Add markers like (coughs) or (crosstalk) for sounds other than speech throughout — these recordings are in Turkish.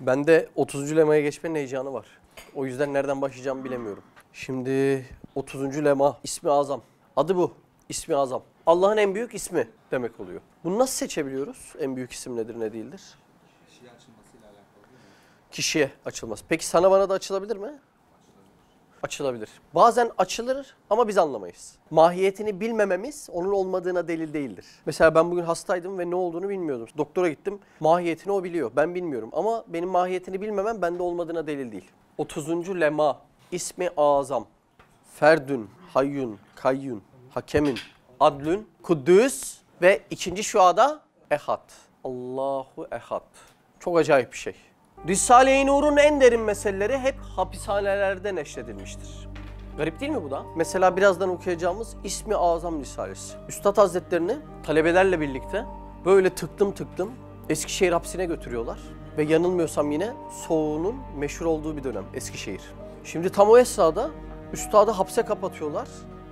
Bende 30. lemaya geçmenin heyecanı var. O yüzden nereden başlayacağımı bilemiyorum. Şimdi 30. lema ismi azam. Adı bu. İsmi azam. Allah'ın en büyük ismi demek oluyor. Bunu nasıl seçebiliyoruz? En büyük isim nedir ne değildir? Kişiye açılmasıyla alakalı değil mi? Kişiye açılması. Peki sana bana da açılabilir mi? açılabilir. Bazen açılır ama biz anlamayız. Mahiyetini bilmememiz onun olmadığına delil değildir. Mesela ben bugün hastaydım ve ne olduğunu bilmiyordum. Doktora gittim. Mahiyetini o biliyor. Ben bilmiyorum ama benim mahiyetini bilmemem bende olmadığına delil değil. 30. lema ismi azam. Ferdün, hayyun, kayyun, Hakemin, adlün, kuddüs ve ikinci şuada ehad. Allahu ehad. Çok acayip bir şey. Risale-i Nur'un en derin meseleleri hep hapishanelerde neşredilmiştir. Garip değil mi bu da? Mesela birazdan okuyacağımız İsmi Azam Risalesi. Üstad Hazretlerini talebelerle birlikte böyle tıktım tıktım Eskişehir hapsin'e götürüyorlar. Ve yanılmıyorsam yine soğuğunun meşhur olduğu bir dönem Eskişehir. Şimdi tam o esnada üstadı hapse kapatıyorlar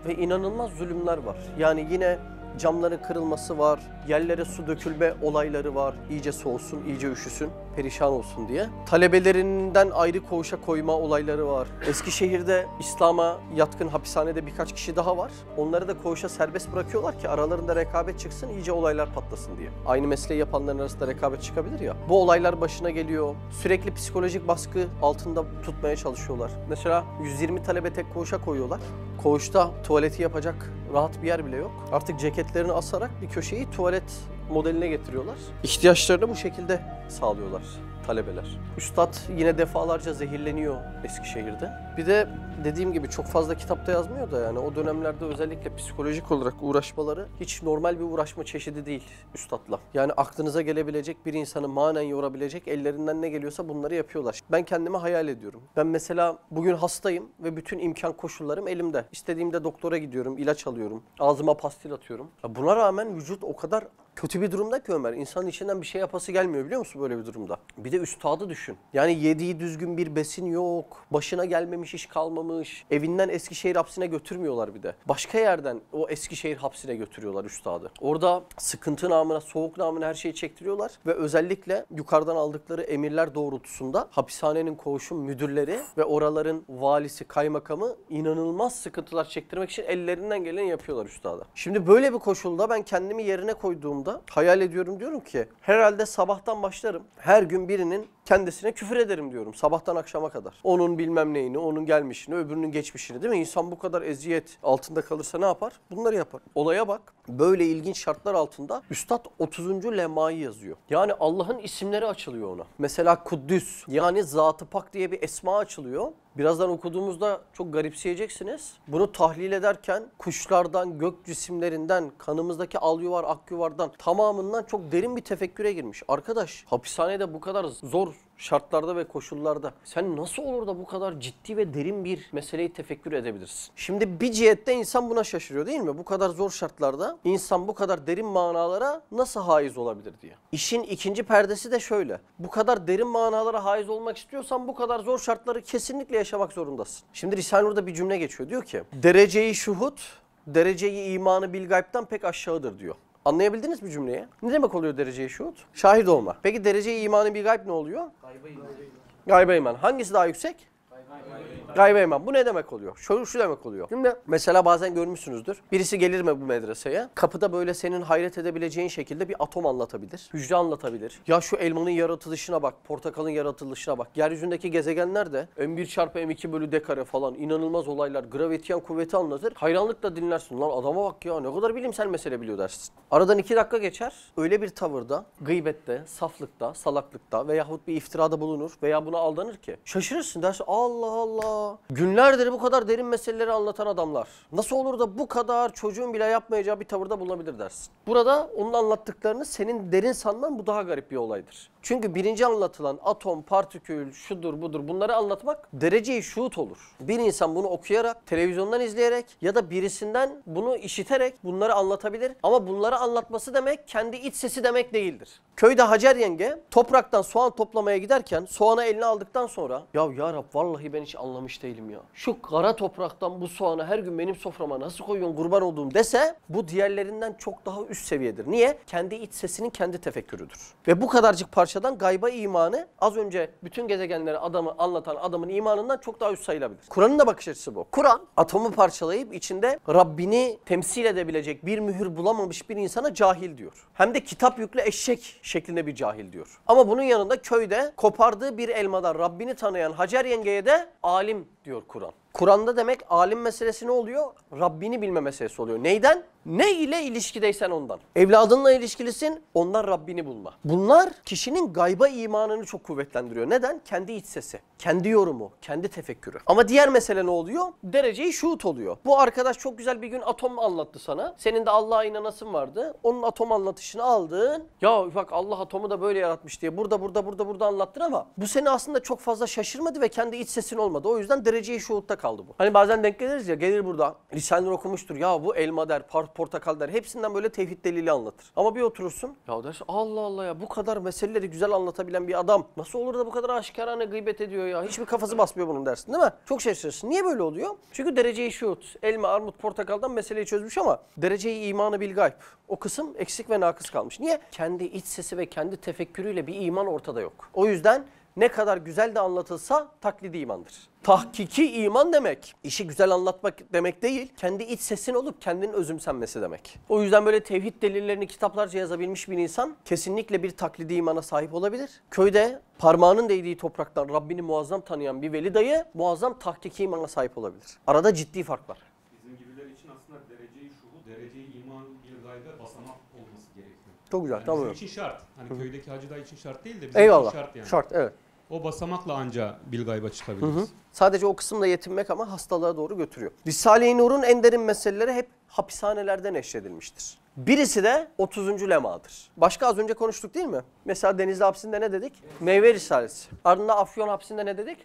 ve inanılmaz zulümler var. Yani yine camların kırılması var, Yerlere su dökülme olayları var. İyice soğusun, iyice üşüsün, perişan olsun diye. Talebelerinden ayrı koğuşa koyma olayları var. Eskişehir'de İslam'a yatkın hapishanede birkaç kişi daha var. Onları da koğuşa serbest bırakıyorlar ki aralarında rekabet çıksın, iyice olaylar patlasın diye. Aynı mesleği yapanların arasında rekabet çıkabilir ya. Bu olaylar başına geliyor. Sürekli psikolojik baskı altında tutmaya çalışıyorlar. Mesela 120 talebe tek koğuşa koyuyorlar. Koğuşta tuvaleti yapacak rahat bir yer bile yok. Artık ceketlerini asarak bir köşeyi tuvalet ticaret modeline getiriyorlar. İhtiyaçlarını bu şekilde sağlıyorlar talebeler. Üstad yine defalarca zehirleniyor Eskişehir'de. Bir de dediğim gibi çok fazla kitapta yazmıyor da yani o dönemlerde özellikle psikolojik olarak uğraşmaları hiç normal bir uğraşma çeşidi değil üstadla. Yani aklınıza gelebilecek bir insanı manen yorabilecek ellerinden ne geliyorsa bunları yapıyorlar. Ben kendimi hayal ediyorum. Ben mesela bugün hastayım ve bütün imkan koşullarım elimde. İstediğimde doktora gidiyorum, ilaç alıyorum, ağzıma pastil atıyorum. Ya buna rağmen vücut o kadar kötü bir durumda ki Ömer. İnsanın içinden bir şey yapası gelmiyor biliyor musun böyle bir durumda? Bir de üstadı düşün. Yani yediği düzgün bir besin yok. Başına gelmemiş iş kalmamış. Evinden Eskişehir hapsine götürmüyorlar bir de. Başka yerden o Eskişehir hapsine götürüyorlar üstadı. Orada sıkıntı namına, soğuk namına her şeyi çektiriyorlar. Ve özellikle yukarıdan aldıkları emirler doğrultusunda hapishanenin koğuşun müdürleri ve oraların valisi, kaymakamı inanılmaz sıkıntılar çektirmek için ellerinden geleni yapıyorlar üstadı. Şimdi böyle bir koşulda ben kendimi yerine koyduğumda anda hayal ediyorum diyorum ki herhalde sabahtan başlarım. Her gün birinin kendisine küfür ederim diyorum sabahtan akşama kadar. Onun bilmem neyini, onun gelmişini, öbürünün geçmişini değil mi? İnsan bu kadar eziyet altında kalırsa ne yapar? Bunları yapar. Olaya bak. Böyle ilginç şartlar altında Üstad 30. lemayı yazıyor. Yani Allah'ın isimleri açılıyor ona. Mesela Kuddüs yani Zat-ı Pak diye bir esma açılıyor. Birazdan okuduğumuzda çok garipseyeceksiniz. Bunu tahlil ederken kuşlardan, gök cisimlerinden, kanımızdaki al yuvar, ak yuvardan tamamından çok derin bir tefekküre girmiş. Arkadaş hapishanede bu kadar zor şartlarda ve koşullarda sen nasıl olur da bu kadar ciddi ve derin bir meseleyi tefekkür edebilirsin? Şimdi bir cihette insan buna şaşırıyor değil mi? Bu kadar zor şartlarda insan bu kadar derin manalara nasıl haiz olabilir diye. İşin ikinci perdesi de şöyle. Bu kadar derin manalara haiz olmak istiyorsan bu kadar zor şartları kesinlikle yaşamak zorundasın. Şimdi Risale-i bir cümle geçiyor. Diyor ki dereceyi şuhut dereceyi imanı bilgayb'dan pek aşağıdır diyor. Anlayabildiniz mi cümleyi? Ne demek oluyor derece-i Şahit olma. Peki derece imanın bir gayb ne oluyor? Gayba iman. Gayba iman. Hangisi daha yüksek? Gayrimenkul. Bu ne demek oluyor? Şu, şu demek oluyor. Şimdi mesela bazen görmüşsünüzdür. Birisi gelir mi bu medreseye? Kapıda böyle senin hayret edebileceğin şekilde bir atom anlatabilir. Hücre anlatabilir. Ya şu elmanın yaratılışına bak, portakalın yaratılışına bak. Yeryüzündeki gezegenler de M1 çarpı M2 bölü D kare falan inanılmaz olaylar. Gravitiyan kuvveti anlatır. Hayranlıkla dinlersin. Lan adama bak ya ne kadar bilimsel mesele biliyor dersin. Aradan iki dakika geçer. Öyle bir tavırda, gıybette, saflıkta, salaklıkta veyahut bir iftirada bulunur veya buna aldanır ki. Şaşırırsın dersin Allah Allah Günlerdir bu kadar derin meseleleri anlatan adamlar. Nasıl olur da bu kadar çocuğun bile yapmayacağı bir tavırda bulunabilir dersin. Burada onun anlattıklarını senin derin sanman bu daha garip bir olaydır. Çünkü birinci anlatılan atom, partikül, şudur budur bunları anlatmak dereceyi şuut olur. Bir insan bunu okuyarak, televizyondan izleyerek ya da birisinden bunu işiterek bunları anlatabilir. Ama bunları anlatması demek kendi iç sesi demek değildir. Köyde Hacer yenge topraktan soğan toplamaya giderken soğanı eline aldıktan sonra ya ya Rab vallahi ben hiç anlamış değilim ya. Şu kara topraktan bu soğanı her gün benim soframa nasıl koyuyorsun kurban olduğum dese bu diğerlerinden çok daha üst seviyedir. Niye? Kendi iç sesinin kendi tefekkürüdür. Ve bu kadarcık parça parçadan gayba imanı az önce bütün gezegenleri adamı anlatan adamın imanından çok daha üst sayılabilir. Kur'an'ın da bakış açısı bu. Kur'an atomu parçalayıp içinde Rabbini temsil edebilecek bir mühür bulamamış bir insana cahil diyor. Hem de kitap yüklü eşek şeklinde bir cahil diyor. Ama bunun yanında köyde kopardığı bir elmadan Rabbini tanıyan Hacer yengeye de alim diyor Kur'an. Kur'an'da demek alim meselesi ne oluyor? Rabbini bilme meselesi oluyor. Neyden? Ne ile ilişkideysen ondan. Evladınla ilişkilisin, ondan Rabbini bulma. Bunlar kişinin gayba imanını çok kuvvetlendiriyor. Neden? Kendi iç sesi, kendi yorumu, kendi tefekkürü. Ama diğer mesele ne oluyor? Dereceyi şuut oluyor. Bu arkadaş çok güzel bir gün atom anlattı sana. Senin de Allah'a inanasın vardı. Onun atom anlatışını aldın. Ya bak Allah atomu da böyle yaratmış diye burada burada burada burada anlattın ama bu seni aslında çok fazla şaşırmadı ve kendi iç sesin olmadı. O yüzden dereceyi şuutta kaldı bu. Hani bazen denk geliriz ya gelir burada. Risaleler okumuştur. Ya bu elma der, part portakal der. Hepsinden böyle tevhid delili anlatır. Ama bir oturursun. Ya dersin Allah Allah ya bu kadar meseleleri güzel anlatabilen bir adam nasıl olur da bu kadar aşikarane gıybet ediyor ya. Hiçbir kafası basmıyor bunun dersin değil mi? Çok şaşırırsın. Niye böyle oluyor? Çünkü dereceyi şut. Elma, armut, portakaldan meseleyi çözmüş ama dereceyi imanı bil gayb. O kısım eksik ve nakıs kalmış. Niye? Kendi iç sesi ve kendi tefekkürüyle bir iman ortada yok. O yüzden ne kadar güzel de anlatılsa taklidi imandır. Tahkiki iman demek işi güzel anlatmak demek değil. Kendi iç sesin olup kendini özümsenmesi demek. O yüzden böyle tevhid delillerini kitaplarca yazabilmiş bir insan kesinlikle bir taklidi imana sahip olabilir. Köyde parmağının değdiği topraktan Rabbini muazzam tanıyan bir veli dayı muazzam tahkiki imana sahip olabilir. Arada ciddi fark var. Bizim gibiler için aslında dereceyi şuhu, dereceyi iman bir gayda basamak olması gerekiyor. Çok güzel. Yani tamam. Bizim için şart. Hani köydeki hacı dayı için şart değil de bizim Eyvallah. için şart yani. Şart evet. O basamakla anca bilgayba çıkabiliriz. Hı hı. Sadece o kısımda yetinmek ama hastalığa doğru götürüyor. Risale-i Nur'un en derin meseleleri hep hapishanelerden eşredilmiştir. Birisi de 30. lemadır. Başka az önce konuştuk değil mi? Mesela Denizli hapsinde ne dedik? Meyve Risalesi. Ardından Afyon hapsinde ne dedik?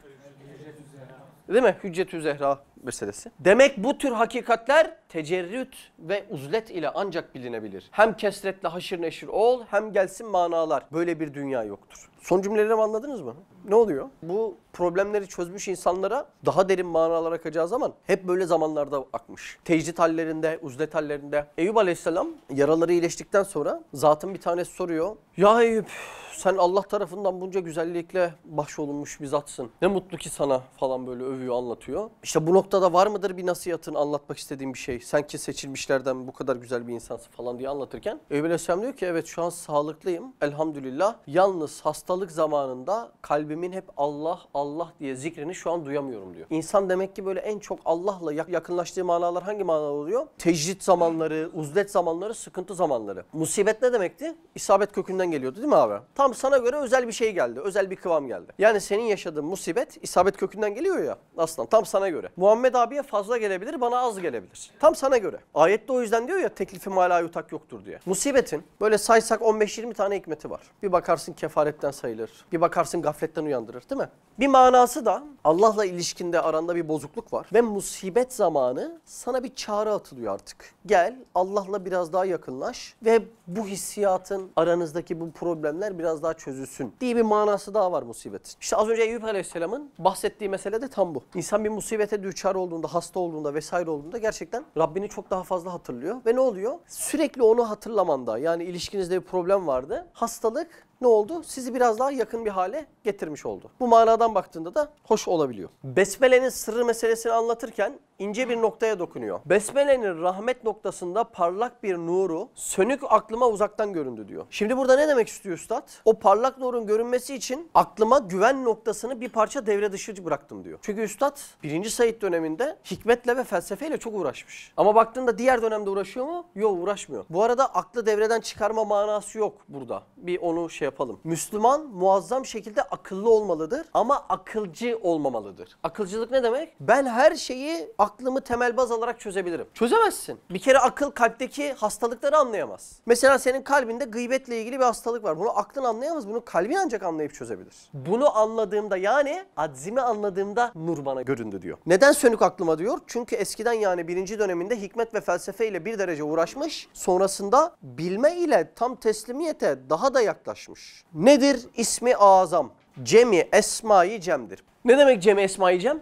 Değil mi? Hüccetü Zehra meselesi. Demek bu tür hakikatler tecerrüt ve uzlet ile ancak bilinebilir. Hem kesretle haşır neşir ol hem gelsin manalar. Böyle bir dünya yoktur. Son cümlelerini anladınız mı? Ne oluyor? Bu problemleri çözmüş insanlara daha derin manalar akacağı zaman hep böyle zamanlarda akmış. Tecrit hallerinde, uzlet hallerinde. Eyüp Aleyhisselam yaraları iyileştikten sonra zatın bir tanesi soruyor. Ya Eyüp sen Allah tarafından bunca güzellikle bahşolunmuş bir zatsın. Ne mutlu ki sana falan böyle övüyor, anlatıyor. İşte bu noktada var mıdır bir nasihatın anlatmak istediğim bir şey? Sen ki seçilmişlerden bu kadar güzel bir insansın falan diye anlatırken Eyüp Aleyhisselam diyor ki evet şu an sağlıklıyım elhamdülillah. Yalnız hasta hastalık zamanında kalbimin hep Allah Allah diye zikrini şu an duyamıyorum diyor. İnsan demek ki böyle en çok Allah'la yakınlaştığı manalar hangi manalar oluyor? Tecrit zamanları, uzlet zamanları, sıkıntı zamanları. Musibet ne demekti? İsabet kökünden geliyordu değil mi abi? Tam sana göre özel bir şey geldi. Özel bir kıvam geldi. Yani senin yaşadığın musibet isabet kökünden geliyor ya aslan tam sana göre. Muhammed abiye fazla gelebilir bana az gelebilir. Tam sana göre. Ayette o yüzden diyor ya teklifim hala yutak yoktur diye. Musibetin böyle saysak 15-20 tane hikmeti var. Bir bakarsın kefaretten sayılır. Bir bakarsın gafletten uyandırır değil mi? Bir manası da Allah'la ilişkinde aranda bir bozukluk var ve musibet zamanı sana bir çağrı atılıyor artık. Gel Allah'la biraz daha yakınlaş ve bu hissiyatın aranızdaki bu problemler biraz daha çözülsün diye bir manası daha var musibetin. İşte az önce Eyüp Aleyhisselam'ın bahsettiği mesele de tam bu. İnsan bir musibete düçar olduğunda, hasta olduğunda vesaire olduğunda gerçekten Rabbini çok daha fazla hatırlıyor ve ne oluyor? Sürekli onu hatırlamanda yani ilişkinizde bir problem vardı. Hastalık ne oldu? Sizi biraz daha yakın bir hale getirmiş oldu. Bu manadan baktığında da hoş olabiliyor. Besmele'nin sırrı meselesini anlatırken ince bir noktaya dokunuyor. Besmele'nin rahmet noktasında parlak bir nuru sönük aklıma uzaktan göründü diyor. Şimdi burada ne demek istiyor üstad? O parlak nurun görünmesi için aklıma güven noktasını bir parça devre dışı bıraktım diyor. Çünkü üstad 1. Said döneminde hikmetle ve felsefeyle çok uğraşmış. Ama baktığında diğer dönemde uğraşıyor mu? Yok uğraşmıyor. Bu arada aklı devreden çıkarma manası yok burada. Bir onu şey yapalım. Müslüman muazzam şekilde akıllı olmalıdır ama akılcı olmamalıdır. Akılcılık ne demek? Ben her şeyi aklımı temel baz alarak çözebilirim. Çözemezsin. Bir kere akıl kalpteki hastalıkları anlayamaz. Mesela senin kalbinde gıybetle ilgili bir hastalık var. Bunu aklın anlayamaz. Bunu kalbin ancak anlayıp çözebilir. Bunu anladığımda yani adzimi anladığımda nur bana göründü diyor. Neden sönük aklıma diyor? Çünkü eskiden yani birinci döneminde hikmet ve felsefe ile bir derece uğraşmış. Sonrasında bilme ile tam teslimiyete daha da yaklaşmış buyurmuş. Nedir? ismi azam. Cemi esmayı cemdir. Ne demek cemi esmayı cem?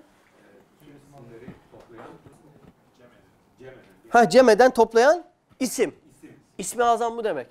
Ha cemeden toplayan isim. isim. İsmi azam bu demek.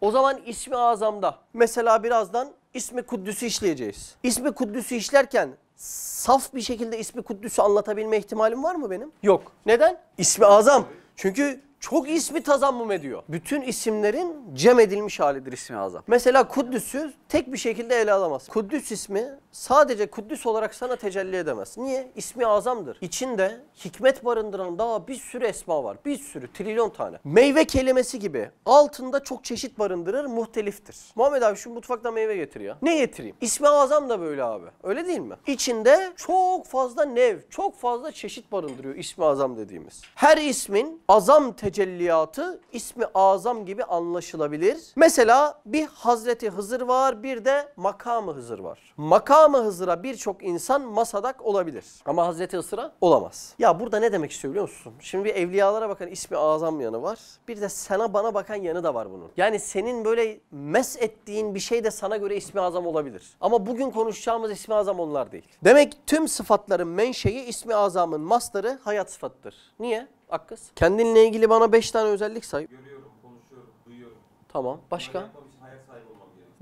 O zaman ismi azamda mesela birazdan ismi Kuddüs'ü işleyeceğiz. İsmi Kuddüs'ü işlerken saf bir şekilde ismi Kuddüs'ü anlatabilme ihtimalim var mı benim? Yok. Neden? İsmi azam. Çünkü çok ismi tazammum ediyor. Bütün isimlerin cem edilmiş halidir ismi azam. Mesela Kuddüs'ü tek bir şekilde ele alamaz. Kuddüs ismi sadece Kuddüs olarak sana tecelli edemez. Niye? İsmi azamdır. İçinde hikmet barındıran daha bir sürü esma var. Bir sürü, trilyon tane. Meyve kelimesi gibi altında çok çeşit barındırır, muhteliftir. Muhammed abi şu mutfakta meyve getir ya. Ne getireyim? İsmi azam da böyle abi. Öyle değil mi? İçinde çok fazla nev, çok fazla çeşit barındırıyor ismi azam dediğimiz. Her ismin azam te tecelliyatı ismi azam gibi anlaşılabilir. Mesela bir Hazreti Hızır var bir de makamı Hızır var. Makamı Hızır'a birçok insan masadak olabilir ama Hazreti Hızır'a olamaz. Ya burada ne demek istiyor biliyor musun? Şimdi bir evliyalara bakan ismi azam yanı var bir de sana bana bakan yanı da var bunun. Yani senin böyle mes ettiğin bir şey de sana göre ismi azam olabilir. Ama bugün konuşacağımız ismi azam onlar değil. Demek tüm sıfatların menşei ismi azamın mastarı hayat sıfatıdır. Niye? Ak Kendinle ilgili bana 5 tane özellik say. Görüyorum, konuşuyorum, duyuyorum. Tamam. Başka?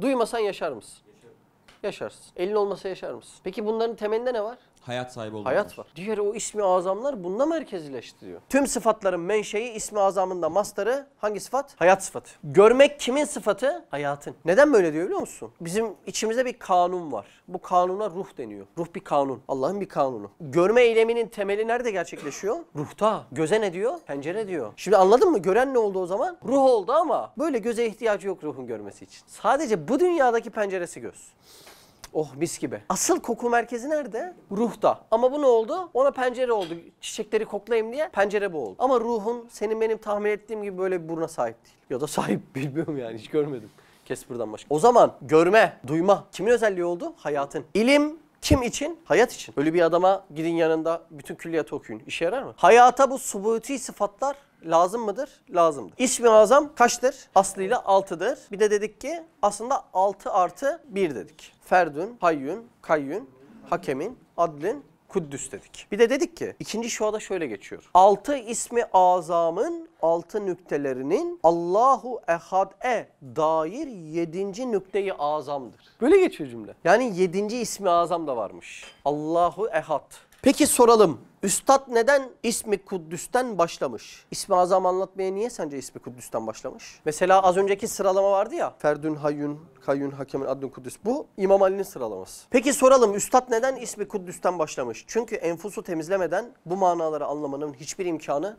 Duymasan yaşar mısın? Yaşarım. Yaşarsın. Elin olmasa yaşar mısın? Peki bunların temelinde ne var? hayat sahibi olmak. Hayat var. Diğer o ismi azamlar bununla merkezileştiriyor. Tüm sıfatların menşei ismi azamında mastarı hangi sıfat? Hayat sıfatı. Görmek kimin sıfatı? Hayatın. Neden böyle diyor biliyor musun? Bizim içimizde bir kanun var. Bu kanuna ruh deniyor. Ruh bir kanun. Allah'ın bir kanunu. Görme eyleminin temeli nerede gerçekleşiyor? Ruhta. Göze ne diyor? Pencere diyor. Şimdi anladın mı? Gören ne oldu o zaman? Ruh oldu ama böyle göze ihtiyacı yok ruhun görmesi için. Sadece bu dünyadaki penceresi göz. Oh mis gibi. Asıl koku merkezi nerede? Ruhta. Ama bu ne oldu? Ona pencere oldu. Çiçekleri koklayayım diye pencere bu oldu. Ama ruhun senin benim tahmin ettiğim gibi böyle bir buruna sahip değil. Ya da sahip (laughs) bilmiyorum yani hiç görmedim. Kes Casper'dan başka. O zaman görme, duyma kimin özelliği oldu? Hayatın. İlim kim için? Hayat için. Öyle bir adama gidin yanında bütün külliyatı okuyun. İşe yarar mı? Hayata bu subuti sıfatlar lazım mıdır? Lazımdır. İsmi azam kaçtır? Aslıyla altıdır. Bir de dedik ki aslında altı artı bir dedik. Ferdün, Hayyün, Kayyün, Hakemin, Adlin, Kuddüs dedik. Bir de dedik ki ikinci şuada şöyle geçiyor. Altı ismi azamın altı nüktelerinin Allahu Ehad'e dair yedinci nükteyi azamdır. Böyle geçiyor cümle. Yani yedinci ismi azam da varmış. Allahu Ehad. Peki soralım. Üstad neden ismi Kuddüs'ten başlamış? İsmi Azam anlatmaya niye sence ismi Kuddüs'ten başlamış? Mesela az önceki sıralama vardı ya. Ferdün Hayyun, Kayyun Hakemin Adnun Kuddüs. Bu İmam Ali'nin sıralaması. Peki soralım Üstad neden ismi Kuddüs'ten başlamış? Çünkü enfusu temizlemeden bu manaları anlamanın hiçbir imkanı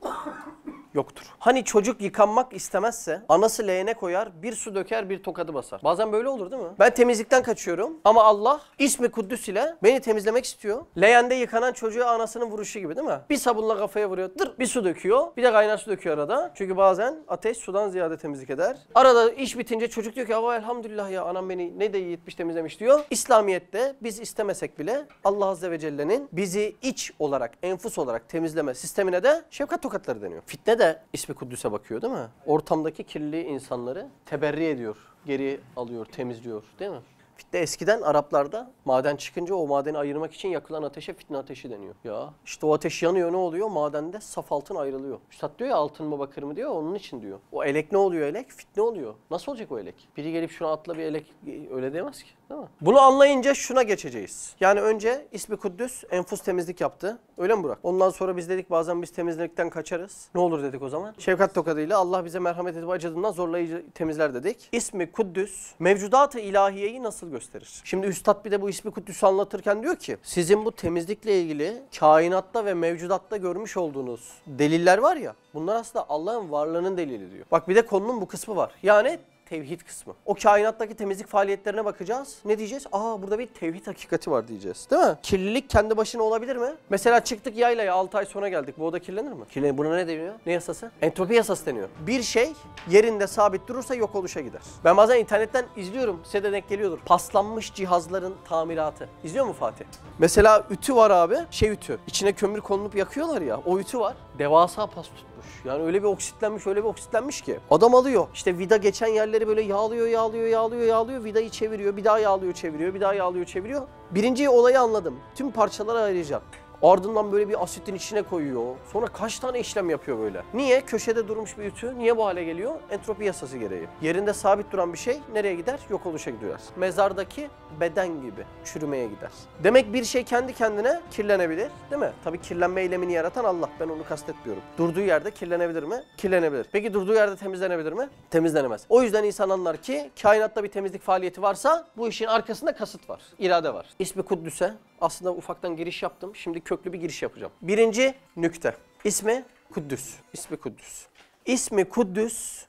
yoktur. Hani çocuk yıkanmak istemezse anası leğene koyar, bir su döker, bir tokadı basar. Bazen böyle olur değil mi? Ben temizlikten kaçıyorum ama Allah ismi Kuddüs ile beni temizlemek istiyor. Leğende yıkanan çocuğu anasının vuruşu gibi değil mi? Bir sabunla kafaya vuruyor, dır bir su döküyor. Bir de kaynar su döküyor arada. Çünkü bazen ateş sudan ziyade temizlik eder. Arada iş bitince çocuk diyor ki ama elhamdülillah ya anam beni ne de yiğitmiş temizlemiş diyor. İslamiyet'te biz istemesek bile Allah Azze ve Celle'nin bizi iç olarak, enfus olarak temizleme sistemine de şefkat tokatları deniyor. Fitne de ismi kudüs'e bakıyor değil mi? Ortamdaki kirli insanları teberri ediyor, geri alıyor, temizliyor değil mi? Fitne eskiden Araplarda maden çıkınca o madeni ayırmak için yakılan ateşe fitne ateşi deniyor. Ya işte o ateş yanıyor ne oluyor? Madende saf altın ayrılıyor. Üstad diyor ya altın mı bakır mı diyor onun için diyor. O elek ne oluyor elek? Fitne oluyor. Nasıl olacak o elek? Biri gelip şuna atla bir elek e, öyle demez ki. Değil mi? Bunu anlayınca şuna geçeceğiz. Yani önce İsmi Kuddüs enfus temizlik yaptı. Öyle mi Burak? Ondan sonra biz dedik bazen biz temizlikten kaçarız. Ne olur dedik o zaman? Şefkat tokadıyla Allah bize merhamet edip acıdığından zorlayıcı temizler dedik. İsmi Kuddüs mevcudat-ı ilahiyeyi nasıl gösterir? Şimdi Üstad bir de bu İsmi Kuddüs'ü anlatırken diyor ki sizin bu temizlikle ilgili kainatta ve mevcudatta görmüş olduğunuz deliller var ya bunlar aslında Allah'ın varlığının delili diyor. Bak bir de konunun bu kısmı var. Yani tevhid kısmı. O kainattaki temizlik faaliyetlerine bakacağız. Ne diyeceğiz? Aa burada bir tevhid hakikati var diyeceğiz. Değil mi? Kirlilik kendi başına olabilir mi? Mesela çıktık yaylaya 6 ay sonra geldik. Bu oda kirlenir mi? Kirlenir. Buna ne deniyor? Ne yasası? Entropi yasası deniyor. Bir şey yerinde sabit durursa yok oluşa gider. Ben bazen internetten izliyorum. Size de denk geliyordur. Paslanmış cihazların tamiratı. İzliyor mu Fatih? Mesela ütü var abi. Şey ütü. İçine kömür konulup yakıyorlar ya. O ütü var. Devasa pas tuttu. Yani öyle bir oksitlenmiş öyle bir oksitlenmiş ki. Adam alıyor. İşte vida geçen yerleri böyle yağlıyor yağlıyor yağlıyor yağlıyor. Vidayı çeviriyor bir daha yağlıyor çeviriyor bir daha yağlıyor çeviriyor. Birinci olayı anladım. Tüm parçalara ayıracağım. Ardından böyle bir asitin içine koyuyor. Sonra kaç tane işlem yapıyor böyle. Niye? Köşede durmuş bir ütü niye bu hale geliyor? Entropi yasası gereği. Yerinde sabit duran bir şey nereye gider? Yok oluşa gidiyor. Mezardaki beden gibi çürümeye gider. Demek bir şey kendi kendine kirlenebilir değil mi? Tabii kirlenme eylemini yaratan Allah. Ben onu kastetmiyorum. Durduğu yerde kirlenebilir mi? Kirlenebilir. Peki durduğu yerde temizlenebilir mi? Temizlenemez. O yüzden insan anlar ki kainatta bir temizlik faaliyeti varsa bu işin arkasında kasıt var. irade var. İsmi Kuddüs'e aslında ufaktan giriş yaptım. Şimdi köklü bir giriş yapacağım. Birinci nükte. İsmi Kuddüs. İsmi Kuddüs. İsmi Kuddüs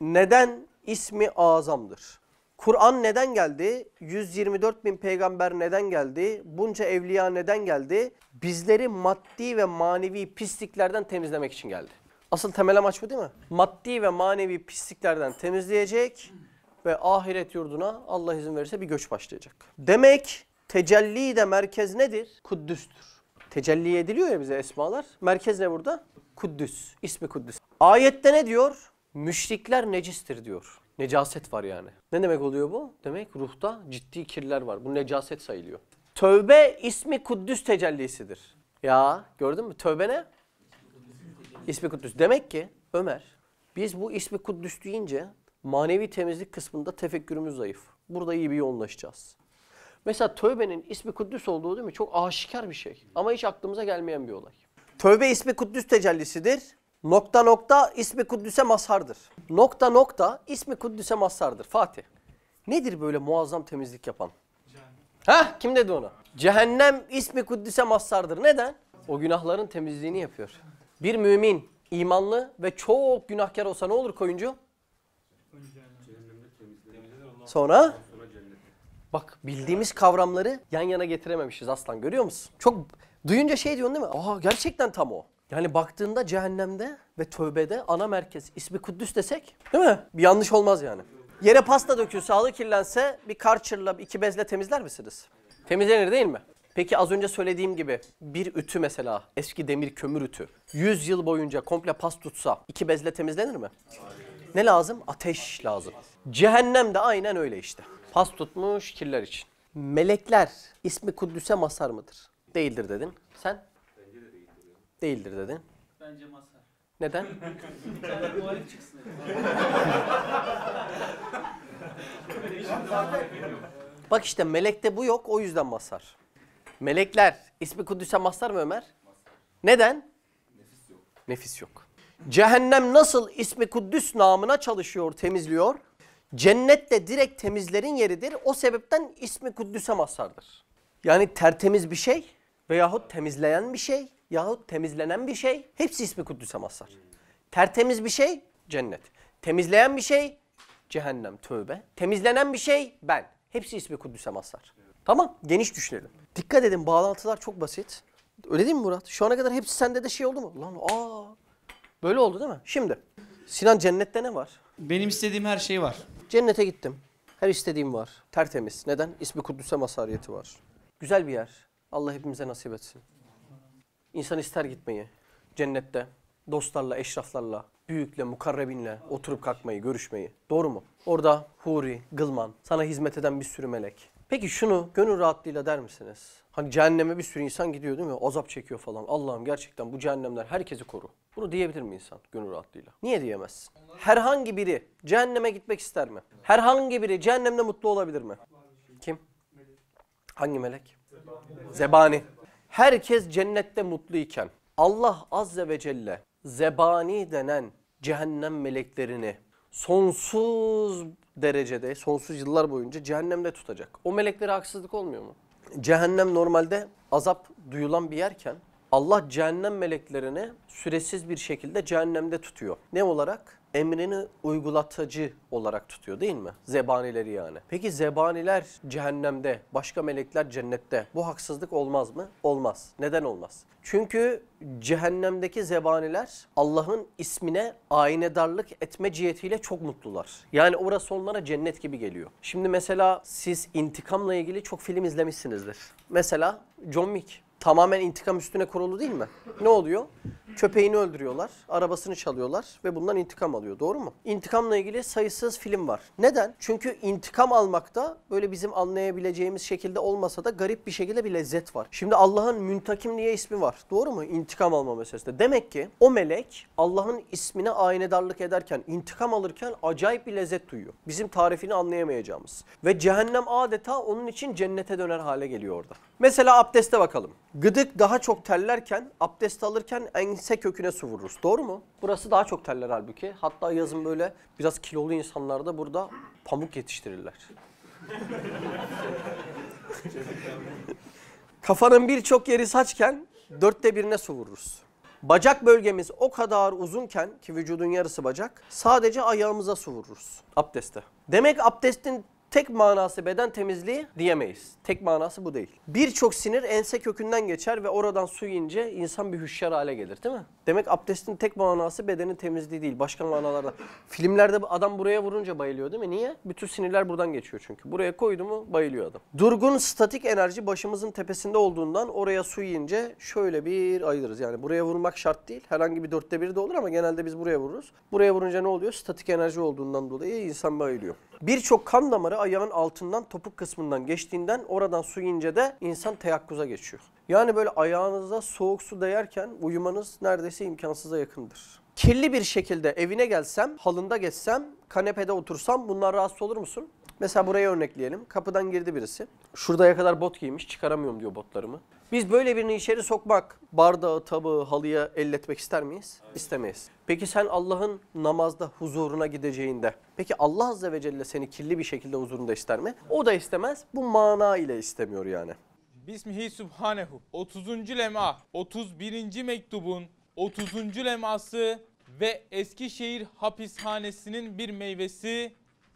neden ismi azamdır? Kur'an neden geldi? 124 bin peygamber neden geldi? Bunca evliya neden geldi? Bizleri maddi ve manevi pisliklerden temizlemek için geldi. Asıl temel amaç bu değil mi? Maddi ve manevi pisliklerden temizleyecek ve ahiret yurduna Allah izin verirse bir göç başlayacak. Demek tecelli de merkez nedir? Kuddüs'tür tecelli ediliyor ya bize esmalar. Merkez ne burada? Kuddüs. İsmi Kuddüs. Ayette ne diyor? Müşrikler necistir diyor. Necaset var yani. Ne demek oluyor bu? Demek ruhta ciddi kirler var. Bu necaset sayılıyor. Tövbe ismi Kuddüs tecellisidir. Ya gördün mü? Tövbe ne? İsmi Kuddüs. Demek ki Ömer biz bu ismi Kuddüs deyince manevi temizlik kısmında tefekkürümüz zayıf. Burada iyi bir yoğunlaşacağız. Mesela tövbenin ismi kudüs olduğu değil mi? Çok aşikar bir şey. Ama hiç aklımıza gelmeyen bir olay. Tövbe ismi kudüs tecellisidir. Nokta nokta ismi kudüse mazhardır. Nokta nokta ismi kudüse mazhardır. Fatih. Nedir böyle muazzam temizlik yapan? Cehennem. Ha kim dedi onu? Cehennem ismi kudüse mazhardır. Neden? O günahların temizliğini yapıyor. Bir mümin, imanlı ve çok günahkar olsa ne olur koyuncu? Sonra? Bak bildiğimiz kavramları yan yana getirememişiz aslan görüyor musun? Çok duyunca şey diyorsun değil mi? Aha gerçekten tam o. Yani baktığında cehennemde ve tövbede ana merkez ismi Kudüs desek değil mi? Bir yanlış olmaz yani. Yere pasta dökülse, halı kirlense bir karçırla, iki bezle temizler misiniz? Temizlenir değil mi? Peki az önce söylediğim gibi bir ütü mesela eski demir kömür ütü 100 yıl boyunca komple pas tutsa iki bezle temizlenir mi? Ne lazım? Ateş lazım. Cehennem de aynen öyle işte. Pas tutmuş kirler için. Melekler ismi kudüs'e masar mıdır? Değildir dedin. Sen? Bence de değildir. Değildir dedin. Bence masar. Neden? Sen (laughs) muhalif çıksın. Bak işte melekte bu yok o yüzden masar. Melekler ismi kudüs'e masar mı Ömer? Masar. Neden? Nefis yok. Nefis yok. Cehennem nasıl ismi kudüs namına çalışıyor, temizliyor? Cennet de direkt temizlerin yeridir. O sebepten ismi Kuddüs'e mazhardır. Yani tertemiz bir şey veyahut temizleyen bir şey yahut temizlenen bir şey hepsi ismi Kuddüs'e mazhar. Tertemiz bir şey cennet. Temizleyen bir şey cehennem tövbe. Temizlenen bir şey ben. Hepsi ismi Kuddüs'e mazhar. Tamam geniş düşünelim. Dikkat edin bağlantılar çok basit. Öyle değil mi Murat? Şu ana kadar hepsi sende de şey oldu mu? Lan aa böyle oldu değil mi? Şimdi Sinan cennette ne var? Benim istediğim her şey var. Cennete gittim. Her istediğim var. Tertemiz. Neden? İsmi Kudüs'e masariyeti var. Güzel bir yer. Allah hepimize nasip etsin. İnsan ister gitmeyi. Cennette dostlarla, eşraflarla, büyükle, mukarrebinle oturup kalkmayı, görüşmeyi. Doğru mu? Orada huri, gılman, sana hizmet eden bir sürü melek. Peki şunu gönül rahatlığıyla der misiniz? Hani cehenneme bir sürü insan gidiyor değil mi? Azap çekiyor falan. Allah'ım gerçekten bu cehennemler herkesi koru. Bunu diyebilir mi insan gönül rahatlığıyla? Niye diyemez? Herhangi biri cehenneme gitmek ister mi? Herhangi biri cehennemde mutlu olabilir mi? Kim? Hangi melek? Zebani. Herkes cennette mutluyken Allah azze ve celle zebani denen cehennem meleklerini sonsuz derecede sonsuz yıllar boyunca cehennemde tutacak. O meleklere haksızlık olmuyor mu? Cehennem normalde azap duyulan bir yerken Allah cehennem meleklerini süresiz bir şekilde cehennemde tutuyor. Ne olarak? emrini uygulatıcı olarak tutuyor değil mi? Zebanileri yani. Peki zebaniler cehennemde, başka melekler cennette. Bu haksızlık olmaz mı? Olmaz. Neden olmaz? Çünkü cehennemdeki zebaniler Allah'ın ismine aynedarlık etme cihetiyle çok mutlular. Yani orası onlara cennet gibi geliyor. Şimdi mesela siz intikamla ilgili çok film izlemişsinizdir. Mesela John Wick tamamen intikam üstüne kurulu değil mi? Ne oluyor? Köpeğini öldürüyorlar, arabasını çalıyorlar ve bundan intikam alıyor. Doğru mu? İntikamla ilgili sayısız film var. Neden? Çünkü intikam almak da böyle bizim anlayabileceğimiz şekilde olmasa da garip bir şekilde bir lezzet var. Şimdi Allah'ın müntakim diye ismi var. Doğru mu? İntikam alma meselesinde. Demek ki o melek Allah'ın ismine aynedarlık ederken, intikam alırken acayip bir lezzet duyuyor. Bizim tarifini anlayamayacağımız. Ve cehennem adeta onun için cennete döner hale geliyor orada. Mesela abdeste bakalım. Gıdık daha çok terlerken abdest alırken ense köküne su vururuz. Doğru mu? Burası daha çok terler halbuki. Hatta yazın böyle biraz kilolu insanlar da burada pamuk yetiştirirler. (laughs) Kafanın birçok yeri saçken dörtte birine su vururuz. Bacak bölgemiz o kadar uzunken ki vücudun yarısı bacak sadece ayağımıza su vururuz abdeste. Demek abdestin tek manası beden temizliği diyemeyiz. Tek manası bu değil. Birçok sinir ense kökünden geçer ve oradan su yiyince insan bir hüşyar hale gelir değil mi? Demek abdestin tek manası bedenin temizliği değil. Başka manalarda. Filmlerde adam buraya vurunca bayılıyor değil mi? Niye? Bütün sinirler buradan geçiyor çünkü. Buraya koydu mu bayılıyor adam. Durgun statik enerji başımızın tepesinde olduğundan oraya su yiyince şöyle bir ayırırız. Yani buraya vurmak şart değil. Herhangi bir dörtte biri de olur ama genelde biz buraya vururuz. Buraya vurunca ne oluyor? Statik enerji olduğundan dolayı insan bayılıyor. Birçok kan damarı ayağın altından topuk kısmından geçtiğinden oradan su ince de insan teyakkuza geçiyor. Yani böyle ayağınıza soğuk su değerken uyumanız neredeyse imkansıza yakındır. Kirli bir şekilde evine gelsem, halında geçsem, kanepede otursam bunlar rahatsız olur musun? Mesela burayı örnekleyelim. Kapıdan girdi birisi. Şuradaya kadar bot giymiş çıkaramıyorum diyor botlarımı. Biz böyle birini içeri sokmak, bardağı, tabağı, halıya elletmek ister miyiz? Hayır. İstemeyiz. Peki sen Allah'ın namazda huzuruna gideceğinde, peki Allah Azze ve Celle seni kirli bir şekilde huzurunda ister mi? O da istemez, bu mana ile istemiyor yani. Bismihi Subhanehu 30. lema 31. mektubun 30. leması ve Eskişehir hapishanesinin bir meyvesi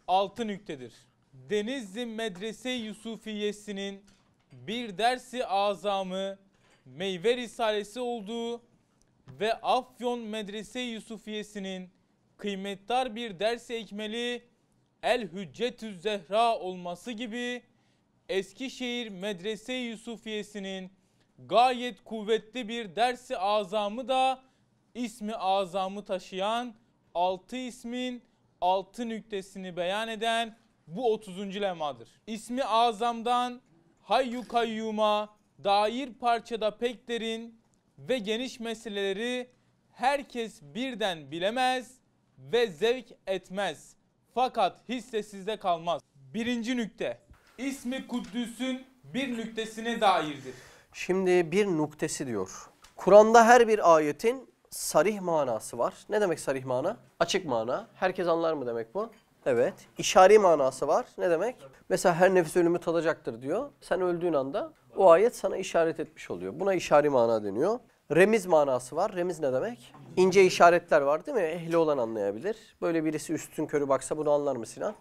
altın yüktedir. Denizli Medrese Yusufiyesi'nin bir dersi azamı, meyve risalesi olduğu ve Afyon Medrese Yusufiyesi'nin kıymetdar bir dersi ekmeli El Hüccetü Zehra olması gibi Eskişehir Medrese Yusufiyesi'nin gayet kuvvetli bir dersi azamı da ismi azamı taşıyan 6 ismin 6 nüktesini beyan eden bu 30. lemadır. İsmi azamdan Hayyu Kayyum'a dair parçada pek derin ve geniş meseleleri herkes birden bilemez ve zevk etmez. Fakat hisse sizde kalmaz. Birinci nükte. İsmi Kuddüs'ün bir nüktesine dairdir. Şimdi bir nuktesi diyor. Kur'an'da her bir ayetin sarih manası var. Ne demek sarih mana? Açık mana. Herkes anlar mı demek bu? Evet. İşari manası var. Ne demek? Mesela her nefis ölümü tadacaktır diyor. Sen öldüğün anda o ayet sana işaret etmiş oluyor. Buna işari mana deniyor. Remiz manası var. Remiz ne demek? İnce işaretler var değil mi? Ehli olan anlayabilir. Böyle birisi üstün körü baksa bunu anlar mı Sinan?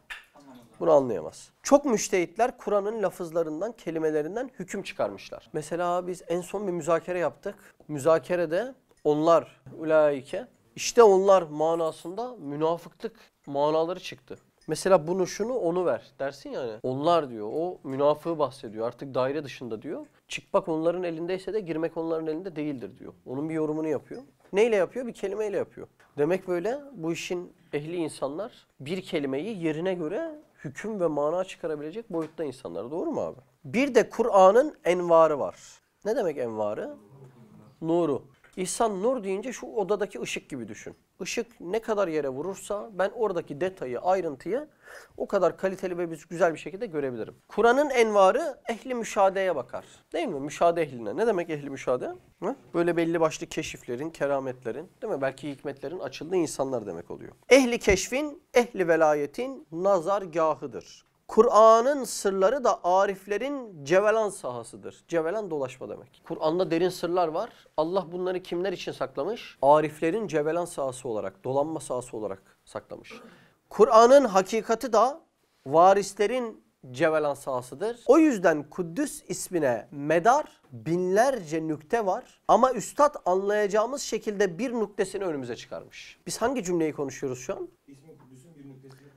Bunu anlayamaz. Çok müştehitler Kur'an'ın lafızlarından, kelimelerinden hüküm çıkarmışlar. Mesela biz en son bir müzakere yaptık. Müzakerede onlar, ulaike, işte onlar manasında münafıklık manaları çıktı. Mesela bunu şunu onu ver dersin yani. Onlar diyor. O münafığı bahsediyor. Artık daire dışında diyor. Çıkmak onların elindeyse de girmek onların elinde değildir diyor. Onun bir yorumunu yapıyor. Neyle yapıyor? Bir kelimeyle yapıyor. Demek böyle bu işin ehli insanlar bir kelimeyi yerine göre hüküm ve mana çıkarabilecek boyutta insanlar. Doğru mu abi? Bir de Kur'an'ın envarı var. Ne demek envarı? Nuru. İhsan nur deyince şu odadaki ışık gibi düşün. Işık ne kadar yere vurursa ben oradaki detayı, ayrıntıyı o kadar kaliteli ve güzel bir şekilde görebilirim. Kur'an'ın envarı ehli müşadeye bakar. Değil mi? Müşade ehline. Ne demek ehli müşade? Hı? Böyle belli başlı keşiflerin, kerametlerin, değil mi? Belki hikmetlerin açıldığı insanlar demek oluyor. Ehli keşfin, ehli velayetin nazargahıdır. Kur'an'ın sırları da ariflerin cevelan sahasıdır. Cevelan dolaşma demek. Kur'an'da derin sırlar var. Allah bunları kimler için saklamış? Ariflerin cevelan sahası olarak, dolanma sahası olarak saklamış. Kur'an'ın hakikati da varislerin cevelan sahasıdır. O yüzden Kuddüs ismine medar binlerce nükte var ama üstad anlayacağımız şekilde bir nüktesini önümüze çıkarmış. Biz hangi cümleyi konuşuyoruz şu an? İsmi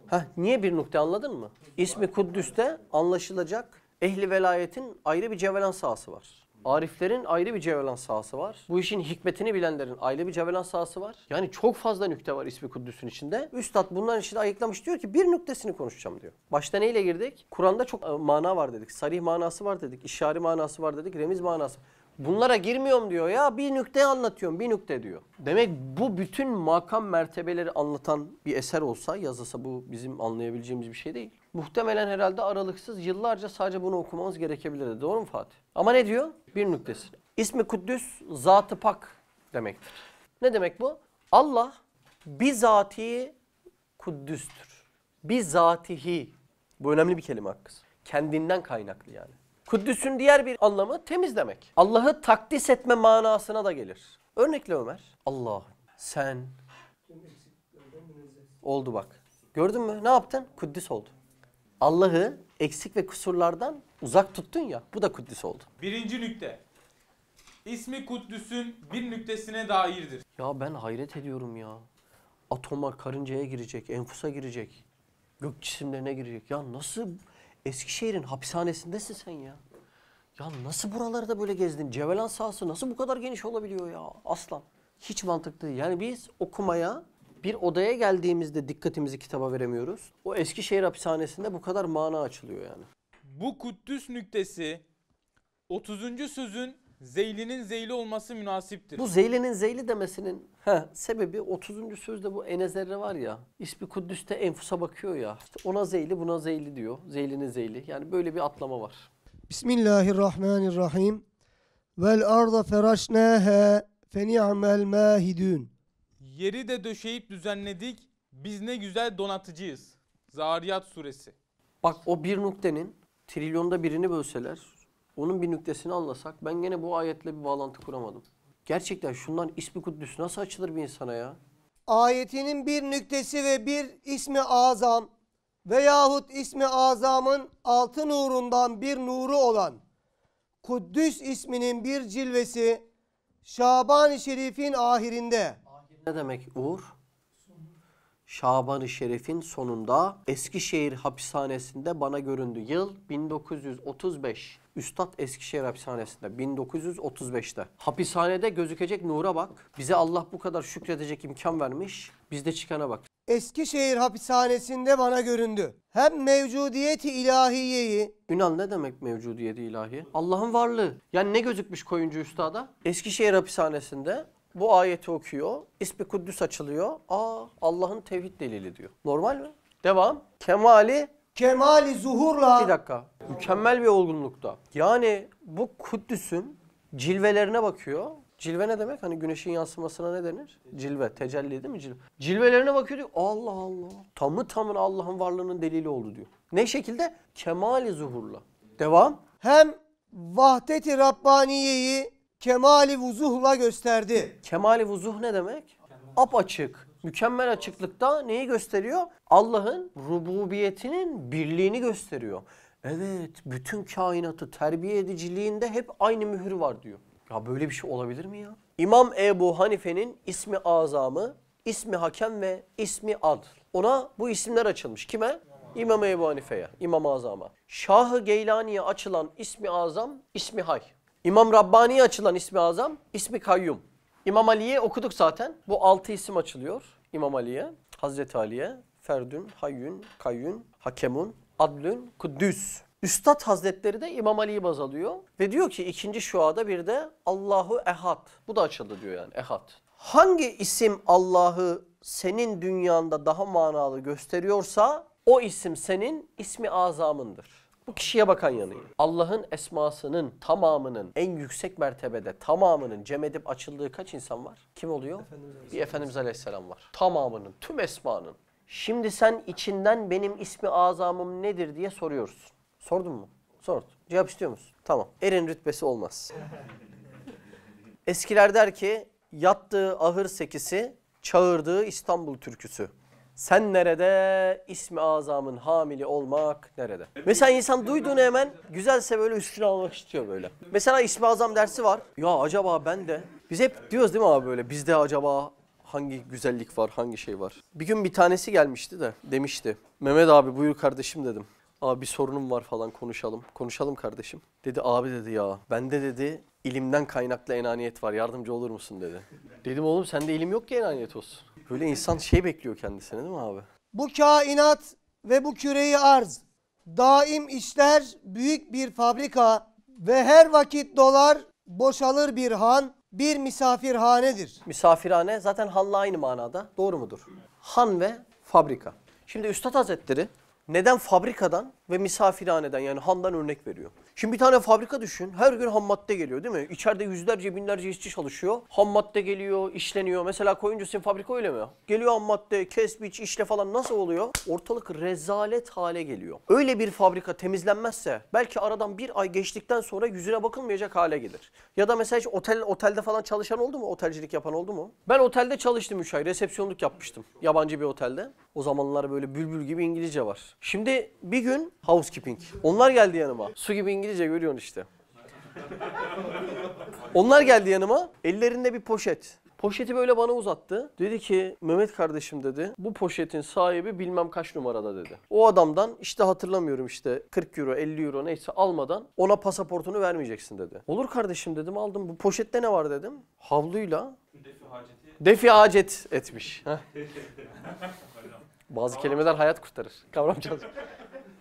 Heh, niye bir nokta anladın mı? İsmi Kuddüs'te anlaşılacak ehli velayetin ayrı bir cevelan sahası var. Ariflerin ayrı bir cevelan sahası var. Bu işin hikmetini bilenlerin ayrı bir cevelan sahası var. Yani çok fazla nükte var ismi Kuddüs'ün içinde. Üstad bunların içinde ayıklamış diyor ki bir nüktesini konuşacağım diyor. Başta neyle girdik? Kur'an'da çok e, mana var dedik. Sarih manası var dedik. İşari manası var dedik. Remiz manası var. Bunlara girmiyorum diyor ya bir nükte anlatıyorum bir nükte diyor. Demek bu bütün makam mertebeleri anlatan bir eser olsa yazılsa bu bizim anlayabileceğimiz bir şey değil. Muhtemelen herhalde aralıksız yıllarca sadece bunu okumamız gerekebilirdi doğru mu Fatih? Ama ne diyor? Bir nüktesi. İsmi Kuddüs zatı pak demektir. Ne demek bu? Allah bizatihi kuddüstür. Bizatihi. Bu önemli bir kelime hakkısı. Kendinden kaynaklı yani. Kuddüs'ün diğer bir anlamı temiz demek. Allah'ı takdis etme manasına da gelir. Örnekle Ömer. Allah sen oldu bak. Gördün mü? Ne yaptın? Kuddüs oldu. Allah'ı eksik ve kusurlardan uzak tuttun ya. Bu da Kuddüs oldu. Birinci nükte. İsmi Kuddüs'ün bir nüktesine dairdir. Ya ben hayret ediyorum ya. Atoma, karıncaya girecek, enfusa girecek. Gök cisimlerine girecek. Ya nasıl Eskişehir'in hapishanesindesin sen ya. Ya nasıl buralarda böyle gezdin? Cevelan sahası nasıl bu kadar geniş olabiliyor ya aslan? Hiç mantıklı değil. Yani biz okumaya bir odaya geldiğimizde dikkatimizi kitaba veremiyoruz. O Eskişehir hapishanesinde bu kadar mana açılıyor yani. Bu Kuddüs nüktesi 30. sözün Zeylinin zeyli olması münasiptir. Bu zeylinin zeyli demesinin heh, sebebi 30. sözde bu enezerre var ya. İsmi Kudüs'te enfusa bakıyor ya. İşte ona zeyli buna zeyli diyor. Zeylinin zeyli. Yani böyle bir atlama var. Bismillahirrahmanirrahim. Vel arda feraşnâhe feni'mel mâhidûn. Yeri de döşeyip düzenledik. Biz ne güzel donatıcıyız. Zariyat suresi. Bak o bir noktenin trilyonda birini bölseler onun bir nüktesini anlasak ben gene bu ayetle bir bağlantı kuramadım. Gerçekten şundan ismi Kudüs nasıl açılır bir insana ya? Ayetinin bir nüktesi ve bir ismi azam veyahut ismi azamın altı nurundan bir nuru olan Kuddüs isminin bir cilvesi Şaban-ı Şerif'in ahirinde. Ne demek Uğur? Şaban-ı Şerif'in sonunda Eskişehir hapishanesinde bana göründü. Yıl 1935. Üstad Eskişehir Hapishanesi'nde 1935'te. Hapishanede gözükecek nura bak. Bize Allah bu kadar şükredecek imkan vermiş. Bizde çıkana bak. Eskişehir hapishanesinde bana göründü. Hem mevcudiyeti ilahiyeyi. Ünal ne demek mevcudiyeti ilahi? Allah'ın varlığı. Yani ne gözükmüş koyuncu üstada? Eskişehir hapishanesinde bu ayeti okuyor. İsmi Kuddüs açılıyor. Aa Allah'ın tevhid delili diyor. Normal mi? Devam. Kemali Kemali zuhurla. Bir dakika. Mükemmel bir olgunlukta. Yani bu Kuddüs'ün cilvelerine bakıyor. Cilve ne demek? Hani güneşin yansımasına ne denir? Cilve. Tecelli değil mi? Cilve. Cilvelerine bakıyor diyor. Allah Allah. Tamı tamına Allah'ın varlığının delili oldu diyor. Ne şekilde? Kemali zuhurla. Devam. Hem vahdeti Rabbaniye'yi kemali vuzuhla gösterdi. Kemali vuzuh ne demek? Apaçık Mükemmel açıklıkta neyi gösteriyor? Allah'ın rububiyetinin birliğini gösteriyor. Evet, bütün kainatı terbiye ediciliğinde hep aynı mühür var diyor. Ya böyle bir şey olabilir mi ya? İmam Ebu Hanife'nin ismi azamı, ismi hakem ve ismi adl. Ona bu isimler açılmış. Kime? İmam Ebu Hanife'ye, İmam Azam'a. Şahı Geylani'ye açılan ismi azam, ismi hay. İmam Rabbani'ye açılan ismi azam, ismi kayyum. İmam Ali'yi okuduk zaten. Bu altı isim açılıyor İmam Ali'ye, Hazreti Ali'ye. Ferdün, Hayyün, Kayyün, Hakemun, Adlün, Kudüs. Üstad Hazretleri de İmam Ali'yi baz alıyor ve diyor ki ikinci şuada bir de Allahu Ehad. Bu da açıldı diyor yani Ehad. Hangi isim Allah'ı senin dünyanda daha manalı gösteriyorsa o isim senin ismi azamındır. Bu kişiye bakan yanıyı. Allah'ın esmasının tamamının en yüksek mertebede tamamının cem edip açıldığı kaç insan var? Kim oluyor? Efendimiz Bir Efendimiz Aleyhisselam var. Tamamının, tüm esmanın. Şimdi sen içinden benim ismi azamım nedir diye soruyorsun. Sordun mu? Sordun. Cevap istiyor musun? Tamam. Erin rütbesi olmaz. Eskiler der ki yattığı ahır sekisi, çağırdığı İstanbul türküsü. Sen nerede? İsmi azamın hamili olmak nerede? Mesela insan duyduğunu hemen güzelse böyle üstüne almak istiyor böyle. Mesela ismi azam dersi var. Ya acaba ben de. Biz hep diyoruz değil mi abi böyle bizde acaba hangi güzellik var, hangi şey var? Bir gün bir tanesi gelmişti de demişti. Mehmet abi buyur kardeşim dedim. Abi bir sorunum var falan konuşalım. Konuşalım kardeşim. Dedi abi dedi ya bende dedi ilimden kaynaklı enaniyet var yardımcı olur musun dedi. Dedim oğlum sende ilim yok ki enaniyet olsun. Böyle insan şey bekliyor kendisine değil mi abi? Bu kainat ve bu küreyi arz daim işler büyük bir fabrika ve her vakit dolar boşalır bir han bir misafirhanedir. Misafirhane zaten halla aynı manada doğru mudur? Han ve fabrika. Şimdi Üstad Hazretleri neden fabrikadan ve misafirhaneden yani handan örnek veriyor. Şimdi bir tane fabrika düşün. Her gün ham madde geliyor değil mi? İçeride yüzlerce binlerce işçi çalışıyor. Ham madde geliyor, işleniyor. Mesela koyunca sizin fabrika öyle mi? Geliyor ham madde, kes, biç, işle falan nasıl oluyor? Ortalık rezalet hale geliyor. Öyle bir fabrika temizlenmezse belki aradan bir ay geçtikten sonra yüzüne bakılmayacak hale gelir. Ya da mesela hiç otel, otelde falan çalışan oldu mu? Otelcilik yapan oldu mu? Ben otelde çalıştım 3 ay. Resepsiyonluk yapmıştım. Yabancı bir otelde. O zamanlar böyle bülbül gibi İngilizce var. Şimdi bir gün Housekeeping. Onlar geldi yanıma. Su gibi İngilizce görüyorsun işte. Onlar geldi yanıma. Ellerinde bir poşet. Poşeti böyle bana uzattı. Dedi ki Mehmet kardeşim dedi bu poşetin sahibi bilmem kaç numarada dedi. O adamdan işte hatırlamıyorum işte 40 euro 50 euro neyse almadan ona pasaportunu vermeyeceksin dedi. Olur kardeşim dedim aldım. Bu poşette ne var dedim. Havluyla defi, haceti... defi hacet etmiş. Bazı kelimeler hayat kurtarır. Kavram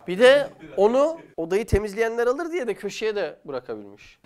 bir de onu odayı temizleyenler alır diye de köşeye de bırakabilmiş.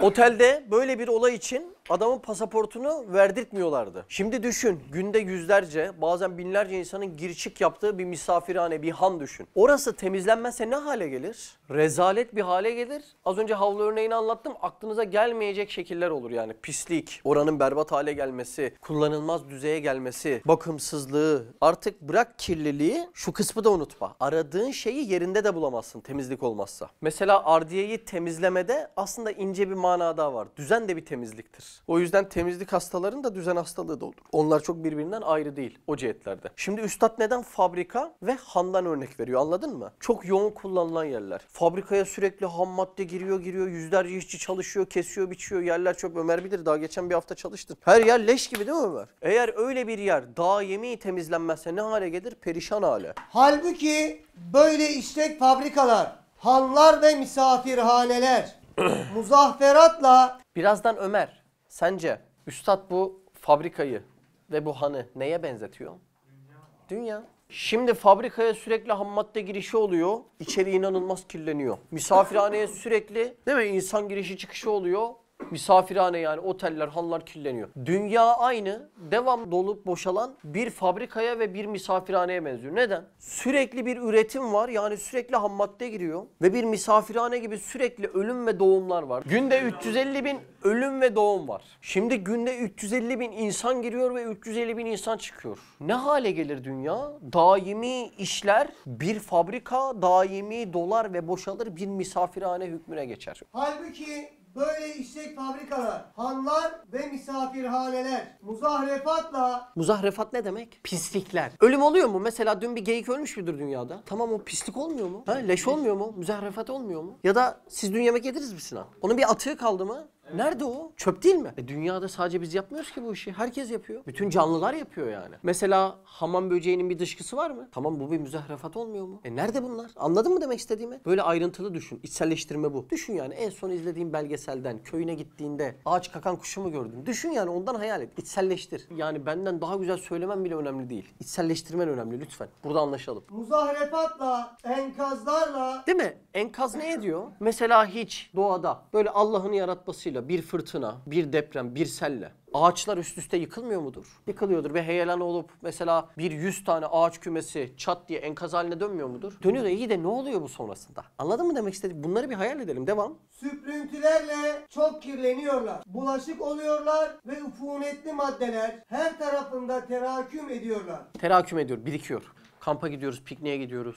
Otelde böyle bir olay için adamın pasaportunu verdirtmiyorlardı. Şimdi düşün günde yüzlerce bazen binlerce insanın girişik yaptığı bir misafirhane bir han düşün. Orası temizlenmezse ne hale gelir? Rezalet bir hale gelir. Az önce havlu örneğini anlattım aklınıza gelmeyecek şekiller olur yani. Pislik, oranın berbat hale gelmesi, kullanılmaz düzeye gelmesi, bakımsızlığı artık bırak kirliliği şu kısmı da unutma. Aradığın şeyi yerinde de bulamazsın temizlik olmazsa. Mesela ardiyeyi temizlemede aslında ince bir manada var. Düzen de bir temizliktir. O yüzden temizlik hastaların da düzen hastalığı da olur. Onlar çok birbirinden ayrı değil o cihetlerde. Şimdi üstad neden fabrika ve handan örnek veriyor anladın mı? Çok yoğun kullanılan yerler. Fabrikaya sürekli ham madde giriyor giriyor. Yüzlerce işçi çalışıyor, kesiyor, biçiyor. Yerler çok Ömer bilir daha geçen bir hafta çalıştın. Her yer leş gibi değil mi Ömer? Eğer öyle bir yer daimi temizlenmezse ne hale gelir? Perişan hale. Halbuki böyle işlek fabrikalar, hallar ve misafirhaneler (clears throat) muzafferatla Birazdan Ömer Sence üstad bu fabrikayı ve bu hanı neye benzetiyor? Dünya. Dünya. Şimdi fabrikaya sürekli ham madde girişi oluyor. İçeri inanılmaz kirleniyor. Misafirhaneye sürekli değil mi insan girişi çıkışı oluyor. Misafirhane yani oteller, hanlar kirleniyor. Dünya aynı, devam dolup boşalan bir fabrikaya ve bir misafirhaneye benziyor. Neden? Sürekli bir üretim var. Yani sürekli ham madde giriyor. Ve bir misafirhane gibi sürekli ölüm ve doğumlar var. Günde 350 bin ölüm ve doğum var. Şimdi günde 350 bin insan giriyor ve 350 bin insan çıkıyor. Ne hale gelir dünya? Daimi işler, bir fabrika, daimi dolar ve boşalır bir misafirhane hükmüne geçer. Halbuki Böyle işlek fabrikalar, hanlar ve misafirhaneler muzahrefatla... Muzahrefat ne demek? Pislikler. Ölüm oluyor mu? Mesela dün bir geyik ölmüş müdür dünyada? Tamam o pislik olmuyor mu? Ha, leş olmuyor mu? Muzahrefat olmuyor mu? Ya da siz dün yemek yediniz mi Sinan? Onun bir atığı kaldı mı? Nerede o? Çöp değil mi? E dünyada sadece biz yapmıyoruz ki bu işi. Herkes yapıyor. Bütün canlılar yapıyor yani. Mesela hamam böceğinin bir dışkısı var mı? Tamam bu bir müzehrefat olmuyor mu? E nerede bunlar? Anladın mı demek istediğimi? Böyle ayrıntılı düşün. İçselleştirme bu. Düşün yani en son izlediğin belgeselden köyüne gittiğinde ağaç kakan kuşu mu gördün? Düşün yani ondan hayal et. İçselleştir. Yani benden daha güzel söylemen bile önemli değil. İçselleştirmen önemli lütfen. Burada anlaşalım. Muzahrefatla, enkazlarla... Değil mi? Enkaz ne ediyor? Mesela hiç doğada böyle Allah'ın yaratmasıyla olayla, bir fırtına, bir deprem, bir selle ağaçlar üst üste yıkılmıyor mudur? Yıkılıyordur. Bir heyelan olup mesela bir yüz tane ağaç kümesi çat diye enkaz haline dönmüyor mudur? Dönüyor da iyi de ne oluyor bu sonrasında? Anladın mı demek istedim? Bunları bir hayal edelim. Devam. Süprüntülerle çok kirleniyorlar. Bulaşık oluyorlar ve ufunetli maddeler her tarafında teraküm ediyorlar. Teraküm ediyor, birikiyor. Kampa gidiyoruz, pikniğe gidiyoruz.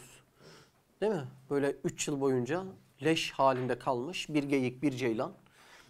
Değil mi? Böyle 3 yıl boyunca leş halinde kalmış bir geyik, bir ceylan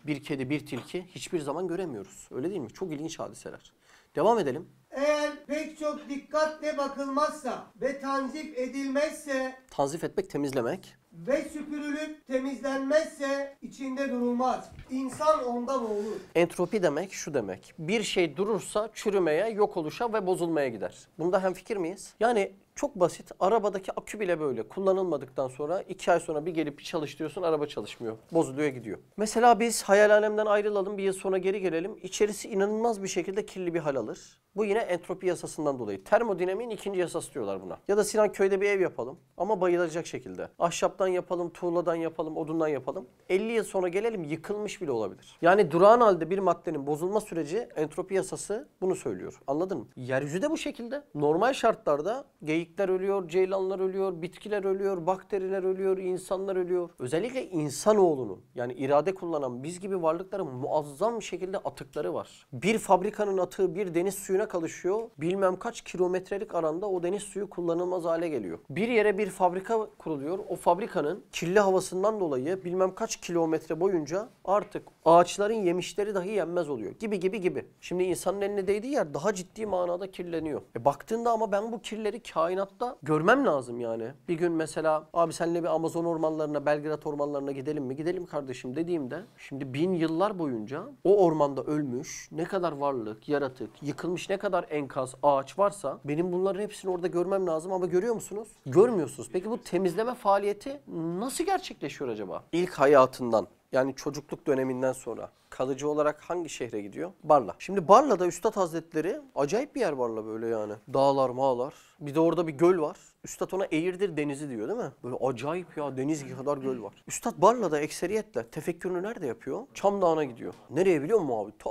bir kedi, bir tilki hiçbir zaman göremiyoruz. Öyle değil mi? Çok ilginç hadiseler. Devam edelim. Eğer pek çok dikkatle bakılmazsa ve tanzif edilmezse... Tanzif etmek, temizlemek. Ve süpürülüp temizlenmezse içinde durulmaz. İnsan onda boğulur Entropi demek şu demek. Bir şey durursa çürümeye, yok oluşa ve bozulmaya gider. Bunda fikir miyiz? Yani çok basit. Arabadaki akü bile böyle. Kullanılmadıktan sonra iki ay sonra bir gelip bir çalıştırıyorsun araba çalışmıyor. Bozuluyor gidiyor. Mesela biz hayal alemden ayrılalım bir yıl sonra geri gelelim. İçerisi inanılmaz bir şekilde kirli bir hal alır. Bu yine entropi yasasından dolayı. Termodinamiğin ikinci yasası diyorlar buna. Ya da Sinan köyde bir ev yapalım ama bayılacak şekilde. Ahşaptan yapalım, tuğladan yapalım, odundan yapalım. 50 yıl sonra gelelim yıkılmış bile olabilir. Yani durağan halde bir maddenin bozulma süreci entropi yasası bunu söylüyor. Anladın mı? Yeryüzü de bu şekilde. Normal şartlarda geyik geyikler ölüyor, ceylanlar ölüyor, bitkiler ölüyor, bakteriler ölüyor, insanlar ölüyor. Özellikle insanoğlunun yani irade kullanan biz gibi varlıkların muazzam şekilde atıkları var. Bir fabrikanın atığı bir deniz suyuna kalışıyor. Bilmem kaç kilometrelik aranda o deniz suyu kullanılmaz hale geliyor. Bir yere bir fabrika kuruluyor. O fabrikanın kirli havasından dolayı bilmem kaç kilometre boyunca artık ağaçların yemişleri dahi yenmez oluyor. Gibi gibi gibi. Şimdi insanın eline değdiği yer daha ciddi manada kirleniyor. E baktığında ama ben bu kirleri kain kainatta görmem lazım yani. Bir gün mesela abi senle bir Amazon ormanlarına, Belgrad ormanlarına gidelim mi? Gidelim kardeşim dediğimde şimdi bin yıllar boyunca o ormanda ölmüş ne kadar varlık, yaratık, yıkılmış ne kadar enkaz, ağaç varsa benim bunların hepsini orada görmem lazım ama görüyor musunuz? Görmüyorsunuz. Peki bu temizleme faaliyeti nasıl gerçekleşiyor acaba? İlk hayatından yani çocukluk döneminden sonra kalıcı olarak hangi şehre gidiyor? Barla. Şimdi Barla'da Üstad Hazretleri acayip bir yer Barla böyle yani. Dağlar mağlar. Bir de orada bir göl var. Üstad ona eğirdir denizi diyor değil mi? Böyle acayip ya deniz kadar göl var. Üstad barla da ekseriyetle tefekkürünü nerede yapıyor? Çam Dağı'na gidiyor. Nereye biliyor musun abi? Ta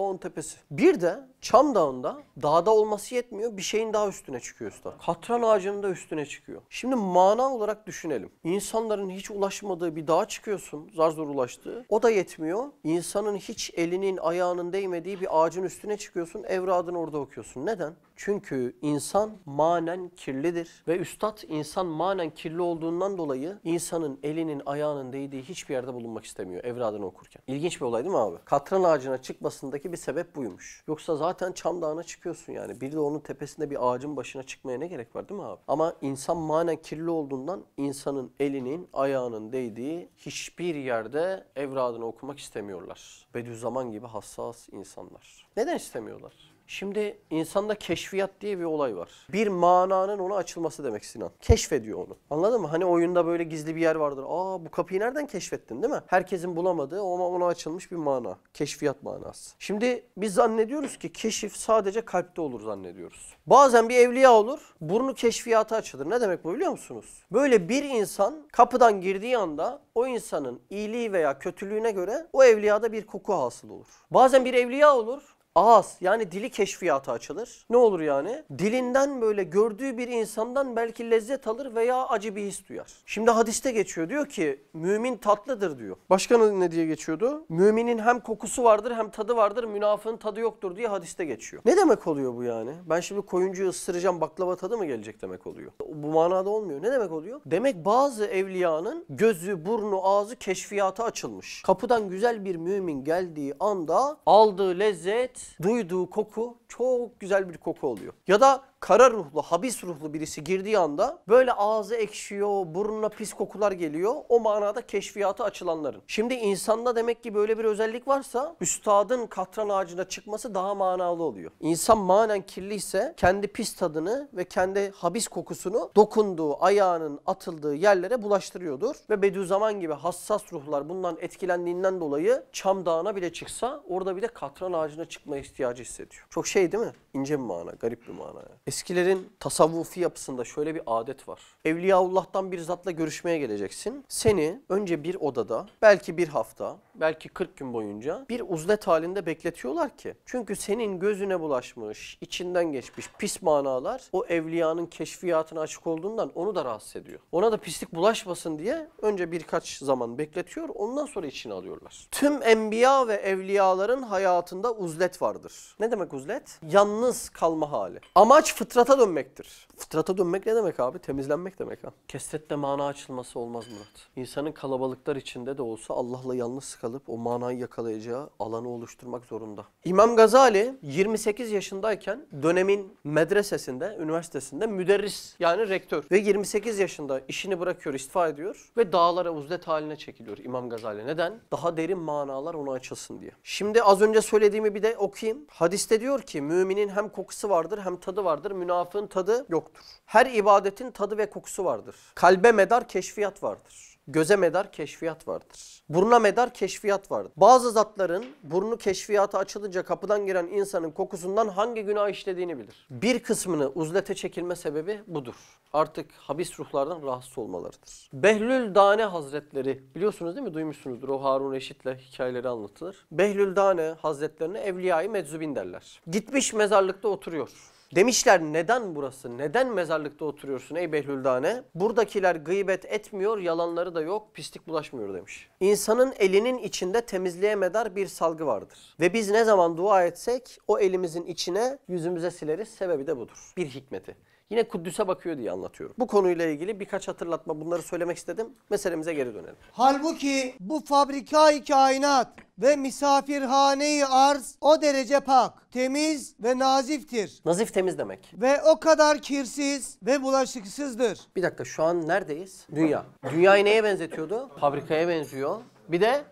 dağın tepesi. Bir de Çam Dağı'nda dağda olması yetmiyor bir şeyin daha üstüne çıkıyor üstad. Katran ağacının da üstüne çıkıyor. Şimdi mana olarak düşünelim. İnsanların hiç ulaşmadığı bir dağa çıkıyorsun zar zor ulaştığı. O da yetmiyor. İnsanın hiç elinin ayağının değmediği bir ağacın üstüne çıkıyorsun evradını orada okuyorsun. Neden? Çünkü insan manen kirlidir ve üstad insan manen kirli olduğundan dolayı insanın elinin ayağının değdiği hiçbir yerde bulunmak istemiyor evradını okurken. İlginç bir olay değil mi abi? Katran ağacına çıkmasındaki bir sebep buymuş. Yoksa zaten Çam Dağı'na çıkıyorsun yani. Bir de onun tepesinde bir ağacın başına çıkmaya ne gerek var değil mi abi? Ama insan manen kirli olduğundan insanın elinin ayağının değdiği hiçbir yerde evradını okumak istemiyorlar. Bediüzzaman gibi hassas insanlar. Neden istemiyorlar? Şimdi insanda keşfiyat diye bir olay var. Bir mananın ona açılması demek Sinan. Keşfediyor onu. Anladın mı? Hani oyunda böyle gizli bir yer vardır. Aa bu kapıyı nereden keşfettin değil mi? Herkesin bulamadığı ama ona açılmış bir mana. Keşfiyat manası. Şimdi biz zannediyoruz ki keşif sadece kalpte olur zannediyoruz. Bazen bir evliya olur. Burnu keşfiyata açılır. Ne demek bu biliyor musunuz? Böyle bir insan kapıdan girdiği anda o insanın iyiliği veya kötülüğüne göre o evliyada bir koku hasıl olur. Bazen bir evliya olur ağız yani dili keşfiyata açılır. Ne olur yani? Dilinden böyle gördüğü bir insandan belki lezzet alır veya acı bir his duyar. Şimdi hadiste geçiyor diyor ki mümin tatlıdır diyor. Başka ne diye geçiyordu? Müminin hem kokusu vardır hem tadı vardır münafığın tadı yoktur diye hadiste geçiyor. Ne demek oluyor bu yani? Ben şimdi koyuncuyu ısıracağım baklava tadı mı gelecek demek oluyor? Bu manada olmuyor. Ne demek oluyor? Demek bazı evliyanın gözü, burnu, ağzı keşfiyata açılmış. Kapıdan güzel bir mümin geldiği anda aldığı lezzet duyduğu koku çok güzel bir koku oluyor. Ya da kara ruhlu, habis ruhlu birisi girdiği anda böyle ağzı ekşiyor, burnuna pis kokular geliyor. O manada keşfiyatı açılanların. Şimdi insanda demek ki böyle bir özellik varsa üstadın katran ağacına çıkması daha manalı oluyor. İnsan manen kirliyse kendi pis tadını ve kendi habis kokusunu dokunduğu, ayağının atıldığı yerlere bulaştırıyordur. Ve Bediüzzaman gibi hassas ruhlar bundan etkilendiğinden dolayı Çam Dağı'na bile çıksa orada bir de katran ağacına çıkma ihtiyacı hissediyor. Çok şey değil mi? İnce bir mana, garip bir mana. Yani. Eskilerin tasavvufi yapısında şöyle bir adet var. Evliyaullah'tan bir zatla görüşmeye geleceksin. Seni önce bir odada belki bir hafta belki 40 gün boyunca bir uzlet halinde bekletiyorlar ki. Çünkü senin gözüne bulaşmış, içinden geçmiş pis manalar o evliyanın keşfiyatına açık olduğundan onu da rahatsız ediyor. Ona da pislik bulaşmasın diye önce birkaç zaman bekletiyor ondan sonra içine alıyorlar. Tüm enbiya ve evliyaların hayatında uzlet vardır. Ne demek uzlet? Yalnız kalma hali. Amaç fıtrata dönmektir. Fıtrata dönmek ne demek abi? Temizlenmek demek ha. Kesrette mana açılması olmaz Murat. İnsanın kalabalıklar içinde de olsa Allah'la yalnız kalıp o manayı yakalayacağı alanı oluşturmak zorunda. İmam Gazali 28 yaşındayken dönemin medresesinde, üniversitesinde müderris yani rektör ve 28 yaşında işini bırakıyor, istifa ediyor ve dağlara uzlet haline çekiliyor İmam Gazali. Neden? Daha derin manalar ona açılsın diye. Şimdi az önce söylediğimi bir de okuyayım. Hadiste diyor ki müminin hem kokusu vardır hem tadı vardır münafığın tadı yoktur. Her ibadetin tadı ve kokusu vardır. Kalbe medar keşfiyat vardır. Göze medar keşfiyat vardır. Buruna medar keşfiyat vardır. Bazı zatların burnu keşfiyata açılınca kapıdan giren insanın kokusundan hangi günah işlediğini bilir. Bir kısmını uzlete çekilme sebebi budur. Artık habis ruhlardan rahatsız olmalarıdır. Behlül Dane Hazretleri biliyorsunuz değil mi? Duymuşsunuzdur. O Harun Reşit'le hikayeleri anlatılır. Behlül Dane Hazretlerine Evliyayı Meczubin derler. Gitmiş mezarlıkta oturuyor. Demişler neden burası? Neden mezarlıkta oturuyorsun ey Behlül Behlüldane? Buradakiler gıybet etmiyor, yalanları da yok, pislik bulaşmıyor demiş. İnsanın elinin içinde temizliğe medar bir salgı vardır. Ve biz ne zaman dua etsek o elimizin içine yüzümüze sileriz. Sebebi de budur. Bir hikmeti. Yine Kudüs'e bakıyor diye anlatıyorum. Bu konuyla ilgili birkaç hatırlatma bunları söylemek istedim. Meselemize geri dönelim. Halbuki bu fabrikayı kainat ve misafirhaneyi arz o derece pak, temiz ve naziftir. Nazif temiz demek. Ve o kadar kirsiz ve bulaşıksızdır. Bir dakika şu an neredeyiz? Dünya. Dünyayı neye benzetiyordu? Fabrikaya benziyor. Bir de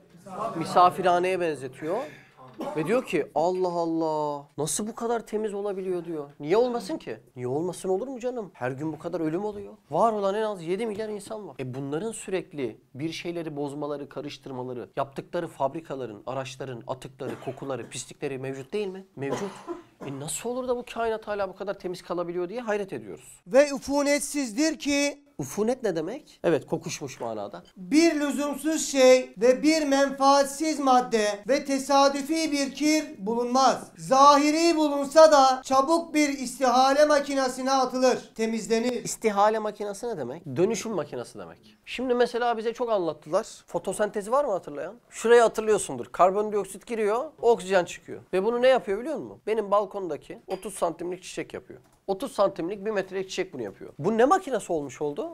misafirhaneye benzetiyor. Ve diyor ki Allah Allah nasıl bu kadar temiz olabiliyor diyor. Niye olmasın ki? Niye olmasın olur mu canım? Her gün bu kadar ölüm oluyor. Var olan en az 7 milyar insan var. E bunların sürekli bir şeyleri bozmaları, karıştırmaları, yaptıkları fabrikaların, araçların, atıkları, kokuları, pislikleri mevcut değil mi? Mevcut. E nasıl olur da bu kainat hala bu kadar temiz kalabiliyor diye hayret ediyoruz. Ve ufunetsizdir ki Ufunet ne demek? Evet kokuşmuş manada. Bir lüzumsuz şey ve bir menfaatsiz madde ve tesadüfi bir kir bulunmaz. Zahiri bulunsa da çabuk bir istihale makinesine atılır. Temizlenir. İstihale makinesi ne demek? Dönüşüm makinesi demek. Şimdi mesela bize çok anlattılar. Fotosentezi var mı hatırlayan? Şurayı hatırlıyorsundur. Karbondioksit giriyor, oksijen çıkıyor. Ve bunu ne yapıyor biliyor musun? Benim balkondaki 30 santimlik çiçek yapıyor. 30 santimlik bir metrelik çiçek bunu yapıyor. Bu ne makinesi olmuş oldu?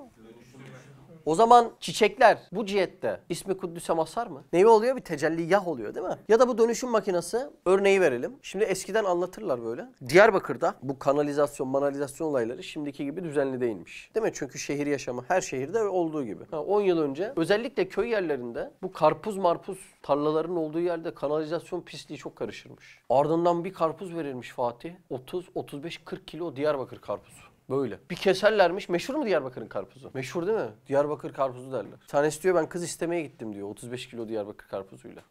O zaman çiçekler bu cihette ismi Kuddüs'e masar mı? Neyve oluyor? Bir tecelli tecelliyah oluyor değil mi? Ya da bu dönüşüm makinesi örneği verelim. Şimdi eskiden anlatırlar böyle. Diyarbakır'da bu kanalizasyon, manalizasyon olayları şimdiki gibi düzenli değilmiş. Değil mi? Çünkü şehir yaşamı her şehirde olduğu gibi. Ha, 10 yıl önce özellikle köy yerlerinde bu karpuz marpuz tarlaların olduğu yerde kanalizasyon pisliği çok karışırmış. Ardından bir karpuz verilmiş Fatih. 30, 35, 40 kilo Diyarbakır karpuzu. Böyle. Bir keserlermiş. Meşhur mu Diyarbakır'ın karpuzu? Meşhur değil mi? Diyarbakır karpuzu derler. Bir tanesi diyor ben kız istemeye gittim diyor. 35 kilo Diyarbakır karpuzuyla.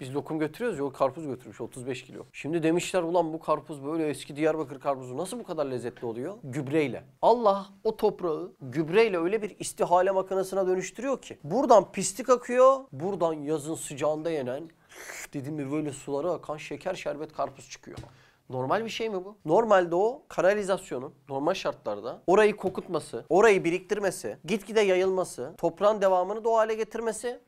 Biz lokum götürüyoruz ya o karpuz götürmüş 35 kilo. Şimdi demişler ulan bu karpuz böyle eski Diyarbakır karpuzu nasıl bu kadar lezzetli oluyor? Gübreyle. Allah o toprağı gübreyle öyle bir istihale makinesine dönüştürüyor ki. Buradan pislik akıyor, buradan yazın sıcağında yenen dedim mi böyle suları akan şeker şerbet karpuz çıkıyor. Normal bir şey mi bu? Normalde o kanalizasyonun normal şartlarda orayı kokutması, orayı biriktirmesi, gitgide yayılması, toprağın devamını doğal hale getirmesi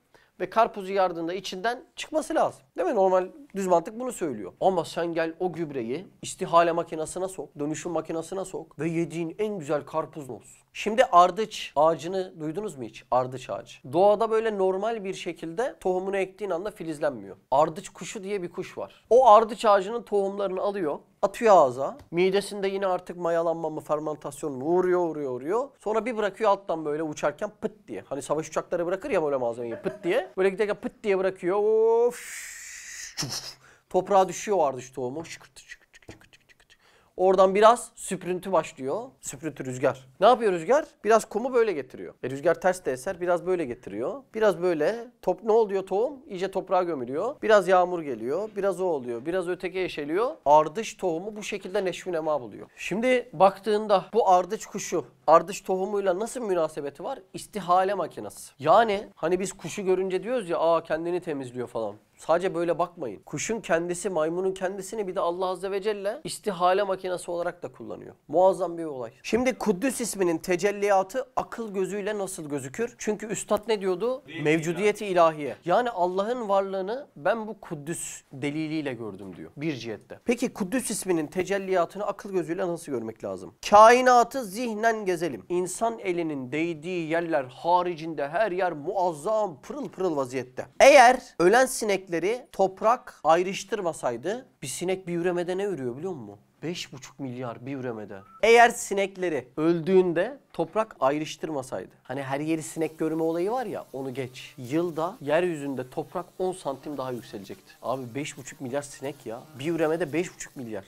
ve karpuzu yardığında içinden çıkması lazım. Değil mi? Normal Düz mantık bunu söylüyor. Ama sen gel o gübreyi istihale makinesine sok, dönüşüm makinesine sok ve yediğin en güzel karpuzun olsun. Şimdi ardıç ağacını duydunuz mu hiç? Ardıç ağacı. Doğada böyle normal bir şekilde tohumunu ektiğin anda filizlenmiyor. Ardıç kuşu diye bir kuş var. O ardıç ağacının tohumlarını alıyor atıyor ağza. Midesinde yine artık mayalanma mı fermantasyon mu uğruyor uğruyor uğruyor. Sonra bir bırakıyor alttan böyle uçarken pıt diye. Hani savaş uçakları bırakır ya böyle malzemeyi pıt diye. Böyle giderken pıt diye bırakıyor. Of (laughs) Toprağa düşüyor vardı ardıç tohumu. Şıkırtı şıkırtı şıkırtı şıkırtı. Oradan biraz süprüntü başlıyor. Süprüntü rüzgar. Ne yapıyor rüzgar? Biraz kumu böyle getiriyor. E rüzgar ters de eser biraz böyle getiriyor. Biraz böyle top ne oluyor tohum? İyice toprağa gömülüyor. Biraz yağmur geliyor. Biraz o oluyor. Biraz öteki yeşeliyor. Ardış tohumu bu şekilde neşvi nema buluyor. Şimdi baktığında bu ardış kuşu ardış tohumuyla nasıl münasebeti var? İstihale makinesi. Yani hani biz kuşu görünce diyoruz ya aa kendini temizliyor falan. Sadece böyle bakmayın. Kuşun kendisi, maymunun kendisini bir de Allah Azze ve Celle istihale makinesi olarak da kullanıyor. Muazzam bir olay. Şimdi Kuddüs isminin tecelliyatı akıl gözüyle nasıl gözükür? Çünkü Üstad ne diyordu? Mevcudiyeti ilahi. ilahiye. Yani Allah'ın varlığını ben bu Kuddüs deliliyle gördüm diyor bir cihette. Peki Kuddüs isminin tecelliyatını akıl gözüyle nasıl görmek lazım? Kainatı zihnen gezelim. İnsan elinin değdiği yerler haricinde her yer muazzam pırıl pırıl vaziyette. Eğer ölen sinek sinekleri toprak ayrıştırmasaydı bir sinek bir üremede ne ürüyor biliyor musun? 5,5 milyar bir üremede. Eğer sinekleri öldüğünde toprak ayrıştırmasaydı. Hani her yeri sinek görme olayı var ya onu geç. Yılda yeryüzünde toprak 10 santim daha yükselecekti. Abi 5,5 milyar sinek ya. Bir üremede 5,5 milyar.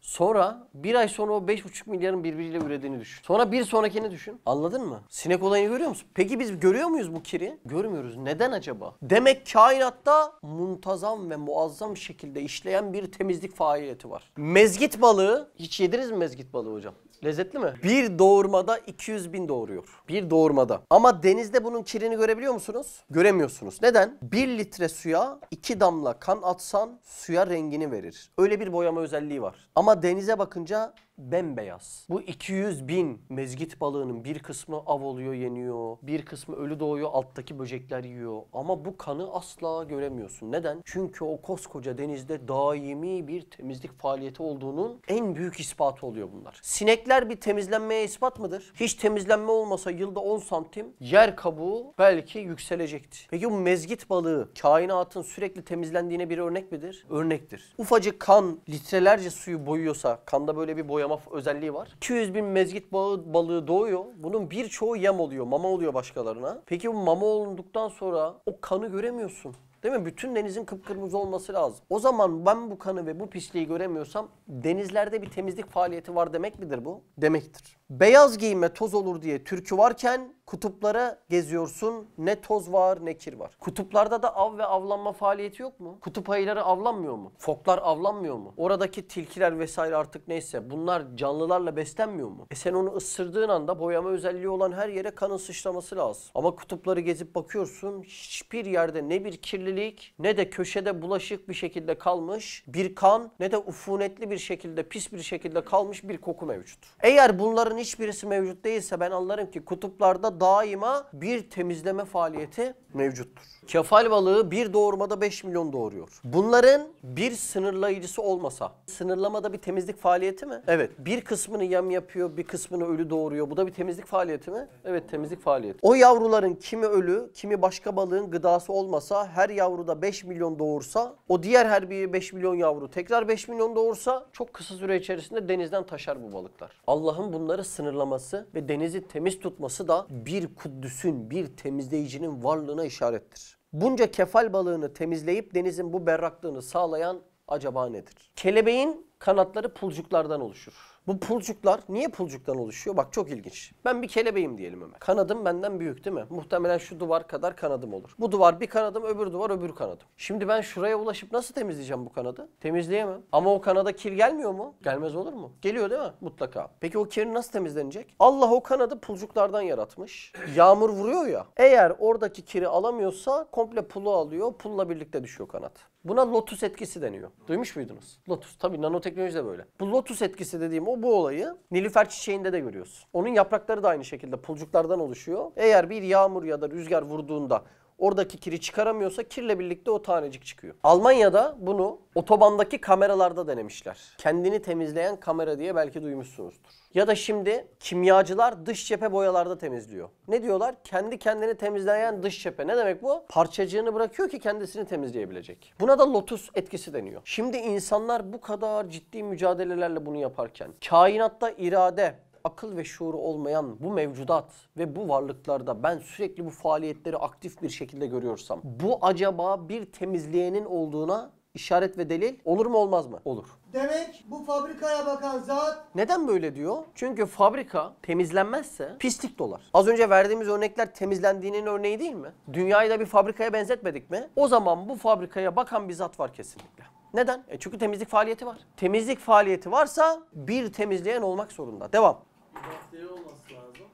Sonra bir ay sonra o 5,5 milyarın birbiriyle ürediğini düşün. Sonra bir sonrakini düşün. Anladın mı? Sinek olayını görüyor musun? Peki biz görüyor muyuz bu kiri? Görmüyoruz. Neden acaba? Demek kainatta muntazam ve muazzam şekilde işleyen bir temizlik faaliyeti var. Mezgit balığı, hiç yediniz mi mezgit balığı hocam? Lezzetli mi? Bir doğurmada 200 bin doğuruyor. Bir doğurmada. Ama denizde bunun kirini görebiliyor musunuz? Göremiyorsunuz. Neden? Bir litre suya iki damla kan atsan suya rengini verir. Öyle bir boyama özelliği var. Ama denize bakınca bembeyaz. Bu 200 bin mezgit balığının bir kısmı av oluyor, yeniyor. Bir kısmı ölü doğuyor, alttaki böcekler yiyor. Ama bu kanı asla göremiyorsun. Neden? Çünkü o koskoca denizde daimi bir temizlik faaliyeti olduğunun en büyük ispatı oluyor bunlar. Sinekler bir temizlenmeye ispat mıdır? Hiç temizlenme olmasa yılda 10 santim yer kabuğu belki yükselecekti. Peki bu mezgit balığı kainatın sürekli temizlendiğine bir örnek midir? Örnektir. Ufacık kan litrelerce suyu boyuyorsa, kanda böyle bir boyama oynama özelliği var. 200 bin mezgit balığı doğuyor. Bunun birçoğu yem oluyor, mama oluyor başkalarına. Peki bu mama olduktan sonra o kanı göremiyorsun. Değil mi? Bütün denizin kıpkırmızı olması lazım. O zaman ben bu kanı ve bu pisliği göremiyorsam denizlerde bir temizlik faaliyeti var demek midir bu? Demektir. Beyaz giyime toz olur diye türkü varken kutuplara geziyorsun ne toz var ne kir var. Kutuplarda da av ve avlanma faaliyeti yok mu? Kutup ayıları avlanmıyor mu? Foklar avlanmıyor mu? Oradaki tilkiler vesaire artık neyse bunlar canlılarla beslenmiyor mu? E sen onu ısırdığın anda boyama özelliği olan her yere kanın sıçraması lazım. Ama kutupları gezip bakıyorsun hiçbir yerde ne bir kirli kirlilik ne de köşede bulaşık bir şekilde kalmış bir kan ne de ufunetli bir şekilde pis bir şekilde kalmış bir koku mevcut. Eğer bunların hiçbirisi mevcut değilse ben anlarım ki kutuplarda daima bir temizleme faaliyeti mevcuttur. Kefal balığı bir doğurmada 5 milyon doğuruyor. Bunların bir sınırlayıcısı olmasa sınırlamada bir temizlik faaliyeti mi? Evet. Bir kısmını yem yapıyor, bir kısmını ölü doğuruyor. Bu da bir temizlik faaliyeti mi? Evet temizlik faaliyeti. O yavruların kimi ölü, kimi başka balığın gıdası olmasa her yavru da 5 milyon doğursa o diğer her bir 5 milyon yavru tekrar 5 milyon doğursa çok kısa süre içerisinde denizden taşar bu balıklar. Allah'ın bunları sınırlaması ve denizi temiz tutması da bir Kuddüs'ün bir temizleyicinin varlığına işarettir. Bunca kefal balığını temizleyip denizin bu berraklığını sağlayan acaba nedir? Kelebeğin kanatları pulcuklardan oluşur. Bu pulcuklar niye pulcuktan oluşuyor? Bak çok ilginç. Ben bir kelebeğim diyelim hemen. Kanadım benden büyük değil mi? Muhtemelen şu duvar kadar kanadım olur. Bu duvar bir kanadım, öbür duvar öbür kanadım. Şimdi ben şuraya ulaşıp nasıl temizleyeceğim bu kanadı? Temizleyemem. Ama o kanada kir gelmiyor mu? Gelmez olur mu? Geliyor değil mi? Mutlaka. Peki o kir nasıl temizlenecek? Allah o kanadı pulcuklardan yaratmış. (clears throat) Yağmur vuruyor ya. Eğer oradaki kiri alamıyorsa komple pulu alıyor. Pulla birlikte düşüyor kanat. Buna lotus etkisi deniyor. Duymuş muydunuz? Lotus. Tabii nanoteknoloji de böyle. Bu lotus etkisi dediğim o bu olayı Nilüfer çiçeğinde de görüyorsun. Onun yaprakları da aynı şekilde pulcuklardan oluşuyor. Eğer bir yağmur ya da rüzgar vurduğunda Oradaki kiri çıkaramıyorsa kirle birlikte o tanecik çıkıyor. Almanya'da bunu otobandaki kameralarda denemişler. Kendini temizleyen kamera diye belki duymuşsunuzdur. Ya da şimdi kimyacılar dış cephe boyalarda temizliyor. Ne diyorlar? Kendi kendini temizleyen dış cephe. Ne demek bu? Parçacığını bırakıyor ki kendisini temizleyebilecek. Buna da lotus etkisi deniyor. Şimdi insanlar bu kadar ciddi mücadelelerle bunu yaparken kainatta irade akıl ve şuuru olmayan bu mevcudat ve bu varlıklarda ben sürekli bu faaliyetleri aktif bir şekilde görüyorsam bu acaba bir temizleyenin olduğuna işaret ve delil olur mu olmaz mı? Olur. Demek bu fabrikaya bakan zat... Neden böyle diyor? Çünkü fabrika temizlenmezse pislik dolar. Az önce verdiğimiz örnekler temizlendiğinin örneği değil mi? Dünyayı da bir fabrikaya benzetmedik mi? O zaman bu fabrikaya bakan bir zat var kesinlikle. Neden? E çünkü temizlik faaliyeti var. Temizlik faaliyeti varsa bir temizleyen olmak zorunda. Devam bakteri olması lazım.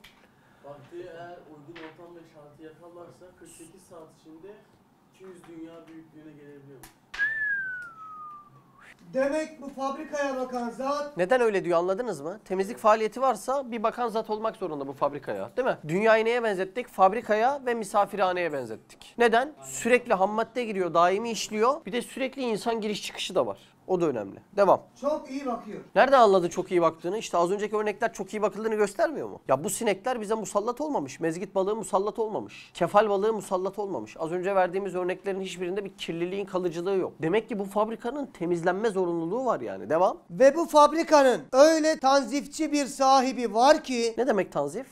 Bakteri eğer uygun ortam ve şartı yakalarsa 48 saat içinde 200 dünya büyüklüğüne gelebiliyor. Demek bu fabrikaya bakan zat Neden öyle diyor anladınız mı? Temizlik faaliyeti varsa bir bakan zat olmak zorunda bu fabrikaya değil mi? Dünyayı neye benzettik? Fabrikaya ve misafirhaneye benzettik. Neden? Sürekli ham madde giriyor, daimi işliyor. Bir de sürekli insan giriş çıkışı da var. O da önemli. Devam. Çok iyi bakıyor. Nerede anladı çok iyi baktığını? İşte az önceki örnekler çok iyi bakıldığını göstermiyor mu? Ya bu sinekler bize musallat olmamış. Mezgit balığı musallat olmamış. Kefal balığı musallat olmamış. Az önce verdiğimiz örneklerin hiçbirinde bir kirliliğin kalıcılığı yok. Demek ki bu fabrikanın temizlenme zorunluluğu var yani. Devam. Ve bu fabrikanın öyle tanzifçi bir sahibi var ki... Ne demek tanzif?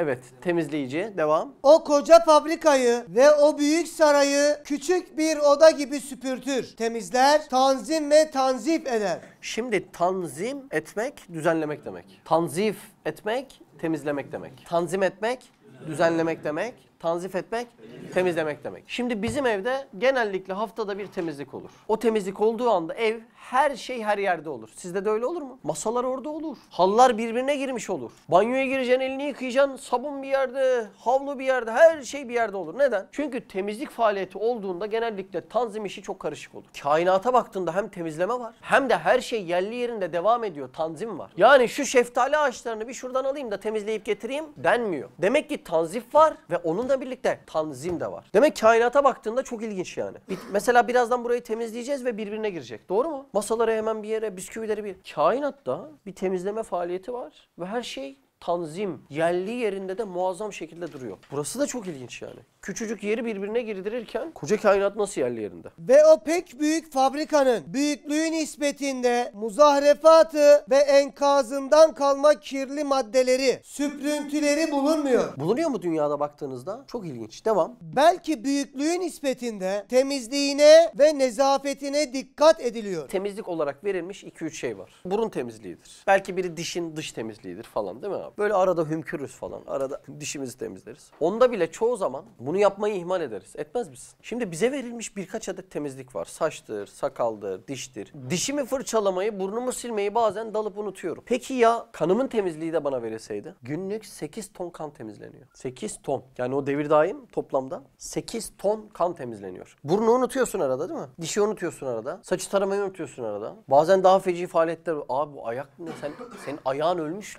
Evet temizleyici devam. O koca fabrikayı ve o büyük sarayı küçük bir oda gibi süpürtür. Temizler, tanzim ve tanzif eder. Şimdi tanzim etmek düzenlemek demek. Tanzif etmek temizlemek demek. Tanzim etmek düzenlemek demek. Tanzif etmek temizlemek demek. Şimdi bizim evde genellikle haftada bir temizlik olur. O temizlik olduğu anda ev her şey her yerde olur. Sizde de öyle olur mu? Masalar orada olur. Hallar birbirine girmiş olur. Banyoya gireceksin, elini yıkayacaksın, sabun bir yerde, havlu bir yerde, her şey bir yerde olur. Neden? Çünkü temizlik faaliyeti olduğunda genellikle tanzim işi çok karışık olur. Kainata baktığında hem temizleme var hem de her şey yerli yerinde devam ediyor. Tanzim var. Yani şu şeftali ağaçlarını bir şuradan alayım da temizleyip getireyim denmiyor. Demek ki tanzif var ve onunla birlikte tanzim de var. Demek kainata baktığında çok ilginç yani. Mesela birazdan burayı temizleyeceğiz ve birbirine girecek. Doğru mu? Masaları hemen bir yere, bisküvileri bir. Kainatta bir temizleme faaliyeti var ve her şey tanzim, yerli yerinde de muazzam şekilde duruyor. Burası da çok ilginç yani küçücük yeri birbirine girdirirken koca kainat nasıl yerli yerinde? Ve o pek büyük fabrikanın büyüklüğü nispetinde muzahrefatı ve enkazından kalma kirli maddeleri, süprüntüleri bulunmuyor. Bulunuyor mu dünyada baktığınızda? Çok ilginç. Devam. Belki büyüklüğü nispetinde temizliğine ve nezafetine dikkat ediliyor. Temizlik olarak verilmiş 2-3 şey var. Burun temizliğidir. Belki biri dişin dış temizliğidir falan değil mi abi? Böyle arada hümkürüz falan. Arada dişimizi temizleriz. Onda bile çoğu zaman bunu bunu yapmayı ihmal ederiz. Etmez misin? Şimdi bize verilmiş birkaç adet temizlik var. Saçtır, sakaldır, diştir. Dişimi fırçalamayı, burnumu silmeyi bazen dalıp unutuyorum. Peki ya kanımın temizliği de bana verilseydi? Günlük 8 ton kan temizleniyor. 8 ton. Yani o devir daim toplamda 8 ton kan temizleniyor. Burnu unutuyorsun arada değil mi? Dişi unutuyorsun arada. Saçı taramayı unutuyorsun arada. Bazen daha feci faaliyetler. Abi bu ayak ne? Sen, senin ayağın ölmüş.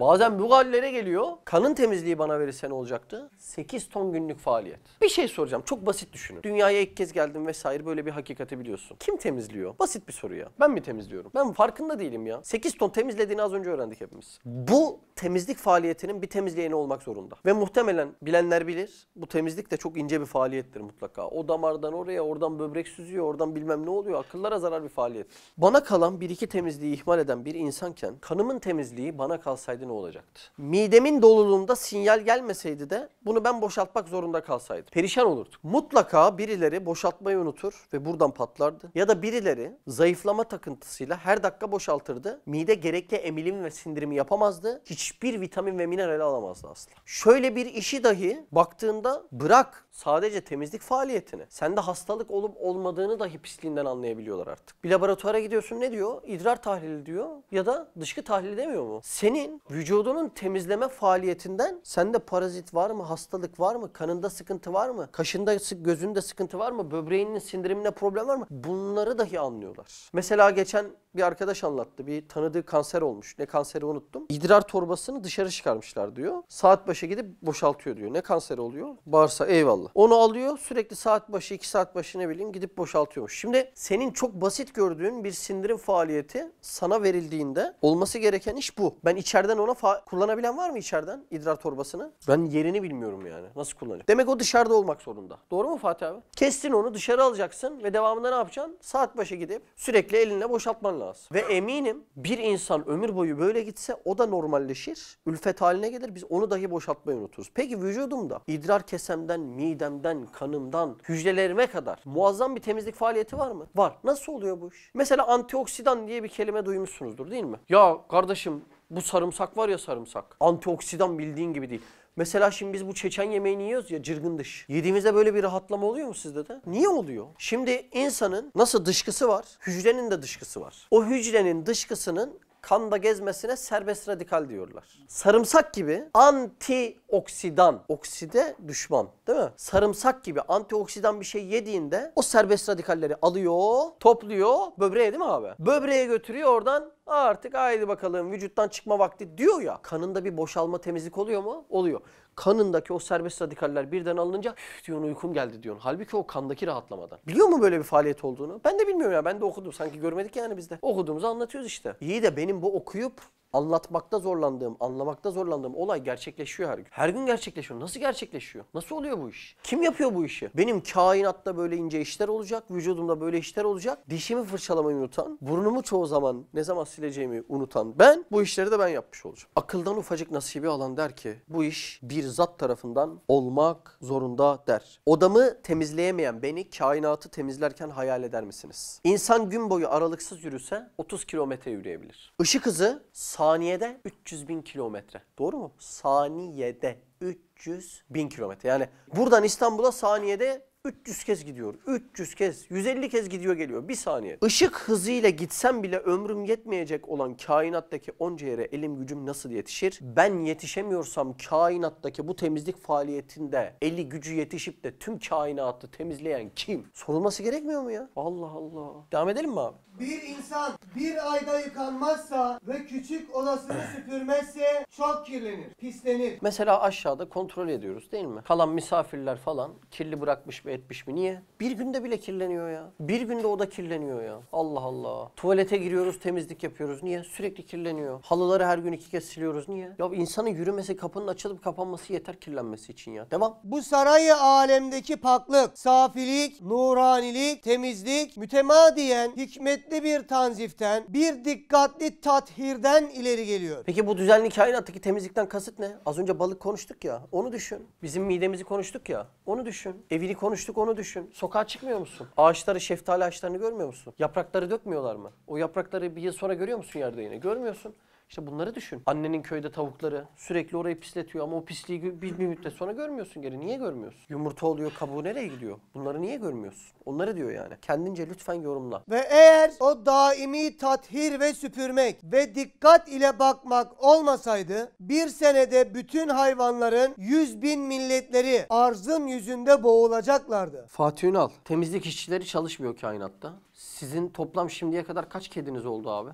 Bazen bu hallere geliyor. Kanın temizliği bana verirse ne olacaktı. 8 ton günlük faaliyet. Bir şey soracağım. Çok basit düşünün. Dünyaya ilk kez geldim vesaire böyle bir hakikati biliyorsun. Kim temizliyor? Basit bir soru ya. Ben mi temizliyorum? Ben farkında değilim ya. 8 ton temizlediğini az önce öğrendik hepimiz. Bu temizlik faaliyetinin bir temizleyeni olmak zorunda. Ve muhtemelen bilenler bilir. Bu temizlik de çok ince bir faaliyettir mutlaka. O damardan oraya, oradan böbrek süzüyor, oradan bilmem ne oluyor. Akıllara zarar bir faaliyet. Bana kalan bir iki temizliği ihmal eden bir insanken kanımın temizliği bana kalsaydı olsaydı ne olacaktı? Midemin doluluğunda sinyal gelmeseydi de bunu ben boşaltmak zorunda kalsaydım. Perişan olurduk. Mutlaka birileri boşaltmayı unutur ve buradan patlardı. Ya da birileri zayıflama takıntısıyla her dakika boşaltırdı. Mide gerekli emilim ve sindirimi yapamazdı. Hiçbir vitamin ve mineral alamazdı aslında. Şöyle bir işi dahi baktığında bırak Sadece temizlik faaliyetini. Sende hastalık olup olmadığını dahi pisliğinden anlayabiliyorlar artık. Bir laboratuvara gidiyorsun ne diyor? İdrar tahlili diyor ya da dışkı tahlili demiyor mu? Senin vücudunun temizleme faaliyetinden sende parazit var mı, hastalık var mı, kanında sıkıntı var mı, kaşında, gözünde sıkıntı var mı, böbreğinin sindirimine problem var mı? Bunları dahi anlıyorlar. Mesela geçen bir arkadaş anlattı. Bir tanıdığı kanser olmuş. Ne kanseri unuttum. İdrar torbasını dışarı çıkarmışlar diyor. Saat başı gidip boşaltıyor diyor. Ne kanseri oluyor? Bağırsa eyvallah. Onu alıyor sürekli saat başı iki saat başı ne bileyim gidip boşaltıyormuş. Şimdi senin çok basit gördüğün bir sindirim faaliyeti sana verildiğinde olması gereken iş bu. Ben içeriden ona kullanabilen var mı içeriden idrar torbasını? Ben yerini bilmiyorum yani. Nasıl kullanayım? Demek o dışarıda olmak zorunda. Doğru mu Fatih abi? Kestin onu dışarı alacaksın ve devamında ne yapacaksın? Saat başı gidip sürekli elinle boşaltman lazım. Ve eminim bir insan ömür boyu böyle gitse o da normalleşir. Ülfet haline gelir. Biz onu dahi boşaltmayı unuturuz. Peki vücudumda idrar kesemden, midemden, kanımdan, hücrelerime kadar muazzam bir temizlik faaliyeti var mı? Var. Nasıl oluyor bu iş? Mesela antioksidan diye bir kelime duymuşsunuzdur değil mi? Ya kardeşim bu sarımsak var ya sarımsak. Antioksidan bildiğin gibi değil. Mesela şimdi biz bu Çeçen yemeğini yiyoruz ya cırgın dış. Yediğimizde böyle bir rahatlama oluyor mu sizde de? Niye oluyor? Şimdi insanın nasıl dışkısı var? Hücrenin de dışkısı var. O hücrenin dışkısının kanda gezmesine serbest radikal diyorlar. Sarımsak gibi antioksidan, okside düşman değil mi? Sarımsak gibi antioksidan bir şey yediğinde o serbest radikalleri alıyor, topluyor böbreğe değil mi abi? Böbreğe götürüyor oradan artık haydi bakalım vücuttan çıkma vakti diyor ya. Kanında bir boşalma temizlik oluyor mu? Oluyor kanındaki o serbest radikaller birden alınınca diyorsun uykum geldi diyorsun. Halbuki o kandaki rahatlamadan. Biliyor mu böyle bir faaliyet olduğunu? Ben de bilmiyorum ya ben de okudum sanki görmedik yani biz de. Okuduğumuzu anlatıyoruz işte. İyi de benim bu okuyup anlatmakta zorlandığım, anlamakta zorlandığım olay gerçekleşiyor her gün. Her gün gerçekleşiyor. Nasıl gerçekleşiyor? Nasıl oluyor bu iş? Kim yapıyor bu işi? Benim kainatta böyle ince işler olacak, vücudumda böyle işler olacak. Dişimi fırçalamayı unutan, burnumu çoğu zaman ne zaman sileceğimi unutan ben bu işleri de ben yapmış olacağım. Akıldan ufacık nasibi alan der ki bu iş bir zat tarafından olmak zorunda der. Odamı temizleyemeyen beni kainatı temizlerken hayal eder misiniz? İnsan gün boyu aralıksız yürüse 30 kilometre yürüyebilir. Işık hızı saniyede 300 bin kilometre. Doğru mu? Saniyede 300 bin kilometre. Yani buradan İstanbul'a saniyede 300 kez gidiyor. 300 kez, 150 kez gidiyor geliyor bir saniye. Işık hızıyla gitsem bile ömrüm yetmeyecek olan kainattaki onca yere elim gücüm nasıl yetişir? Ben yetişemiyorsam kainattaki bu temizlik faaliyetinde eli gücü yetişip de tüm kainatı temizleyen kim? Sorulması gerekmiyor mu ya? Allah Allah. Devam edelim mi abi? Bir insan bir ayda yıkanmazsa ve küçük odasını (clears throat) süpürmezse çok kirlenir, pislenir. Mesela aşağıda kontrol ediyoruz değil mi? Kalan misafirler falan kirli bırakmış mı etmiş mi? Niye? Bir günde bile kirleniyor ya. Bir günde da kirleniyor ya. Allah Allah. Tuvalete giriyoruz temizlik yapıyoruz. Niye? Sürekli kirleniyor. Halıları her gün iki kez siliyoruz. Niye? Ya insanın yürümesi kapının açılıp kapanması yeter kirlenmesi için ya. Devam. Bu sarayı alemdeki paklık, safilik, nuranilik, temizlik, mütemadiyen hikmet şiddetli bir tanziften, bir dikkatli tathirden ileri geliyor. Peki bu düzenli kainattaki temizlikten kasıt ne? Az önce balık konuştuk ya, onu düşün. Bizim midemizi konuştuk ya, onu düşün. Evini konuştuk, onu düşün. Sokağa çıkmıyor musun? Ağaçları, şeftali ağaçlarını görmüyor musun? Yaprakları dökmüyorlar mı? O yaprakları bir yıl sonra görüyor musun yerde yine? Görmüyorsun. İşte bunları düşün. Annenin köyde tavukları sürekli orayı pisletiyor ama o pisliği bir, bir müddet sonra görmüyorsun geri. Niye görmüyorsun? Yumurta oluyor, kabuğu nereye gidiyor? Bunları niye görmüyorsun? Onları diyor yani. Kendince lütfen yorumla. Ve eğer o daimi tathir ve süpürmek ve dikkat ile bakmak olmasaydı bir senede bütün hayvanların yüz bin milletleri arzın yüzünde boğulacaklardı. Fatih Ünal, temizlik işçileri çalışmıyor kainatta. Sizin toplam şimdiye kadar kaç kediniz oldu abi?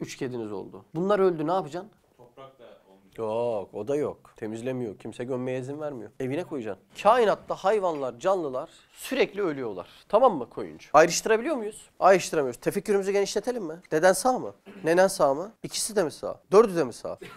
Üç kediniz oldu. Bunlar öldü ne yapacaksın? Toprak da olmayacak. Yok o da yok. Temizlemiyor. Kimse gömmeye izin vermiyor. Evine koyacaksın. Kainatta hayvanlar, canlılar sürekli ölüyorlar. Tamam mı koyuncu? Ayrıştırabiliyor muyuz? Ayrıştıramıyoruz. Tefekkürümüzü genişletelim mi? Deden sağ mı? Nenen sağ mı? İkisi de mi sağ? Dördü de mi sağ? (laughs)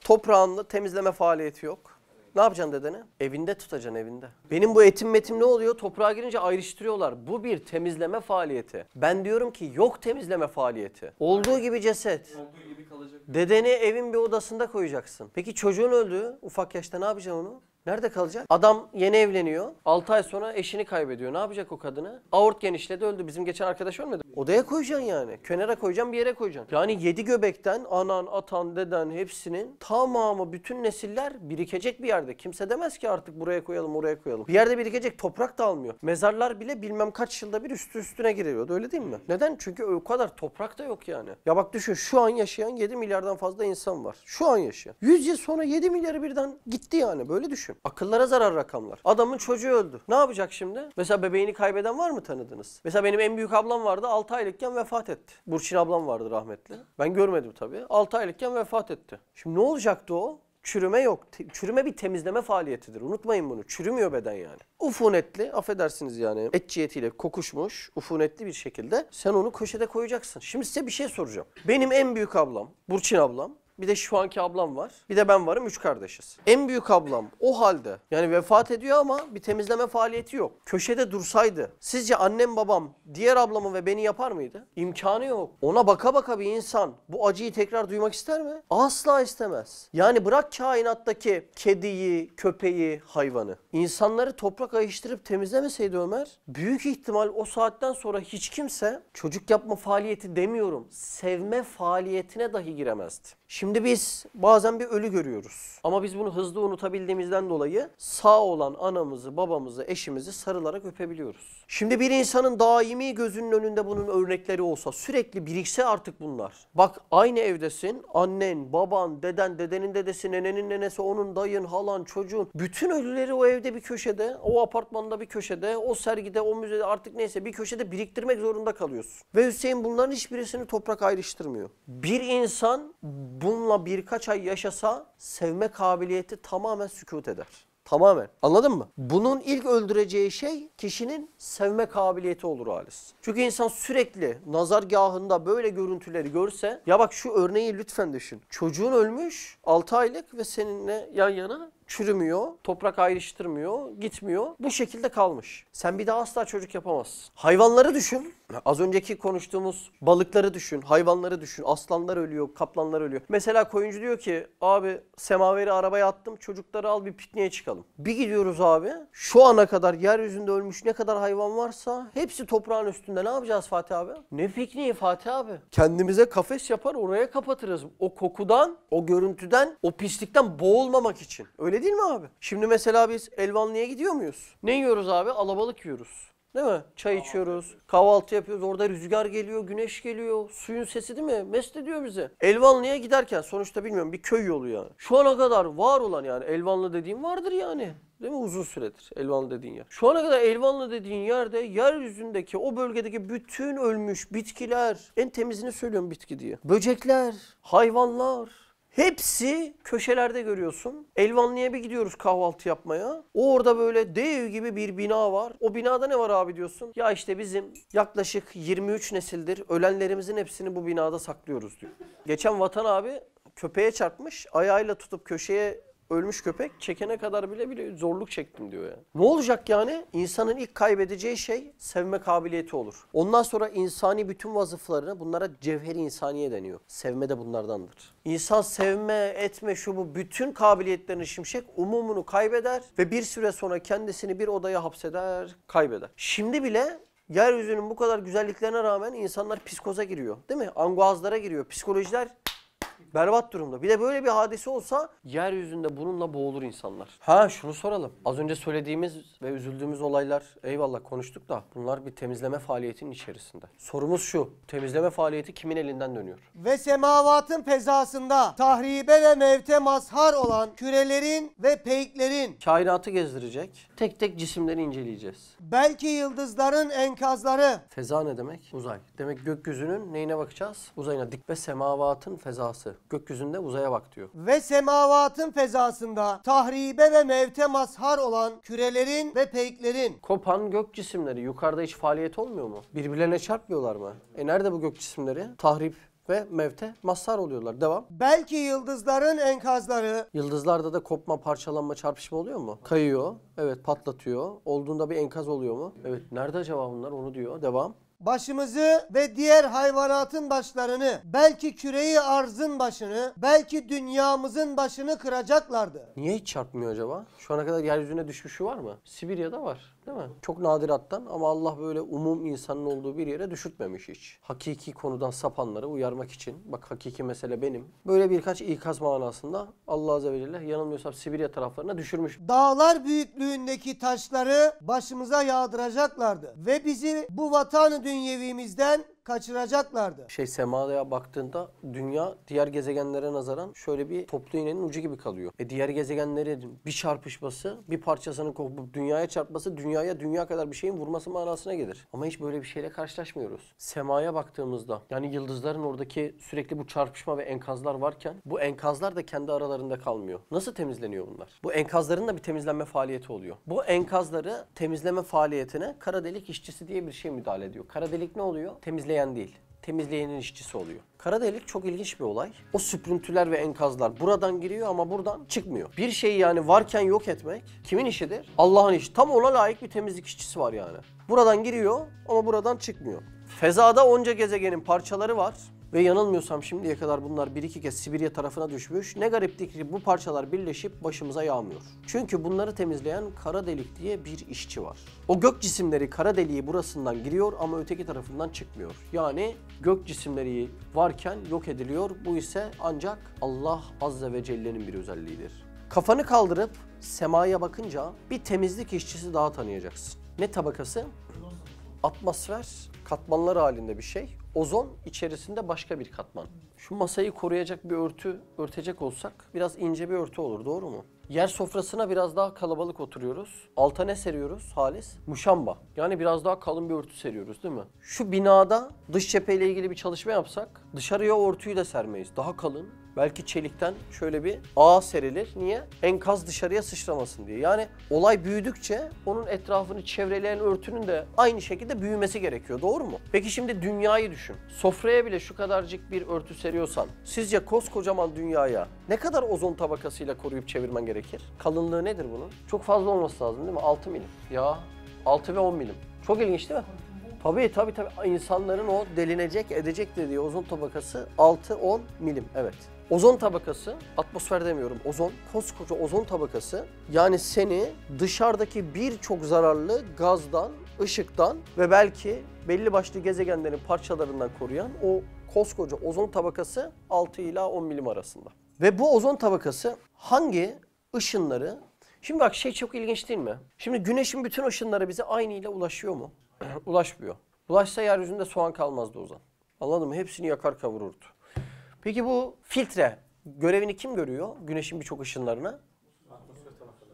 Toprağında temizleme faaliyeti yok. Ne yapacaksın dedene? Evinde tutacaksın evinde. Benim bu etim metim ne oluyor? Toprağa girince ayrıştırıyorlar. Bu bir temizleme faaliyeti. Ben diyorum ki yok temizleme faaliyeti. Olduğu gibi ceset. Olduğu gibi kalacak. Dedeni evin bir odasında koyacaksın. Peki çocuğun öldü. Ufak yaşta ne yapacaksın onu? Nerede kalacak? Adam yeni evleniyor. 6 ay sonra eşini kaybediyor. Ne yapacak o kadını? Aort genişledi öldü. Bizim geçen arkadaş ölmedi. Odaya koyacaksın yani. Kenara koyacaksın bir yere koyacaksın. Yani yedi göbekten anan, atan, deden hepsinin tamamı bütün nesiller birikecek bir yerde. Kimse demez ki artık buraya koyalım oraya koyalım. Bir yerde birikecek toprak da almıyor. Mezarlar bile bilmem kaç yılda bir üstü üstüne giriyordu öyle değil mi? Neden? Çünkü o kadar toprak da yok yani. Ya bak düşün şu an yaşayan 7 milyardan fazla insan var. Şu an yaşayan. 100 yıl sonra 7 milyarı birden gitti yani böyle düşün düşün. Akıllara zarar rakamlar. Adamın çocuğu öldü. Ne yapacak şimdi? Mesela bebeğini kaybeden var mı tanıdınız? Mesela benim en büyük ablam vardı. 6 aylıkken vefat etti. Burçin ablam vardı rahmetli. Ben görmedim tabii. 6 aylıkken vefat etti. Şimdi ne olacaktı o? Çürüme yok. Çürüme bir temizleme faaliyetidir. Unutmayın bunu. Çürümüyor beden yani. Ufunetli, affedersiniz yani Etciyetiyle cihetiyle kokuşmuş, ufunetli bir şekilde sen onu köşede koyacaksın. Şimdi size bir şey soracağım. Benim en büyük ablam, Burçin ablam bir de şu anki ablam var. Bir de ben varım. Üç kardeşiz. En büyük ablam o halde yani vefat ediyor ama bir temizleme faaliyeti yok. Köşede dursaydı sizce annem babam diğer ablamı ve beni yapar mıydı? İmkanı yok. Ona baka baka bir insan bu acıyı tekrar duymak ister mi? Asla istemez. Yani bırak kainattaki kediyi, köpeği, hayvanı. İnsanları toprak ayıştırıp temizlemeseydi Ömer büyük ihtimal o saatten sonra hiç kimse çocuk yapma faaliyeti demiyorum sevme faaliyetine dahi giremezdi. Şimdi Şimdi biz bazen bir ölü görüyoruz. Ama biz bunu hızlı unutabildiğimizden dolayı sağ olan anamızı, babamızı, eşimizi sarılarak öpebiliyoruz. Şimdi bir insanın daimi gözünün önünde bunun örnekleri olsa sürekli birikse artık bunlar. Bak aynı evdesin. Annen, baban, deden, dedenin dedesi, nenenin nenesi, onun dayın, halan, çocuğun. Bütün ölüleri o evde bir köşede, o apartmanda bir köşede, o sergide, o müzede artık neyse bir köşede biriktirmek zorunda kalıyorsun. Ve Hüseyin bunların hiçbirisini toprak ayrıştırmıyor. Bir insan bunun onunla birkaç ay yaşasa sevme kabiliyeti tamamen sükut eder. Tamamen. Anladın mı? Bunun ilk öldüreceği şey kişinin sevme kabiliyeti olur halis. Çünkü insan sürekli nazargahında böyle görüntüleri görse ya bak şu örneği lütfen düşün. Çocuğun ölmüş 6 aylık ve seninle yan yana çürümüyor, toprak ayrıştırmıyor, gitmiyor. Bu şekilde kalmış. Sen bir daha asla çocuk yapamazsın. Hayvanları düşün. Az önceki konuştuğumuz balıkları düşün, hayvanları düşün. Aslanlar ölüyor, kaplanlar ölüyor. Mesela koyuncu diyor ki abi semaveri arabaya attım çocukları al bir pikniğe çıkalım. Bir gidiyoruz abi şu ana kadar yeryüzünde ölmüş ne kadar hayvan varsa hepsi toprağın üstünde. Ne yapacağız Fatih abi? Ne pikniği Fatih abi? Kendimize kafes yapar oraya kapatırız. O kokudan, o görüntüden, o pislikten boğulmamak için. Öyle değil mi abi? Şimdi mesela biz Elvanlı'ya gidiyor muyuz? Ne yiyoruz abi? Alabalık yiyoruz. Değil mi? Çay içiyoruz, kahvaltı yapıyoruz. Orada rüzgar geliyor, güneş geliyor. Suyun sesi değil mi? Mest ediyor bizi. Elvanlı'ya giderken sonuçta bilmiyorum bir köy yolu yani. Şu ana kadar var olan yani Elvanlı dediğim vardır yani. Değil mi? Uzun süredir Elvanlı dediğin yer. Şu ana kadar Elvanlı dediğin yerde yeryüzündeki o bölgedeki bütün ölmüş bitkiler, en temizini söylüyorum bitki diye. Böcekler, hayvanlar, Hepsi köşelerde görüyorsun. Elvanlı'ya bir gidiyoruz kahvaltı yapmaya. O orada böyle dev gibi bir bina var. O binada ne var abi diyorsun? Ya işte bizim yaklaşık 23 nesildir ölenlerimizin hepsini bu binada saklıyoruz diyor. Geçen Vatan abi köpeğe çarpmış. Ayağıyla tutup köşeye ölmüş köpek çekene kadar bile bile zorluk çektim diyor yani. Ne olacak yani? İnsanın ilk kaybedeceği şey sevme kabiliyeti olur. Ondan sonra insani bütün vazıflarını bunlara cevheri insaniye deniyor. Sevme de bunlardandır. İnsan sevme, etme, şu bu bütün kabiliyetlerini şimşek umumunu kaybeder ve bir süre sonra kendisini bir odaya hapseder, kaybeder. Şimdi bile yeryüzünün bu kadar güzelliklerine rağmen insanlar psikoza giriyor. Değil mi? Anguazlara giriyor. Psikolojiler Berbat durumda. Bir de böyle bir hadise olsa yeryüzünde bununla boğulur insanlar. Ha şunu soralım. Az önce söylediğimiz ve üzüldüğümüz olaylar eyvallah konuştuk da bunlar bir temizleme faaliyetinin içerisinde. Sorumuz şu. Temizleme faaliyeti kimin elinden dönüyor? Ve semavatın pezasında tahribe ve mevte mazhar olan kürelerin ve peyklerin Kainatı gezdirecek. Tek tek cisimleri inceleyeceğiz. belki yıldızların enkazları Feza ne demek? Uzay. Demek gökyüzünün neyine bakacağız? Uzayına. Dik ve semavatın fezası gökyüzünde uzaya bak diyor. Ve semavatın fezasında tahribe ve mevte mazhar olan kürelerin ve peyklerin. Kopan gök cisimleri yukarıda hiç faaliyet olmuyor mu? Birbirlerine çarpmıyorlar mı? E nerede bu gök cisimleri? Tahrip ve mevte mazhar oluyorlar. Devam. Belki yıldızların enkazları. Yıldızlarda da kopma, parçalanma, çarpışma oluyor mu? Kayıyor. Evet patlatıyor. Olduğunda bir enkaz oluyor mu? Evet nerede acaba bunlar onu diyor. Devam başımızı ve diğer hayvanatın başlarını, belki küreyi arzın başını, belki dünyamızın başını kıracaklardı. Niye hiç çarpmıyor acaba? Şu ana kadar yeryüzüne düşmüşü var mı? Sibirya'da var. Değil mi? Çok nadirattan ama Allah böyle umum insanın olduğu bir yere düşürtmemiş hiç. Hakiki konudan sapanları uyarmak için. Bak hakiki mesele benim. Böyle birkaç ikaz manasında Allah Azze ve Celle yanılmıyorsam Sibirya taraflarına düşürmüş. Dağlar büyüklüğündeki taşları başımıza yağdıracaklardı. Ve bizi bu vatanı dünyevimizden kaçıracaklardı. Şey semaya baktığında dünya diğer gezegenlere nazaran şöyle bir toplu iğnenin ucu gibi kalıyor. E diğer gezegenlerin bir çarpışması, bir parçasının kopup dünyaya çarpması, dünyaya dünya kadar bir şeyin vurması manasına gelir. Ama hiç böyle bir şeyle karşılaşmıyoruz. Semaya baktığımızda yani yıldızların oradaki sürekli bu çarpışma ve enkazlar varken bu enkazlar da kendi aralarında kalmıyor. Nasıl temizleniyor bunlar? Bu enkazların da bir temizlenme faaliyeti oluyor. Bu enkazları temizleme faaliyetine kara delik işçisi diye bir şey müdahale ediyor. Kara delik ne oluyor? Temizleyen temizleyen değil, temizleyenin işçisi oluyor. Kara delik çok ilginç bir olay. O süprüntüler ve enkazlar buradan giriyor ama buradan çıkmıyor. Bir şeyi yani varken yok etmek kimin işidir? Allah'ın işi. Tam ona layık bir temizlik işçisi var yani. Buradan giriyor ama buradan çıkmıyor. Fezada onca gezegenin parçaları var. Ve yanılmıyorsam şimdiye kadar bunlar bir iki kez Sibirya tarafına düşmüş. Ne gariptir ki bu parçalar birleşip başımıza yağmıyor. Çünkü bunları temizleyen kara delik diye bir işçi var. O gök cisimleri kara deliği burasından giriyor ama öteki tarafından çıkmıyor. Yani gök cisimleri varken yok ediliyor. Bu ise ancak Allah Azze ve Celle'nin bir özelliğidir. Kafanı kaldırıp semaya bakınca bir temizlik işçisi daha tanıyacaksın. Ne tabakası? Atmosfer katmanlar halinde bir şey. Ozon içerisinde başka bir katman. Şu masayı koruyacak bir örtü örtecek olsak biraz ince bir örtü olur doğru mu? Yer sofrasına biraz daha kalabalık oturuyoruz. Alta ne seriyoruz Halis? Muşamba. Yani biraz daha kalın bir örtü seriyoruz değil mi? Şu binada dış cepheyle ilgili bir çalışma yapsak dışarıya örtüyü de sermeyiz. Daha kalın, Belki çelikten şöyle bir ağ serilir. Niye? Enkaz dışarıya sıçramasın diye. Yani olay büyüdükçe onun etrafını çevreleyen örtünün de aynı şekilde büyümesi gerekiyor. Doğru mu? Peki şimdi dünyayı düşün. Sofraya bile şu kadarcık bir örtü seriyorsan sizce koskocaman dünyaya ne kadar ozon tabakasıyla koruyup çevirmen gerekir? Kalınlığı nedir bunun? Çok fazla olması lazım değil mi? 6 milim. Ya 6 ve 10 milim. Çok ilginç değil mi? Tabii tabii tabii insanların o delinecek edecek dediği ozon tabakası 6-10 milim evet. Ozon tabakası, atmosfer demiyorum, ozon, koskoca ozon tabakası yani seni dışarıdaki birçok zararlı gazdan, ışıktan ve belki belli başlı gezegenlerin parçalarından koruyan o koskoca ozon tabakası 6 ila 10 milim arasında. Ve bu ozon tabakası hangi ışınları, şimdi bak şey çok ilginç değil mi? Şimdi güneşin bütün ışınları bize aynı ile ulaşıyor mu? (clears throat) Ulaşmıyor. Ulaşsa yeryüzünde soğan kalmazdı o Anladın mı? Hepsini yakar kavururdu. Peki bu filtre görevini kim görüyor? Güneşin birçok ışınlarını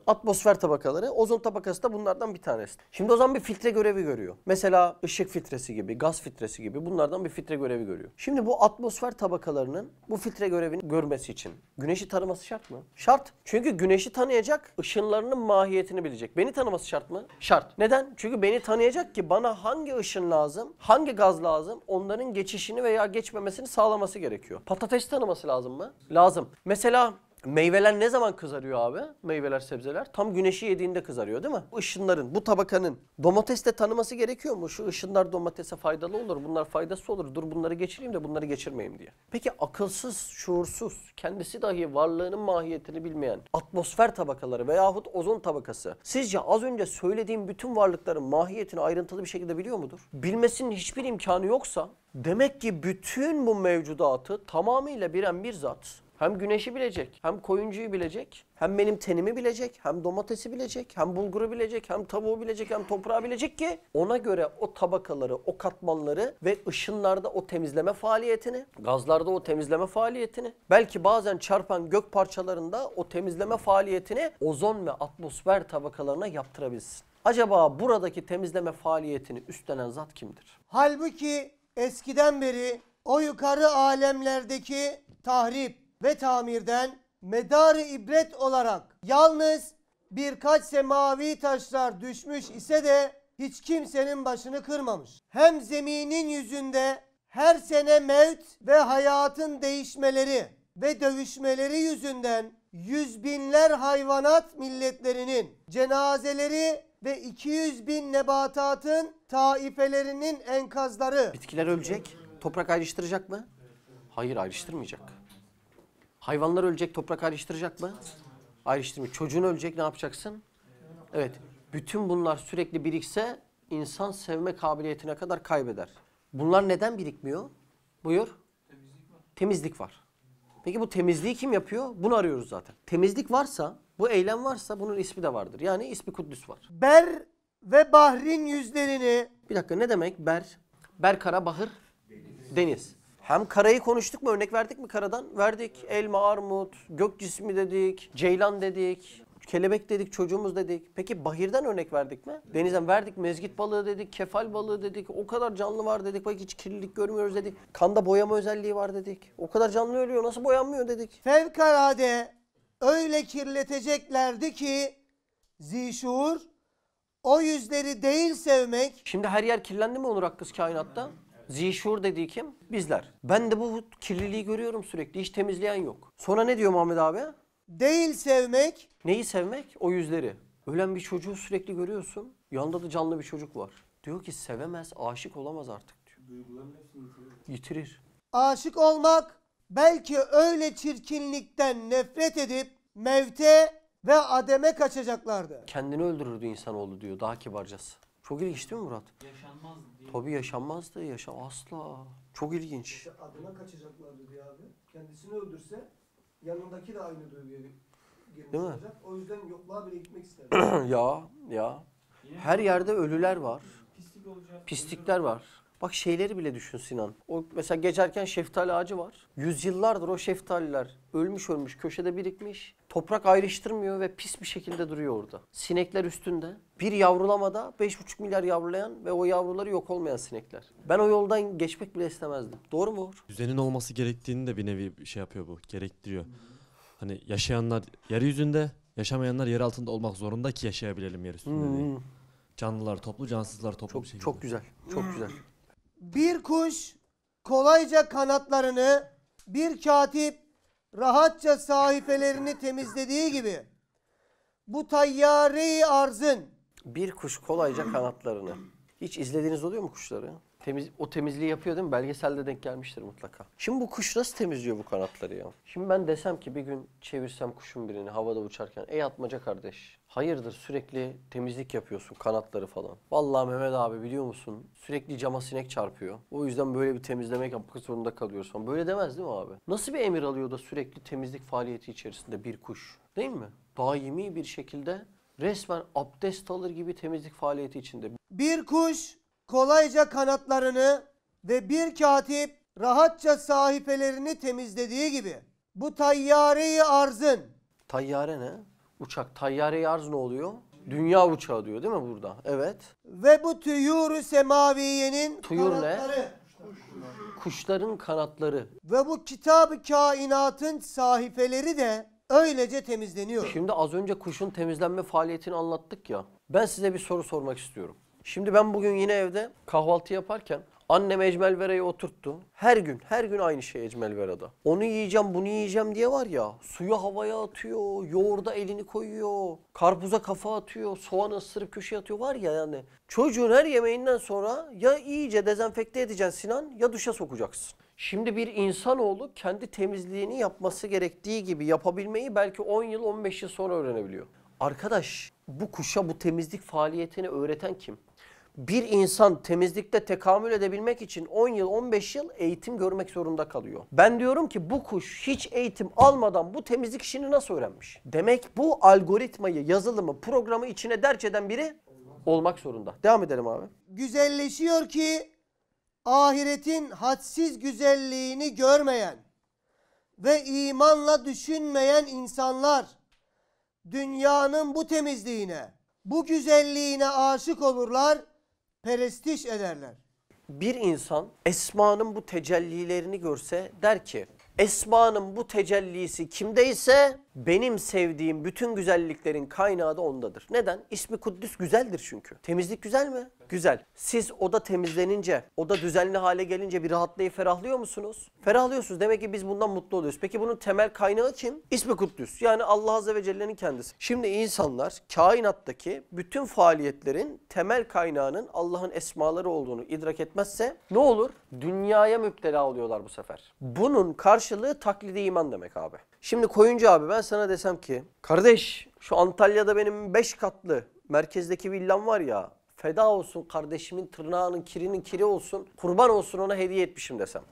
atmosfer tabakaları. Ozon tabakası da bunlardan bir tanesi. Şimdi o zaman bir filtre görevi görüyor. Mesela ışık filtresi gibi, gaz filtresi gibi bunlardan bir filtre görevi görüyor. Şimdi bu atmosfer tabakalarının bu filtre görevini görmesi için güneşi tanıması şart mı? Şart. Çünkü güneşi tanıyacak, ışınlarının mahiyetini bilecek. Beni tanıması şart mı? Şart. Neden? Çünkü beni tanıyacak ki bana hangi ışın lazım, hangi gaz lazım, onların geçişini veya geçmemesini sağlaması gerekiyor. Patates tanıması lazım mı? Lazım. Mesela Meyveler ne zaman kızarıyor abi? Meyveler, sebzeler. Tam güneşi yediğinde kızarıyor değil mi? Bu ışınların, bu tabakanın domates de tanıması gerekiyor mu? Şu ışınlar domatese faydalı olur, bunlar faydası olur. Dur bunları geçireyim de bunları geçirmeyeyim diye. Peki akılsız, şuursuz, kendisi dahi varlığının mahiyetini bilmeyen atmosfer tabakaları veyahut ozon tabakası sizce az önce söylediğim bütün varlıkların mahiyetini ayrıntılı bir şekilde biliyor mudur? Bilmesinin hiçbir imkanı yoksa demek ki bütün bu mevcudatı tamamıyla bilen bir zat hem güneşi bilecek, hem koyuncuyu bilecek, hem benim tenimi bilecek, hem domatesi bilecek, hem bulguru bilecek, hem tavuğu bilecek, hem toprağı bilecek ki ona göre o tabakaları, o katmanları ve ışınlarda o temizleme faaliyetini, gazlarda o temizleme faaliyetini, belki bazen çarpan gök parçalarında o temizleme faaliyetini ozon ve atmosfer tabakalarına yaptırabilsin. Acaba buradaki temizleme faaliyetini üstlenen zat kimdir? Halbuki eskiden beri o yukarı alemlerdeki tahrip, ve tamirden medarı ibret olarak yalnız birkaç semavi taşlar düşmüş ise de hiç kimsenin başını kırmamış. Hem zeminin yüzünde her sene mevt ve hayatın değişmeleri ve dövüşmeleri yüzünden yüz binler hayvanat milletlerinin cenazeleri ve 200 bin nebatatın taifelerinin enkazları. Bitkiler ölecek, toprak ayrıştıracak mı? Hayır ayrıştırmayacak. Hayvanlar ölecek, toprak ayrıştıracak mı? Ayrıştırmıyor. Çocuğun ölecek, ne yapacaksın? Evet. Bütün bunlar sürekli birikse insan sevme kabiliyetine kadar kaybeder. Bunlar neden birikmiyor? Buyur. Temizlik var. Temizlik var. Peki bu temizliği kim yapıyor? Bunu arıyoruz zaten. Temizlik varsa, bu eylem varsa bunun ismi de vardır. Yani ismi Kudüs var. Ber ve Bahrin yüzlerini... Bir dakika ne demek ber? Berkara, bahır, deniz. deniz. Hem karayı konuştuk mu? Örnek verdik mi karadan? Verdik. Elma, armut, gök cismi dedik, ceylan dedik. Kelebek dedik, çocuğumuz dedik. Peki bahirden örnek verdik mi? Denizden verdik, mezgit balığı dedik, kefal balığı dedik. O kadar canlı var dedik. Bak hiç kirlilik görmüyoruz dedik. Kanda boyama özelliği var dedik. O kadar canlı ölüyor, nasıl boyanmıyor dedik. Fevkalade öyle kirleteceklerdi ki zişuur o yüzleri değil sevmek. Şimdi her yer kirlendi mi Onur Akkız kainatta? Zişur dediği kim? Bizler. Ben de bu kirliliği görüyorum sürekli. Hiç temizleyen yok. Sonra ne diyor Muhammed abi? Değil sevmek. Neyi sevmek? O yüzleri. Ölen bir çocuğu sürekli görüyorsun. Yanında da canlı bir çocuk var. Diyor ki sevemez, aşık olamaz artık diyor. Duyguların yitirir. Yitirir. Aşık olmak belki öyle çirkinlikten nefret edip mevte ve ademe kaçacaklardı. Kendini öldürürdü insanoğlu diyor daha kibarcası. Çok ilginç değil mi Murat? Yaşanmaz diye. Tabii yaşanmazdı. Yaşa asla. Çok ilginç. İşte adına kaçacaklardı diye abi. Kendisini öldürse yanındaki de aynı duyguya girmiş olacak. O yüzden yokluğa bile gitmek isterdi. (clears throat) ya ya. Yine Her yerde ölüler var. Pislik olacak. Pislikler var. Bak şeyleri bile düşün Sinan. O mesela geçerken şeftali ağacı var. Yüzyıllardır o şeftaliler ölmüş ölmüş köşede birikmiş. Toprak ayrıştırmıyor ve pis bir şekilde duruyor orada. Sinekler üstünde. Bir yavrulamada 5,5 milyar yavrulayan ve o yavruları yok olmayan sinekler. Ben o yoldan geçmek bile istemezdim. Doğru mu Düzenin olması gerektiğini de bir nevi şey yapıyor bu. Gerektiriyor. Hani yaşayanlar yeryüzünde, yaşamayanlar yer altında olmak zorunda ki yaşayabilelim yeryüzünde. üstünde diye. Hmm. Canlılar toplu, cansızlar toplu Çok, bir şekilde. çok güzel. Çok hmm. güzel. Bir kuş kolayca kanatlarını, bir katip rahatça sahifelerini temizlediği gibi bu tayyare-i arzın bir kuş kolayca kanatlarını. Hiç izlediğiniz oluyor mu kuşları? Temiz, o temizliği yapıyor değil mi? Belgeselde denk gelmiştir mutlaka. Şimdi bu kuş nasıl temizliyor bu kanatları ya? Şimdi ben desem ki bir gün çevirsem kuşun birini havada uçarken. Ey atmaca kardeş. Hayırdır sürekli temizlik yapıyorsun kanatları falan. Vallahi Mehmet abi biliyor musun sürekli cama sinek çarpıyor. O yüzden böyle bir temizlemek yapmak zorunda kalıyoruz. Falan. Böyle demez değil mi abi? Nasıl bir emir alıyor da sürekli temizlik faaliyeti içerisinde bir kuş? Değil mi? Daimi bir şekilde resmen abdest alır gibi temizlik faaliyeti içinde. Bir kuş kolayca kanatlarını ve bir katip rahatça sahipelerini temizlediği gibi bu tayyareyi arzın. Tayyare ne? Uçak. Tayyareyi arz ne oluyor? Dünya uçağı diyor değil mi burada? Evet. Ve bu tüyuru semaviyenin Tuyur kanatları. Ne? Kuşların kanatları. Ve bu kitab-ı kainatın sahifeleri de Öylece temizleniyor. Şimdi az önce kuşun temizlenme faaliyetini anlattık ya. Ben size bir soru sormak istiyorum. Şimdi ben bugün yine evde kahvaltı yaparken annem vereyi oturttu. Her gün, her gün aynı şey ecmelverada. Onu yiyeceğim, bunu yiyeceğim diye var ya suyu havaya atıyor, yoğurda elini koyuyor, karpuza kafa atıyor, soğanı ısırıp köşeye atıyor var ya yani. Çocuğun her yemeğinden sonra ya iyice dezenfekte edeceksin Sinan ya duşa sokacaksın. Şimdi bir insanoğlu kendi temizliğini yapması gerektiği gibi yapabilmeyi belki 10 yıl 15 yıl sonra öğrenebiliyor. Arkadaş bu kuşa bu temizlik faaliyetini öğreten kim? Bir insan temizlikte tekamül edebilmek için 10 yıl 15 yıl eğitim görmek zorunda kalıyor. Ben diyorum ki bu kuş hiç eğitim almadan bu temizlik işini nasıl öğrenmiş? Demek bu algoritmayı, yazılımı, programı içine derç eden biri olmak zorunda. Devam edelim abi. Güzelleşiyor ki ahiretin hadsiz güzelliğini görmeyen ve imanla düşünmeyen insanlar dünyanın bu temizliğine, bu güzelliğine aşık olurlar, perestiş ederler. Bir insan Esma'nın bu tecellilerini görse der ki Esma'nın bu tecellisi kimdeyse benim sevdiğim bütün güzelliklerin kaynağı da ondadır. Neden? İsmi Kuddüs güzeldir çünkü. Temizlik güzel mi? Güzel. Siz oda temizlenince, oda düzenli hale gelince bir rahatlayıp ferahlıyor musunuz? Ferahlıyorsunuz. Demek ki biz bundan mutlu oluyoruz. Peki bunun temel kaynağı kim? İsmi Kuddüs. Yani Allah Azze ve Celle'nin kendisi. Şimdi insanlar kainattaki bütün faaliyetlerin temel kaynağının Allah'ın esmaları olduğunu idrak etmezse ne olur? Dünyaya müptela oluyorlar bu sefer. Bunun karşılığı taklidi iman demek abi. Şimdi Koyuncu abi ben sana desem ki kardeş şu Antalya'da benim 5 katlı merkezdeki villam var ya feda olsun kardeşimin tırnağının kirinin kiri olsun kurban olsun ona hediye etmişim desem.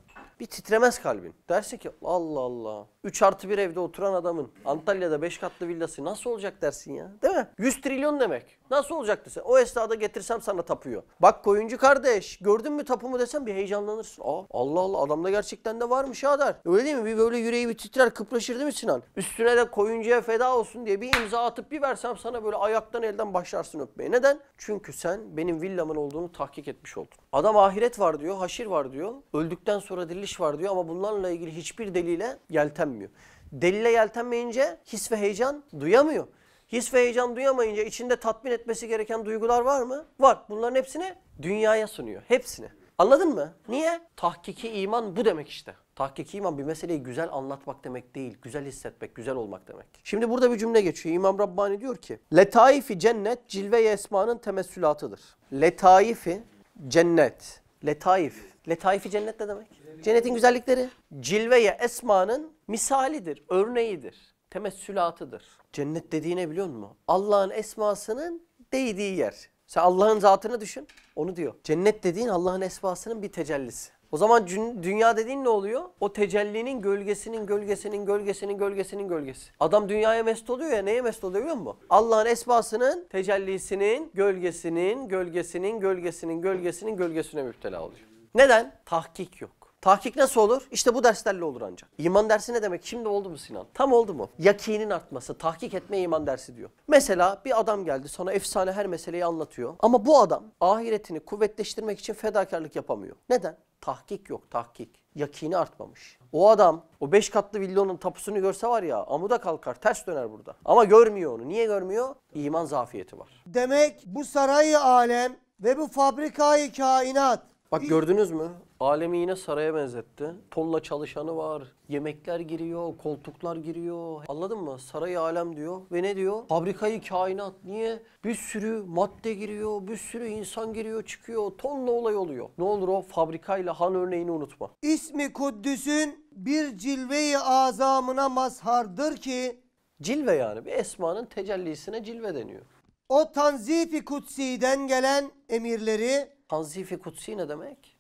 Bir titremez kalbin. Dersin ki Allah Allah. 3 artı 1 evde oturan adamın Antalya'da 5 katlı villası nasıl olacak dersin ya? Değil mi? 100 trilyon demek. Nasıl olacak desen. O esnada getirsem sana tapuyor. Bak koyuncu kardeş gördün mü tapumu desem bir heyecanlanırsın. Aa, Allah Allah adamda gerçekten de varmış ha der. Öyle değil mi? Bir böyle yüreği bir titrer kıpraşır değil mi Sinan? Üstüne de koyuncuya feda olsun diye bir imza atıp bir versem sana böyle ayaktan elden başlarsın öpmeye. Neden? Çünkü sen benim villamın olduğunu tahkik etmiş oldun. Adam ahiret var diyor, haşir var diyor. Öldükten sonra diriliş diriliş var diyor ama bunlarla ilgili hiçbir delile yeltenmiyor. Delile yeltenmeyince his ve heyecan duyamıyor. His ve heyecan duyamayınca içinde tatmin etmesi gereken duygular var mı? Var. Bunların hepsini dünyaya sunuyor. Hepsini. Anladın mı? Niye? Tahkiki iman bu demek işte. Tahkiki iman bir meseleyi güzel anlatmak demek değil, güzel hissetmek, güzel olmak demek. Şimdi burada bir cümle geçiyor. İmam Rabbani diyor ki, Letaifi cennet cilve esmanın temessülatıdır. Letaifi cennet. Letaif. Letaifi cennet ne demek? Cennetin güzellikleri cilveye esmanın misalidir, örneğidir, temessülatıdır. Cennet dediğine biliyor musun? Allah'ın esmasının değdiği yer. Sen Allah'ın zatını düşün, onu diyor. Cennet dediğin Allah'ın esmasının bir tecellisi. O zaman dünya dediğin ne oluyor? O tecellinin gölgesinin gölgesinin gölgesinin gölgesinin gölgesi. Adam dünyaya mest oluyor ya neye mest oluyor biliyor musun? Allah'ın esmasının tecellisinin gölgesinin gölgesinin gölgesinin gölgesinin gölgesine müptela oluyor. Neden? Tahkik yok. Tahkik nasıl olur? İşte bu derslerle olur ancak. İman dersi ne demek? Şimdi oldu mu Sinan? Tam oldu mu? Yakinin artması, tahkik etme iman dersi diyor. Mesela bir adam geldi sana efsane her meseleyi anlatıyor. Ama bu adam ahiretini kuvvetleştirmek için fedakarlık yapamıyor. Neden? Tahkik yok, tahkik. Yakini artmamış. O adam o beş katlı villonun tapusunu görse var ya amuda kalkar ters döner burada. Ama görmüyor onu. Niye görmüyor? İman zafiyeti var. Demek bu sarayı alem ve bu fabrikayı kainat Bak gördünüz mü? Alemi yine saraya benzetti. Tolla çalışanı var. Yemekler giriyor, koltuklar giriyor. Anladın mı? Sarayı alem diyor. Ve ne diyor? Fabrikayı kainat. Niye? Bir sürü madde giriyor, bir sürü insan giriyor, çıkıyor. Tonla olay oluyor. Ne olur o fabrikayla han örneğini unutma. İsmi Kuddüs'ün bir cilveyi azamına mazhardır ki Cilve yani bir esmanın tecellisine cilve deniyor. o tanzifi kutsiden gelen emirleri Tanzifi kutsi ne demek?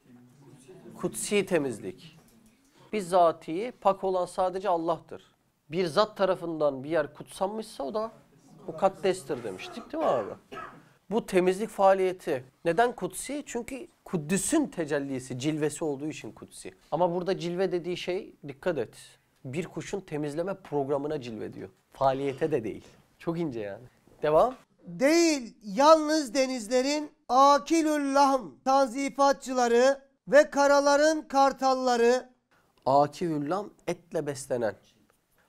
Kutsi temizlik. Bizzatihi pak olan sadece Allah'tır. Bir zat tarafından bir yer kutsanmışsa o da mukaddestir demiştik değil mi abi? Bu temizlik faaliyeti neden kutsi? Çünkü Kuddüs'ün tecellisi, cilvesi olduğu için kutsi. Ama burada cilve dediği şey dikkat et. Bir kuşun temizleme programına cilve diyor. Faaliyete de değil. Çok ince yani. Devam değil yalnız denizlerin akilül lahm tanzifatçıları ve karaların kartalları akilül lahm etle beslenen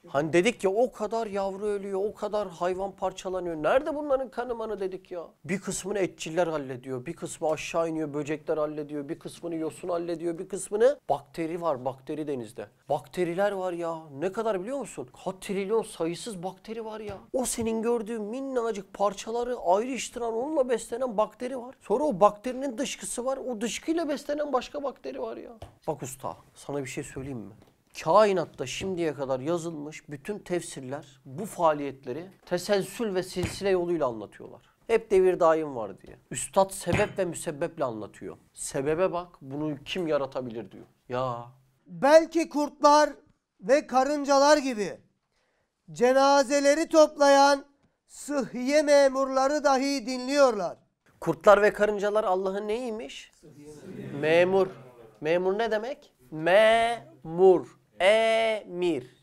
Hani dedik ya o kadar yavru ölüyor, o kadar hayvan parçalanıyor. Nerede bunların kanı manı dedik ya. Bir kısmını etçiller hallediyor, bir kısmı aşağı iniyor böcekler hallediyor, bir kısmını yosun hallediyor, bir kısmını bakteri var bakteri denizde. Bakteriler var ya ne kadar biliyor musun? Kaç trilyon sayısız bakteri var ya. O senin gördüğün minnacık parçaları ayrıştıran onunla beslenen bakteri var. Sonra o bakterinin dışkısı var, o dışkıyla beslenen başka bakteri var ya. Bak usta sana bir şey söyleyeyim mi? kainatta şimdiye kadar yazılmış bütün tefsirler bu faaliyetleri teselsül ve silsile yoluyla anlatıyorlar. Hep devir daim var diye. Üstad sebep ve müsebbeple anlatıyor. Sebebe bak bunu kim yaratabilir diyor. Ya. Belki kurtlar ve karıncalar gibi cenazeleri toplayan sıhhiye memurları dahi dinliyorlar. Kurtlar ve karıncalar Allah'ın neymiş? Memur. Memur ne demek? Memur. Emir.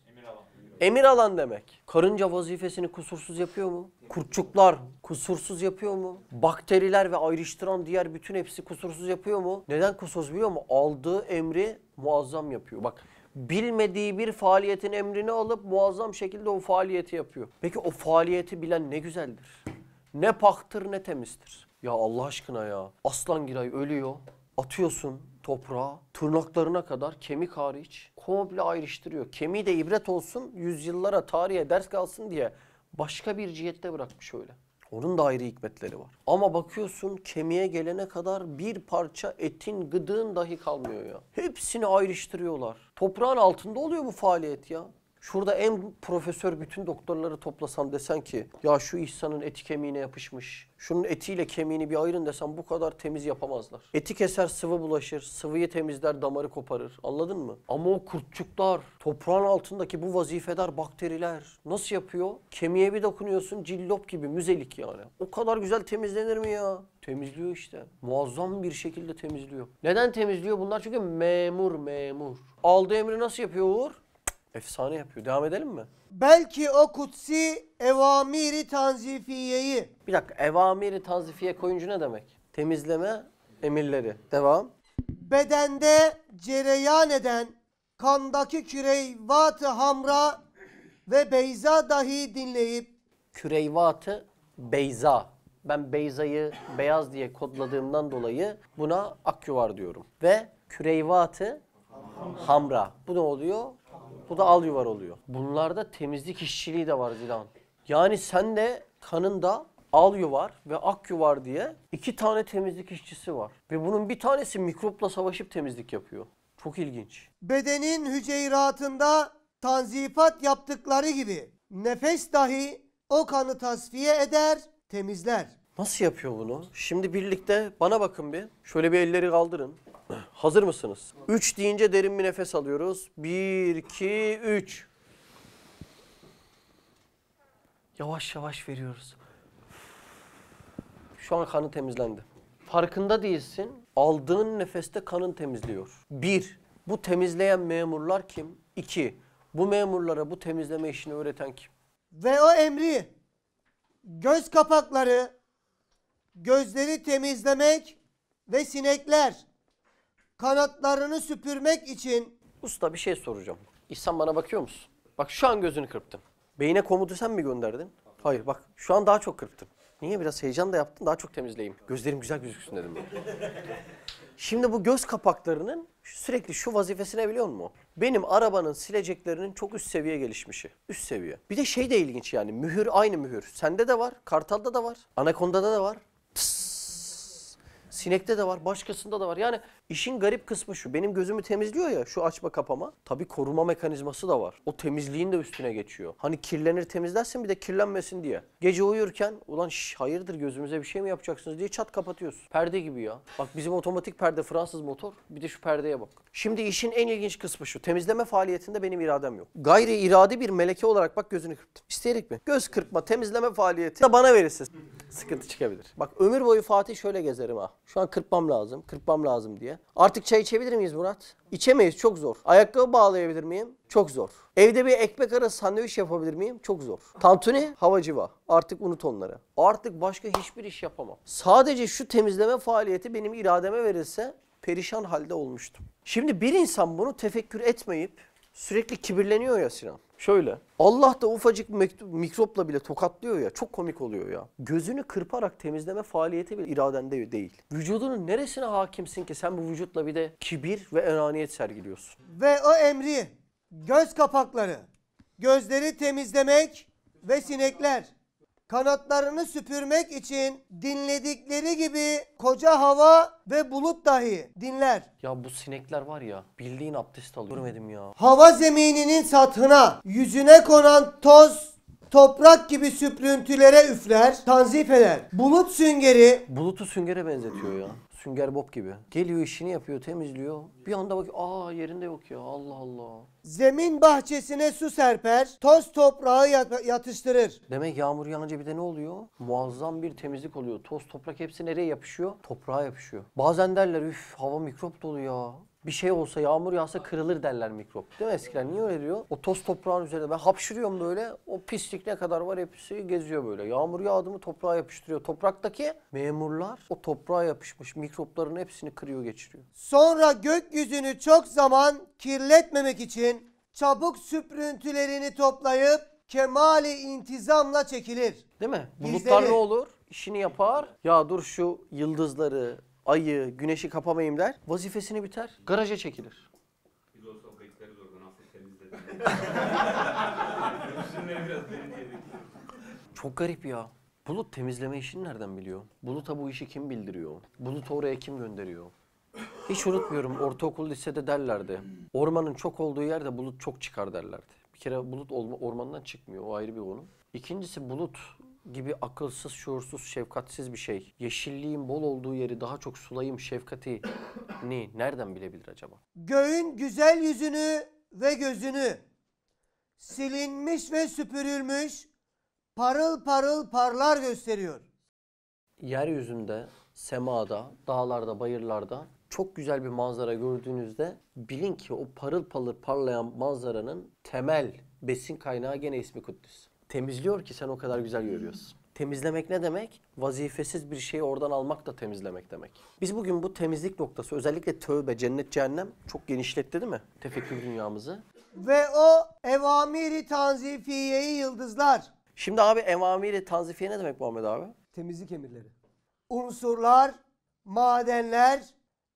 Emir alan demek. Karınca vazifesini kusursuz yapıyor mu? Kurtçuklar kusursuz yapıyor mu? Bakteriler ve ayrıştıran diğer bütün hepsi kusursuz yapıyor mu? Neden kusursuz biliyor mu? Aldığı emri muazzam yapıyor. Bak bilmediği bir faaliyetin emrini alıp muazzam şekilde o faaliyeti yapıyor. Peki o faaliyeti bilen ne güzeldir. Ne paktır ne temizdir. Ya Allah aşkına ya. Aslan Giray ölüyor. Atıyorsun toprağa, tırnaklarına kadar kemik hariç komple ayrıştırıyor. Kemiği de ibret olsun, yüzyıllara, tarihe ders kalsın diye başka bir cihette bırakmış öyle. Onun da ayrı hikmetleri var. Ama bakıyorsun kemiğe gelene kadar bir parça etin gıdığın dahi kalmıyor ya. Hepsini ayrıştırıyorlar. Toprağın altında oluyor bu faaliyet ya. Şurada en profesör bütün doktorları toplasam desen ki ya şu İhsan'ın eti kemiğine yapışmış. Şunun etiyle kemiğini bir ayırın desen bu kadar temiz yapamazlar. Eti keser sıvı bulaşır, sıvıyı temizler damarı koparır. Anladın mı? Ama o kurtçuklar, toprağın altındaki bu vazifedar bakteriler nasıl yapıyor? Kemiğe bir dokunuyorsun cillop gibi müzelik yani. O kadar güzel temizlenir mi ya? Temizliyor işte. Muazzam bir şekilde temizliyor. Neden temizliyor? Bunlar çünkü memur memur. Aldığı emri nasıl yapıyor Uğur? Efsane yapıyor. Devam edelim mi? Belki o kutsi evamiri tanzifiyeyi. Bir dakika evamiri tanzifiye koyuncu ne demek? Temizleme emirleri. Devam. Bedende cereyan eden kandaki küreyvatı hamra ve beyza dahi dinleyip. Küreyvatı beyza. Ben beyzayı beyaz diye kodladığımdan dolayı buna akyuvar diyorum. Ve küreyvatı hamra. Bu ne oluyor? Bu da al yuvar oluyor. Bunlarda temizlik işçiliği de var Dilan. Yani sen de kanında al yuvar ve ak yuvar diye iki tane temizlik işçisi var. Ve bunun bir tanesi mikropla savaşıp temizlik yapıyor. Çok ilginç. Bedenin hüceyratında tanzifat yaptıkları gibi nefes dahi o kanı tasfiye eder, temizler. Nasıl yapıyor bunu? Şimdi birlikte bana bakın bir. Şöyle bir elleri kaldırın. Hazır mısınız? 3 deyince derin bir nefes alıyoruz. 1, 2, 3. Yavaş yavaş veriyoruz. Şu an kanı temizlendi. Farkında değilsin. Aldığın nefeste kanın temizliyor. 1. Bu temizleyen memurlar kim? 2. Bu memurlara bu temizleme işini öğreten kim? Ve o emri göz kapakları, gözleri temizlemek ve sinekler kanatlarını süpürmek için... Usta bir şey soracağım. İhsan bana bakıyor musun? Bak şu an gözünü kırptım. Beyine komutu sen mi gönderdin? Hayır bak şu an daha çok kırptım. Niye? Biraz heyecan da yaptın daha çok temizleyeyim. Gözlerim güzel gözüksün dedim. Şimdi bu göz kapaklarının sürekli şu vazifesine biliyor musun? Benim arabanın sileceklerinin çok üst seviye gelişmişi. Üst seviye. Bir de şey de ilginç yani mühür aynı mühür. Sende de var, Kartal'da da var, Anakonda'da da var. Tıs. Sinekte de var, başkasında da var. Yani işin garip kısmı şu. Benim gözümü temizliyor ya şu açma kapama. Tabii koruma mekanizması da var. O temizliğin de üstüne geçiyor. Hani kirlenir temizlersin bir de kirlenmesin diye. Gece uyurken ulan şş, hayırdır gözümüze bir şey mi yapacaksınız diye çat kapatıyorsun. Perde gibi ya. Bak bizim otomatik perde Fransız motor. Bir de şu perdeye bak. Şimdi işin en ilginç kısmı şu. Temizleme faaliyetinde benim iradem yok. Gayri iradi bir meleke olarak bak gözünü kırptım. İsteyerek mi? Göz kırpma, temizleme faaliyeti bana verirsin. Sıkıntı çıkabilir. Bak ömür boyu Fatih şöyle gezerim ha. Şu an kırpmam lazım, kırpmam lazım diye. Artık çay içebilir miyiz Murat? İçemeyiz, çok zor. Ayakkabı bağlayabilir miyim? Çok zor. Evde bir ekmek arası sandviç yapabilir miyim? Çok zor. Tantuni, havacıva. Artık unut onları. Artık başka hiçbir iş yapamam. Sadece şu temizleme faaliyeti benim irademe verilse perişan halde olmuştum. Şimdi bir insan bunu tefekkür etmeyip sürekli kibirleniyor ya Sinan. Şöyle. Allah da ufacık mikropla bile tokatlıyor ya çok komik oluyor ya. Gözünü kırparak temizleme faaliyeti bile iradende değil. Vücudunun neresine hakimsin ki sen bu vücutla bir de kibir ve enaniyet sergiliyorsun. Ve o emri göz kapakları, gözleri temizlemek ve sinekler kanatlarını süpürmek için dinledikleri gibi koca hava ve bulut dahi dinler. Ya bu sinekler var ya bildiğin abdest alıyor. Görmedim ya. Hava zemininin satına yüzüne konan toz toprak gibi süprüntülere üfler, tanzif eder. Bulut süngeri Bulutu süngere benzetiyor ya. Sünger Bob gibi. Geliyor işini yapıyor, temizliyor. Bir anda bak aa yerinde yok ya Allah Allah. Zemin bahçesine su serper, toz toprağı yatıştırır. Demek yağmur yağınca bir de ne oluyor? Muazzam bir temizlik oluyor. Toz toprak hepsi nereye yapışıyor? Toprağa yapışıyor. Bazen derler üf hava mikrop dolu ya bir şey olsa yağmur yağsa kırılır derler mikrop. Değil mi eskiden? Niye öyle diyor? O toz toprağın üzerinde ben hapşırıyorum böyle. O pislik ne kadar var hepsi geziyor böyle. Yağmur yağdı mı toprağa yapıştırıyor. Topraktaki memurlar o toprağa yapışmış mikropların hepsini kırıyor geçiriyor. Sonra gökyüzünü çok zaman kirletmemek için çabuk süprüntülerini toplayıp kemali intizamla çekilir. Değil mi? Bulutlar ne olur? İşini yapar. Ya dur şu yıldızları, ayı, güneşi kapamayayım der. Vazifesini biter, garaja çekilir. Biz olsa bekleriz oradan afet (laughs) Çok garip ya. Bulut temizleme işini nereden biliyor? Bulut'a bu işi kim bildiriyor? Bulut oraya kim gönderiyor? Hiç unutmuyorum ortaokul lisede derlerdi. Ormanın çok olduğu yerde bulut çok çıkar derlerdi. Bir kere bulut ormandan çıkmıyor o ayrı bir konu. İkincisi bulut gibi akılsız, şuursuz, şefkatsiz bir şey. Yeşilliğin bol olduğu yeri daha çok sulayım şefkati ni nereden bilebilir acaba? Göğün güzel yüzünü ve gözünü silinmiş ve süpürülmüş parıl parıl parlar gösteriyor. Yeryüzünde, semada, dağlarda, bayırlarda çok güzel bir manzara gördüğünüzde bilin ki o parıl parıl parlayan manzaranın temel besin kaynağı gene ismi kudüs temizliyor ki sen o kadar güzel görüyorsun. Temizlemek ne demek? Vazifesiz bir şeyi oradan almak da temizlemek demek. Biz bugün bu temizlik noktası özellikle tövbe, cennet, cehennem çok genişletti değil mi tefekkür dünyamızı? Ve o evamiri tanzifiyeyi yıldızlar. Şimdi abi evamiri tanzifiye ne demek Muhammed abi? Temizlik emirleri. Unsurlar, madenler,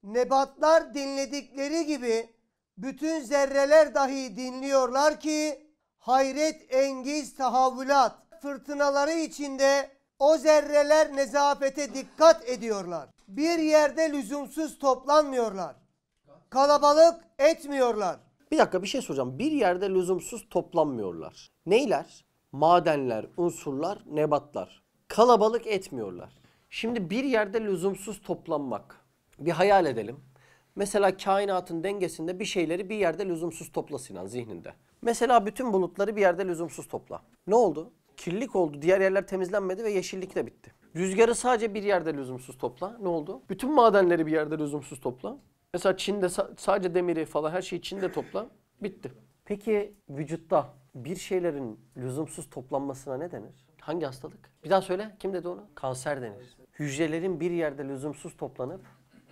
nebatlar dinledikleri gibi bütün zerreler dahi dinliyorlar ki hayret engiz tahavvülat, fırtınaları içinde o zerreler nezafete dikkat ediyorlar. Bir yerde lüzumsuz toplanmıyorlar. Kalabalık etmiyorlar. Bir dakika bir şey soracağım. Bir yerde lüzumsuz toplanmıyorlar. Neyler? Madenler, unsurlar, nebatlar. Kalabalık etmiyorlar. Şimdi bir yerde lüzumsuz toplanmak. Bir hayal edelim. Mesela kainatın dengesinde bir şeyleri bir yerde lüzumsuz topla zihninde. Mesela bütün bulutları bir yerde lüzumsuz topla. Ne oldu? Kirlilik oldu. Diğer yerler temizlenmedi ve yeşillik de bitti. Rüzgarı sadece bir yerde lüzumsuz topla. Ne oldu? Bütün madenleri bir yerde lüzumsuz topla. Mesela Çin'de sadece demiri falan her şeyi Çin'de topla. Bitti. Peki vücutta bir şeylerin lüzumsuz toplanmasına ne denir? Hangi hastalık? Bir daha söyle. Kim dedi onu? Kanser denir. Hücrelerin bir yerde lüzumsuz toplanıp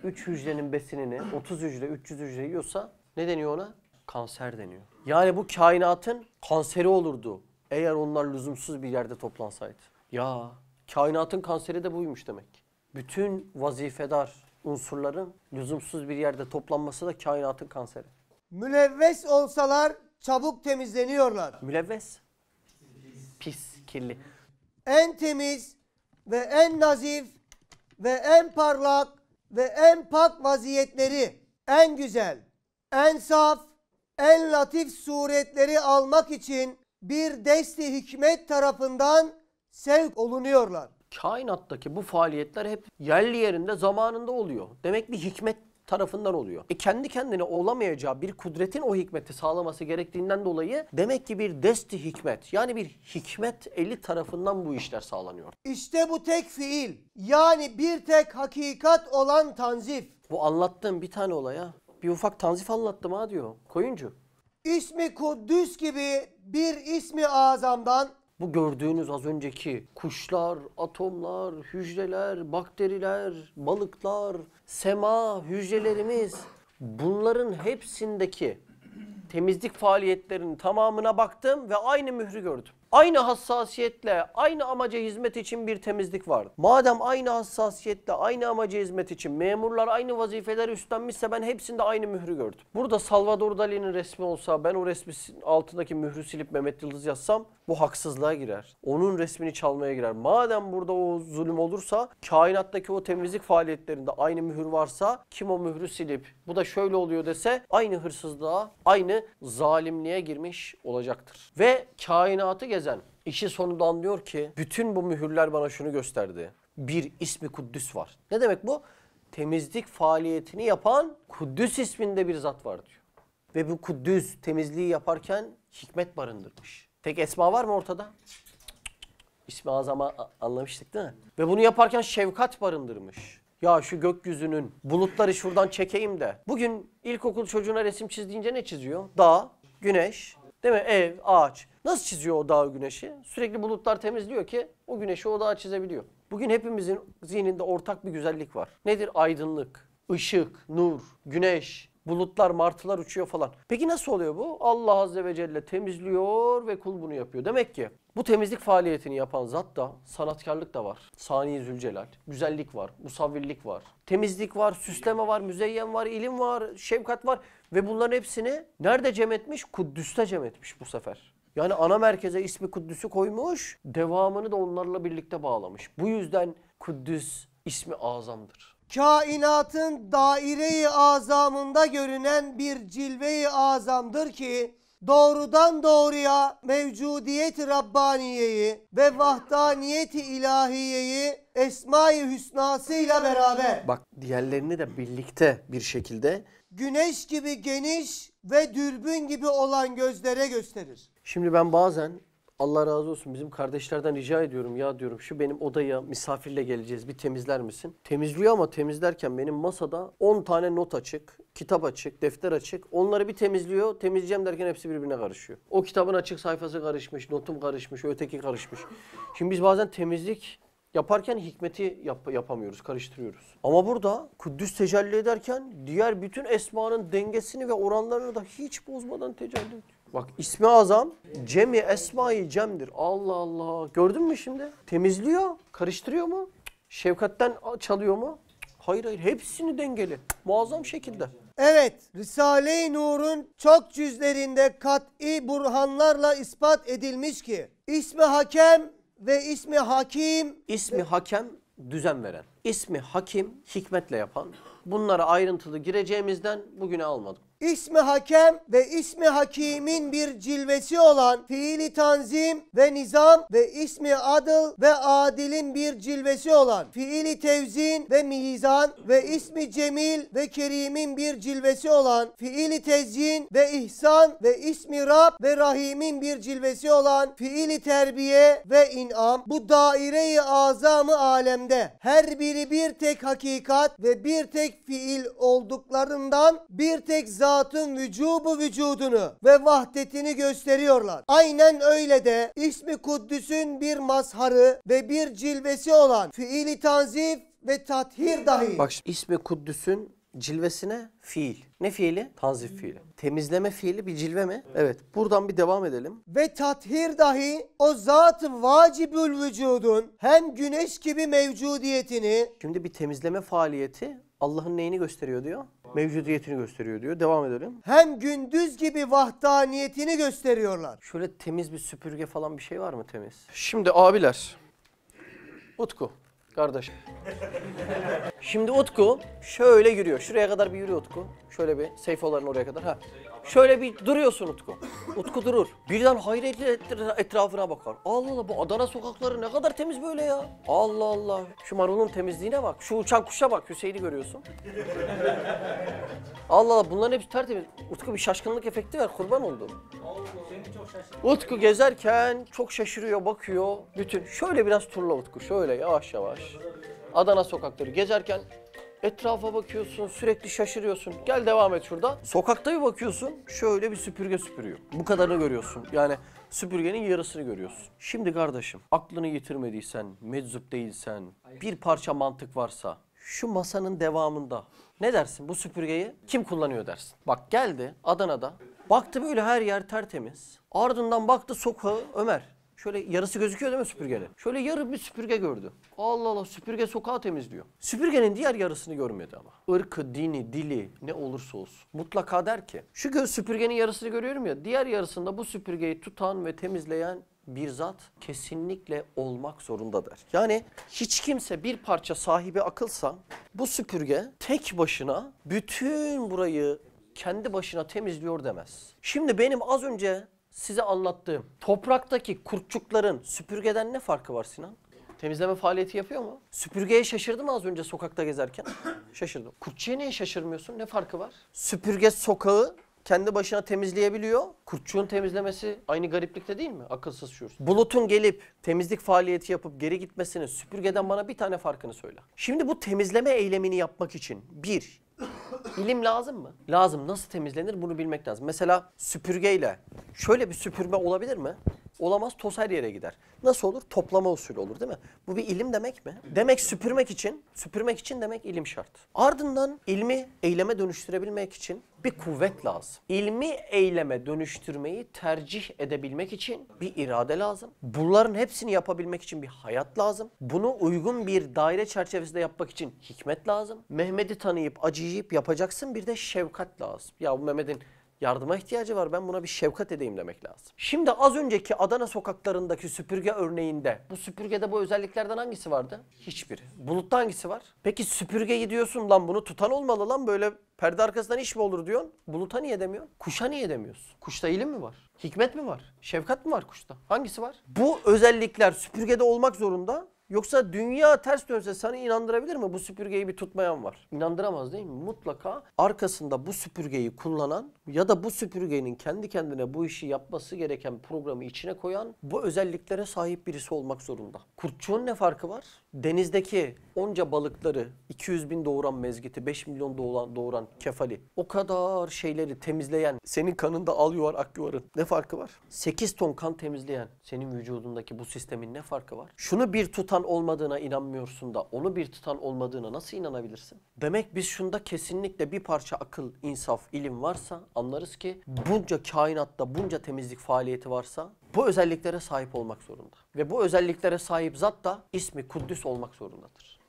3 hücrenin besinini 30 hücre 300 hücre yiyorsa ne deniyor ona? kanser deniyor. Yani bu kainatın kanseri olurdu eğer onlar lüzumsuz bir yerde toplansaydı. Ya kainatın kanseri de buymuş demek. Bütün vazifedar unsurların lüzumsuz bir yerde toplanması da kainatın kanseri. Mülevves olsalar çabuk temizleniyorlar. Mülevves? Pis, kirli. En temiz ve en nazif ve en parlak ve en pak vaziyetleri en güzel, en saf, en latif suretleri almak için bir desti hikmet tarafından sevk olunuyorlar. Kainattaki bu faaliyetler hep yerli yerinde zamanında oluyor. Demek bir hikmet tarafından oluyor. E kendi kendine olamayacağı bir kudretin o hikmeti sağlaması gerektiğinden dolayı demek ki bir desti hikmet yani bir hikmet eli tarafından bu işler sağlanıyor. İşte bu tek fiil yani bir tek hakikat olan tanzif. Bu anlattığım bir tane olaya bir ufak tanzif anlattım ha diyor Koyuncu. İsmi Kudüs gibi bir ismi azamdan bu gördüğünüz az önceki kuşlar, atomlar, hücreler, bakteriler, balıklar, sema, hücrelerimiz bunların hepsindeki temizlik faaliyetlerinin tamamına baktım ve aynı mührü gördüm. Aynı hassasiyetle, aynı amaca hizmet için bir temizlik var. Madem aynı hassasiyetle, aynı amaca hizmet için memurlar aynı vazifeler üstlenmişse ben hepsinde aynı mührü gördüm. Burada Salvador Dali'nin resmi olsa ben o resmin altındaki mührü silip Mehmet Yıldız yazsam bu haksızlığa girer. Onun resmini çalmaya girer. Madem burada o zulüm olursa kainattaki o temizlik faaliyetlerinde aynı mühür varsa kim o mührü silip bu da şöyle oluyor dese aynı hırsızlığa, aynı zalimliğe girmiş olacaktır. Ve kainatı gezen Gezen işi sonunda anlıyor ki bütün bu mühürler bana şunu gösterdi. Bir ismi Kuddüs var. Ne demek bu? Temizlik faaliyetini yapan Kuddüs isminde bir zat var diyor. Ve bu Kuddüs temizliği yaparken hikmet barındırmış. Tek esma var mı ortada? İsmi azama anlamıştık değil mi? Ve bunu yaparken şefkat barındırmış. Ya şu gökyüzünün bulutları şuradan çekeyim de. Bugün ilkokul çocuğuna resim çizdiğince ne çiziyor? Dağ, güneş, Değil mi? Ev, ağaç. Nasıl çiziyor o dağ güneşi? Sürekli bulutlar temizliyor ki o güneşi o dağ çizebiliyor. Bugün hepimizin zihninde ortak bir güzellik var. Nedir? Aydınlık, ışık, nur, güneş, Bulutlar, martılar uçuyor falan. Peki nasıl oluyor bu? Allah Azze ve Celle temizliyor ve kul bunu yapıyor. Demek ki bu temizlik faaliyetini yapan zat da sanatkarlık da var. Sani Zülcelal. Güzellik var, musavvirlik var. Temizlik var, süsleme var, müzeyyen var, ilim var, şefkat var. Ve bunların hepsini nerede cem etmiş? Kuddüs'te cem etmiş bu sefer. Yani ana merkeze ismi Kuddüs'ü koymuş, devamını da onlarla birlikte bağlamış. Bu yüzden Kuddüs ismi azamdır kainatın daire-i azamında görünen bir cilve-i azamdır ki doğrudan doğruya mevcudiyet-i Rabbaniye'yi ve vahdaniyet-i ilahiyeyi Esma-i Hüsna'sıyla beraber. Bak diğerlerini de birlikte bir şekilde. Güneş gibi geniş ve dürbün gibi olan gözlere gösterir. Şimdi ben bazen Allah razı olsun bizim kardeşlerden rica ediyorum ya diyorum şu benim odaya misafirle geleceğiz bir temizler misin? Temizliyor ama temizlerken benim masada 10 tane not açık, kitap açık, defter açık. Onları bir temizliyor temizleyeceğim derken hepsi birbirine karışıyor. O kitabın açık sayfası karışmış, notum karışmış, öteki karışmış. Şimdi biz bazen temizlik Yaparken hikmeti yap yapamıyoruz, karıştırıyoruz. Ama burada Kuddüs tecelli ederken diğer bütün esmanın dengesini ve oranlarını da hiç bozmadan tecelli ediyor. Bak ismi azam cemi esmayı cemdir. Allah Allah. Gördün mü şimdi? Temizliyor. Karıştırıyor mu? Şefkatten çalıyor mu? Hayır hayır. Hepsini dengeli. Muazzam şekilde. Evet, Risale-i Nur'un çok cüzlerinde kat'i burhanlarla ispat edilmiş ki ismi hakem ve ismi hakim ismi hakem düzen veren, ismi hakim hikmetle yapan. Bunlara ayrıntılı gireceğimizden bugüne almadım. İsmi hakem ve ismi hakimin bir cilvesi olan fiili tanzim ve nizam ve ismi adıl ve adilin bir cilvesi olan fiili tevzin ve mizan ve ismi cemil ve kerimin bir cilvesi olan fiili tezyin ve ihsan ve ismi Rab ve rahimin bir cilvesi olan fiili terbiye ve inam bu daire-i azamı alemde her biri bir tek hakikat ve bir tek fiil olduklarından bir tek zat Zatın vücubu vücudunu ve vahdetini gösteriyorlar. Aynen öyle de ismi Kuddüs'ün bir mazharı ve bir cilvesi olan fiili tanzif ve tathir dahi. Bak şimdi, ismi Kuddüs'ün cilvesine fiil. Ne fiili? Tanzif fiili. Temizleme fiili bir cilve mi? Evet. Buradan bir devam edelim. Ve tathir dahi o zat-ı vacibül vücudun hem güneş gibi mevcudiyetini. Şimdi bir temizleme faaliyeti Allah'ın neyini gösteriyor diyor? Mevcudiyetini gösteriyor diyor. Devam edelim. Hem gündüz gibi vahdaniyetini gösteriyorlar. Şöyle temiz bir süpürge falan bir şey var mı temiz? Şimdi abiler. Utku kardeş. Şimdi Utku şöyle yürüyor. Şuraya kadar bir yürü Utku. Şöyle bir Seyfoların oraya kadar. Ha. Şöyle bir duruyorsun Utku. Utku durur. Birden hayretle etrafına bakar. Allah Allah bu Adana sokakları ne kadar temiz böyle ya. Allah Allah. Şu marulun temizliğine bak. Şu uçan kuşa bak. Hüseyin'i görüyorsun. Allah Allah bunların hepsi tertemiz. Utku bir şaşkınlık efekti ver kurban oldum. Utku gezerken çok şaşırıyor, bakıyor. Bütün şöyle biraz turla Utku, şöyle yavaş yavaş. Adana sokakları gezerken Etrafa bakıyorsun, sürekli şaşırıyorsun. Gel devam et şurada. Sokakta bir bakıyorsun, şöyle bir süpürge süpürüyor. Bu kadarını görüyorsun. Yani süpürgenin yarısını görüyorsun. Şimdi kardeşim, aklını yitirmediysen, meczup değilsen, bir parça mantık varsa, şu masanın devamında ne dersin bu süpürgeyi kim kullanıyor dersin. Bak geldi Adana'da, baktı böyle her yer tertemiz. Ardından baktı sokağı Ömer. Şöyle yarısı gözüküyor değil mi süpürgenin? Şöyle yarı bir süpürge gördü. Allah Allah süpürge sokağı temizliyor. Süpürgenin diğer yarısını görmedi ama. Irkı, dini, dili ne olursa olsun. Mutlaka der ki şu göz süpürgenin yarısını görüyorum ya diğer yarısında bu süpürgeyi tutan ve temizleyen bir zat kesinlikle olmak zorundadır. Yani hiç kimse bir parça sahibi akılsa bu süpürge tek başına bütün burayı kendi başına temizliyor demez. Şimdi benim az önce size anlattığım topraktaki kurtçukların süpürgeden ne farkı var Sinan? Temizleme faaliyeti yapıyor mu? Süpürgeye şaşırdım az önce sokakta gezerken. (coughs) Şaşırdım. Kurtçuya niye şaşırmıyorsun? Ne farkı var? Süpürge sokağı kendi başına temizleyebiliyor. Kurtçuğun temizlemesi aynı gariplikte değil mi? Akılsız şuursuz. Bulutun gelip temizlik faaliyeti yapıp geri gitmesinin süpürgeden bana bir tane farkını söyle. Şimdi bu temizleme eylemini yapmak için bir, İlim lazım mı? Lazım. Nasıl temizlenir bunu bilmek lazım. Mesela süpürgeyle şöyle bir süpürme olabilir mi? Olamaz toz her yere gider. Nasıl olur? Toplama usulü olur değil mi? Bu bir ilim demek mi? Demek süpürmek için, süpürmek için demek ilim şart. Ardından ilmi eyleme dönüştürebilmek için bir kuvvet lazım. İlmi eyleme dönüştürmeyi tercih edebilmek için bir irade lazım. Bunların hepsini yapabilmek için bir hayat lazım. Bunu uygun bir daire çerçevesinde yapmak için hikmet lazım. Mehmet'i tanıyıp acıyıp yapacaksın bir de şefkat lazım. Ya bu Mehmet'in yardıma ihtiyacı var ben buna bir şefkat edeyim demek lazım. Şimdi az önceki Adana sokaklarındaki süpürge örneğinde bu süpürgede bu özelliklerden hangisi vardı? Hiçbiri. Bulutta hangisi var? Peki süpürgeyi diyorsun lan bunu tutan olmalı lan böyle perde arkasından iş mi olur diyorsun. Buluta niye demiyorsun? Kuşa niye demiyorsun? Kuşta ilim mi var? Hikmet mi var? Şefkat mi var kuşta? Hangisi var? Bu özellikler süpürgede olmak zorunda Yoksa dünya ters dönse sana inandırabilir mi? Bu süpürgeyi bir tutmayan var. İnandıramaz değil mi? Mutlaka arkasında bu süpürgeyi kullanan ya da bu süpürgenin kendi kendine bu işi yapması gereken programı içine koyan bu özelliklere sahip birisi olmak zorunda. Kurtçuğun ne farkı var? denizdeki onca balıkları 200 bin doğuran mezgiti 5 milyon doğuran, doğuran kefali o kadar şeyleri temizleyen senin kanında al yuvar ak yuvarın ne farkı var? 8 ton kan temizleyen senin vücudundaki bu sistemin ne farkı var? Şunu bir tutan olmadığına inanmıyorsun da onu bir tutan olmadığına nasıl inanabilirsin? Demek biz şunda kesinlikle bir parça akıl, insaf, ilim varsa anlarız ki bunca kainatta bunca temizlik faaliyeti varsa bu özelliklere sahip olmak zorunda. Ve bu özelliklere sahip zat da ismi Kuddüs olmak zorundadır.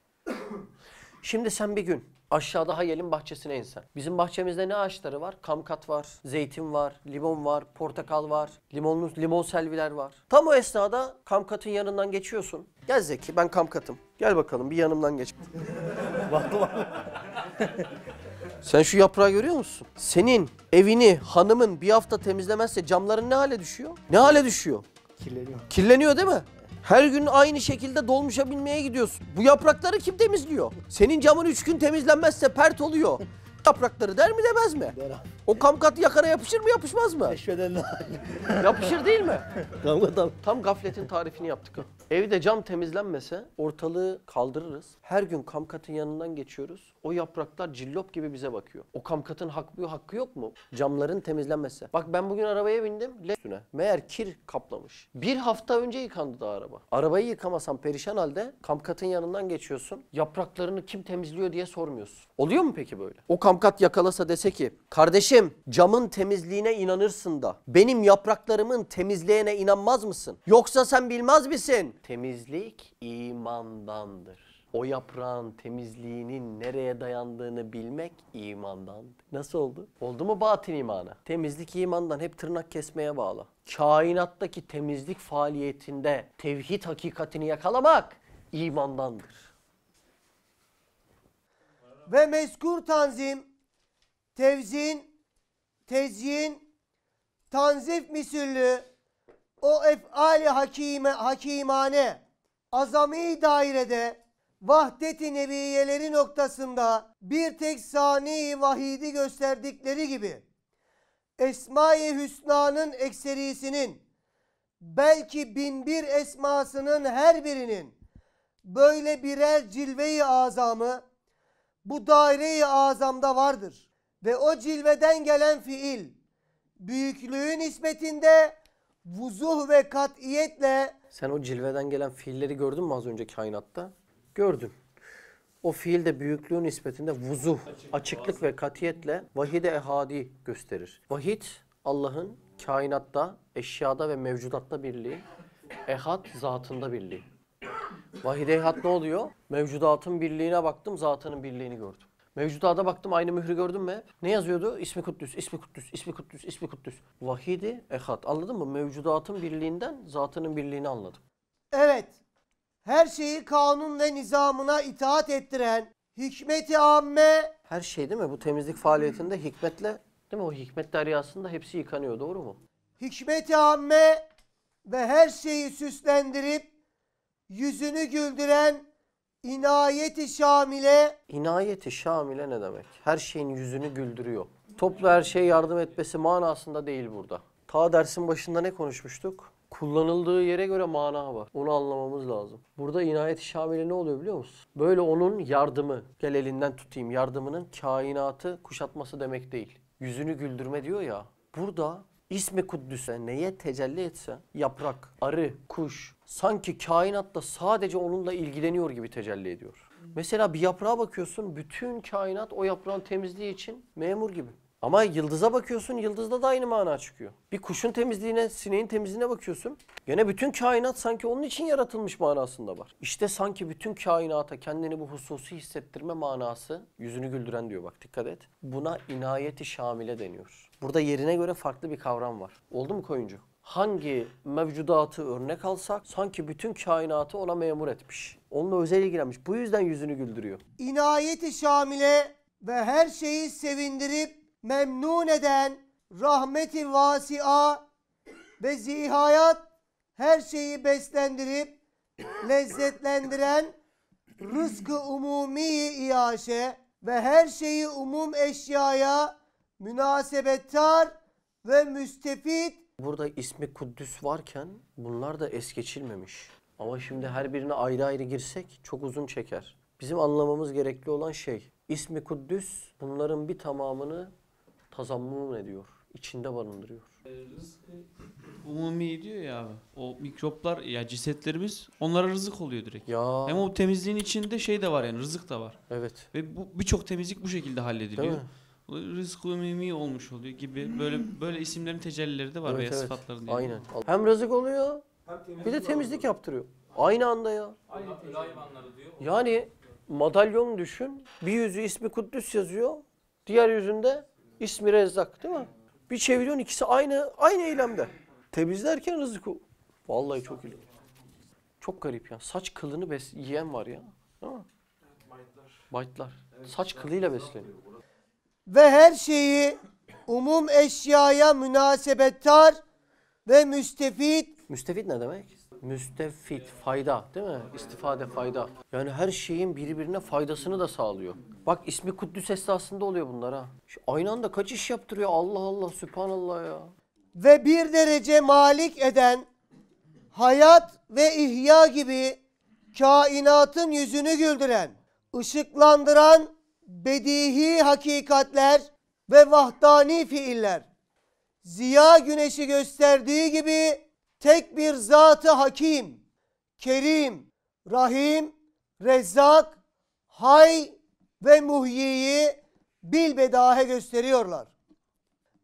Şimdi sen bir gün aşağıda hayalin bahçesine insen. Bizim bahçemizde ne ağaçları var? Kamkat var, zeytin var, limon var, portakal var, limonlu, limon selviler var. Tam o esnada kamkatın yanından geçiyorsun. Gel Zeki ben kamkatım. Gel bakalım bir yanımdan geç. Vallahi. Sen şu yaprağı görüyor musun? Senin evini hanımın bir hafta temizlemezse camların ne hale düşüyor? Ne hale düşüyor? Kirleniyor. Kirleniyor değil mi? Her gün aynı şekilde dolmuşa binmeye gidiyorsun. Bu yaprakları kim temizliyor? Senin camın üç gün temizlenmezse pert oluyor yaprakları der mi demez mi? Der abi. O kamkat yakana yapışır mı yapışmaz mı? Keşfedenler. (laughs) yapışır değil mi? Tam, tam. tam gafletin tarifini yaptık. Evde cam temizlenmese ortalığı kaldırırız. Her gün kamkatın yanından geçiyoruz. O yapraklar cillop gibi bize bakıyor. O kamkatın hakkı, hakkı yok mu? Camların temizlenmese. Bak ben bugün arabaya bindim. Lehüne. Meğer kir kaplamış. Bir hafta önce yıkandı da araba. Arabayı yıkamasan perişan halde kamkatın yanından geçiyorsun. Yapraklarını kim temizliyor diye sormuyorsun. Oluyor mu peki böyle? O kam avukat yakalasa dese ki kardeşim camın temizliğine inanırsın da benim yapraklarımın temizliğine inanmaz mısın? Yoksa sen bilmez misin? Temizlik imandandır o yaprağın temizliğinin nereye dayandığını bilmek imandan. Nasıl oldu? Oldu mu batın imana? Temizlik imandan hep tırnak kesmeye bağlı. Kainattaki temizlik faaliyetinde tevhid hakikatini yakalamak imandandır. Ve mezkur tanzim, tevzin, tezyin, tanzif misüllü o efali hakime, hakimane azami dairede vahdet-i nebiyeleri noktasında bir tek sani vahidi gösterdikleri gibi Esma-i Hüsna'nın ekserisinin belki bin bir esmasının her birinin böyle birer cilve-i azamı bu daire-i azamda vardır. Ve o cilveden gelen fiil büyüklüğü nispetinde vuzuh ve katiyetle Sen o cilveden gelen fiilleri gördün mü az önce kainatta? Gördüm. O fiil de büyüklüğü nispetinde vuzuh, açıklık ve katiyetle vahide ehadi gösterir. Vahid Allah'ın kainatta, eşyada ve mevcudatta birliği, ehad zatında birliği. Vahideyhat ne oluyor? Mevcudatın birliğine baktım, zatının birliğini gördüm. Mevcudada baktım aynı mührü gördün mü? Ne yazıyordu? İsmi Kuddüs, İsmi Kuddüs, İsmi Kuddüs, İsmi Kuddüs. Vahidi ehad. Anladın mı? Mevcudatın birliğinden zatının birliğini anladım. Evet. Her şeyi kanun ve nizamına itaat ettiren hikmeti amme. Her şey değil mi? Bu temizlik faaliyetinde hikmetle değil mi? O hikmet deryasında hepsi yıkanıyor. Doğru mu? Hikmeti amme ve her şeyi süslendirip yüzünü güldüren inayeti şamile. İnayeti şamile ne demek? Her şeyin yüzünü güldürüyor. Toplu her şeye yardım etmesi manasında değil burada. Ta dersin başında ne konuşmuştuk? kullanıldığı yere göre mana var. Onu anlamamız lazım. Burada inayet-i şamile ne oluyor biliyor musun? Böyle onun yardımı, gel elinden tutayım yardımının kainatı kuşatması demek değil. Yüzünü güldürme diyor ya. Burada İsmi Kuddüs'e neye tecelli etse yaprak, arı, kuş sanki kainatta sadece onunla ilgileniyor gibi tecelli ediyor. Mesela bir yaprağa bakıyorsun bütün kainat o yaprağın temizliği için memur gibi. Ama yıldıza bakıyorsun, yıldızda da aynı mana çıkıyor. Bir kuşun temizliğine, sineğin temizliğine bakıyorsun. Gene bütün kainat sanki onun için yaratılmış manasında var. İşte sanki bütün kainata kendini bu hususi hissettirme manası yüzünü güldüren diyor bak dikkat et. Buna inayeti şamile deniyor. Burada yerine göre farklı bir kavram var. Oldu mu koyuncu? Hangi mevcudatı örnek alsak sanki bütün kainatı ona memur etmiş. Onunla özel ilgilenmiş. Bu yüzden yüzünü güldürüyor. İnayeti şamile ve her şeyi sevindirip memnun eden rahmeti vasia ve zihayat her şeyi beslendirip lezzetlendiren rızkı umumi iaşe ve her şeyi umum eşyaya münasebettar ve müstefit. Burada ismi Kuddüs varken bunlar da es geçilmemiş. Ama şimdi her birine ayrı ayrı girsek çok uzun çeker. Bizim anlamamız gerekli olan şey ismi Kuddüs bunların bir tamamını tazammun ediyor. içinde barındırıyor. Ee, rızkı umumi diyor ya O mikroplar ya cisetlerimiz onlara rızık oluyor direkt. Ya. Hem o temizliğin içinde şey de var yani rızık da var. Evet. Ve bu birçok temizlik bu şekilde hallediliyor. Değil mi? Rızık ümumi olmuş oluyor gibi hmm. böyle böyle isimlerin tecellileri de var evet, veya evet. sıfatları diye. Aynen. Hem rızık oluyor hem bir de temizlik oluyor. yaptırıyor. Aynı anda ya. Aynı hayvanları diyor. Yani madalyon düşün. Bir yüzü ismi Kuddüs yazıyor. Diğer yüzünde ismi Rezzak değil mi? Bir çeviriyorsun ikisi aynı aynı eylemde. Temizlerken rızık Vallahi çok ilginç. Çok garip ya. Saç kılını bes yiyen var ya. Değil mi? Baytlar. Baytlar. Evet, Saç kılıyla besleniyor ve her şeyi umum eşyaya münasebettar ve müstefit. Müstefit ne demek? Müstefit, fayda değil mi? İstifade, fayda. Yani her şeyin birbirine faydasını da sağlıyor. Bak ismi Kuddüs esasında oluyor bunlar ha. aynı anda kaç iş yaptırıyor Allah Allah, sübhanallah ya. Ve bir derece malik eden hayat ve ihya gibi kainatın yüzünü güldüren, ışıklandıran bedihi hakikatler ve vahdani fiiller ziya güneşi gösterdiği gibi tek bir zatı hakim, kerim, rahim, rezzak, hay ve muhyiyi bilbedahe gösteriyorlar.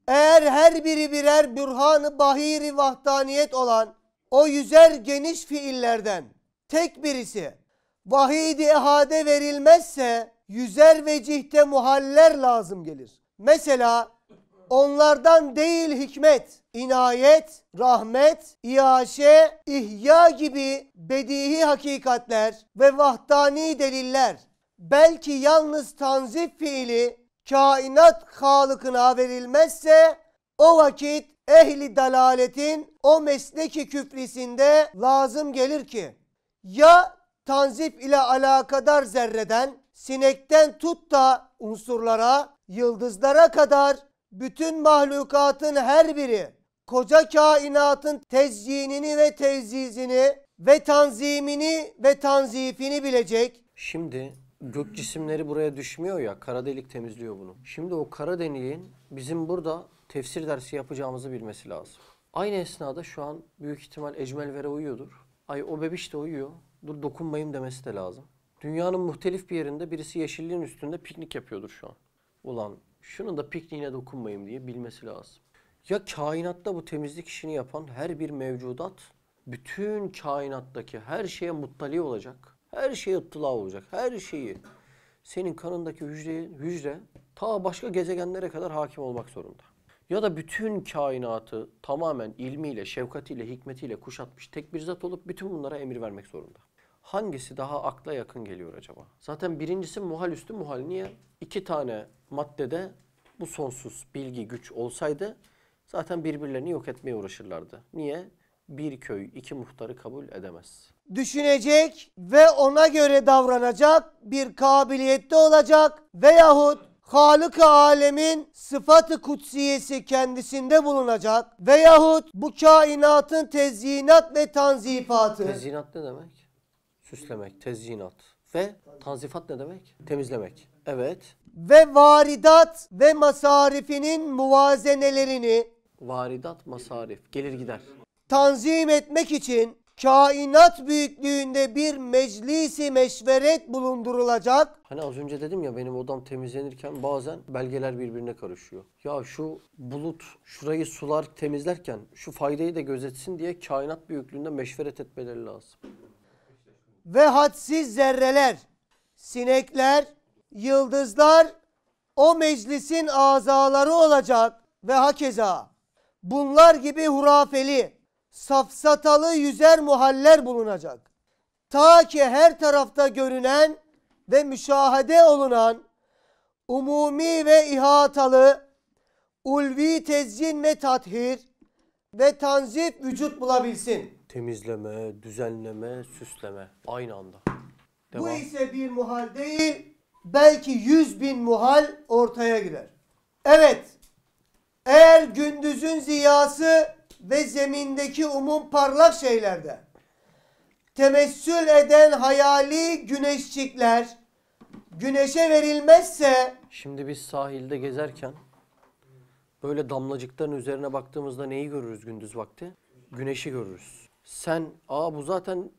Eğer her biri birer bürhan-ı bahiri vahdaniyet olan o yüzer geniş fiillerden tek birisi vahidi ehade verilmezse yüzer vecihte muhaller lazım gelir. Mesela onlardan değil hikmet, inayet, rahmet, iaşe, ihya gibi bedihi hakikatler ve vahdani deliller belki yalnız tanzif fiili kainat halıkına verilmezse o vakit ehli dalaletin o mesleki küfrisinde lazım gelir ki ya tanzif ile alakadar zerreden sinekten tut da unsurlara, yıldızlara kadar bütün mahlukatın her biri koca kainatın tezyinini ve tezizini ve tanzimini ve tanzifini bilecek. Şimdi gök cisimleri buraya düşmüyor ya kara delik temizliyor bunu. Şimdi o kara deliğin bizim burada tefsir dersi yapacağımızı bilmesi lazım. Aynı esnada şu an büyük ihtimal Ecmel Vera uyuyordur. Ay o bebiş de uyuyor. Dur dokunmayayım demesi de lazım. Dünyanın muhtelif bir yerinde birisi yeşilliğin üstünde piknik yapıyordur şu an. Ulan şunun da pikniğine dokunmayayım diye bilmesi lazım. Ya kainatta bu temizlik işini yapan her bir mevcudat bütün kainattaki her şeye muttali olacak. Her şeye ıttıla olacak. Her şeyi. Senin kanındaki hücre, hücre ta başka gezegenlere kadar hakim olmak zorunda. Ya da bütün kainatı tamamen ilmiyle, şefkatiyle, hikmetiyle kuşatmış tek bir zat olup bütün bunlara emir vermek zorunda hangisi daha akla yakın geliyor acaba? Zaten birincisi muhal üstü muhal. Niye? İki tane maddede bu sonsuz bilgi güç olsaydı zaten birbirlerini yok etmeye uğraşırlardı. Niye? Bir köy iki muhtarı kabul edemez. Düşünecek ve ona göre davranacak bir kabiliyette olacak veyahut halık alemin sıfatı kutsiyesi kendisinde bulunacak veyahut bu kainatın tezyinat ve tanzifatı. Tezyinat ne demek? Süslemek, tezyinat ve tanzifat ne demek? Temizlemek. Evet. Ve varidat ve masarifinin muvazenelerini varidat masarif gelir gider. Tanzim etmek için kainat büyüklüğünde bir meclisi meşveret bulundurulacak. Hani az önce dedim ya benim odam temizlenirken bazen belgeler birbirine karışıyor. Ya şu bulut şurayı sular temizlerken şu faydayı da gözetsin diye kainat büyüklüğünde meşveret etmeleri lazım ve hadsiz zerreler, sinekler, yıldızlar o meclisin azaları olacak ve hakeza bunlar gibi hurafeli, safsatalı yüzer muhaller bulunacak. Ta ki her tarafta görünen ve müşahede olunan umumi ve ihatalı ulvi tezyin ve tathir ve tanzif vücut bulabilsin.'' Temizleme, düzenleme, süsleme aynı anda. Devam. Bu ise bir muhal değil, belki yüz bin muhal ortaya girer. Evet, eğer gündüzün ziyası ve zemindeki umum parlak şeylerde temessül eden hayali güneşçikler güneşe verilmezse... Şimdi biz sahilde gezerken böyle damlacıkların üzerine baktığımızda neyi görürüz gündüz vakti? Güneşi görürüz sen aa bu zaten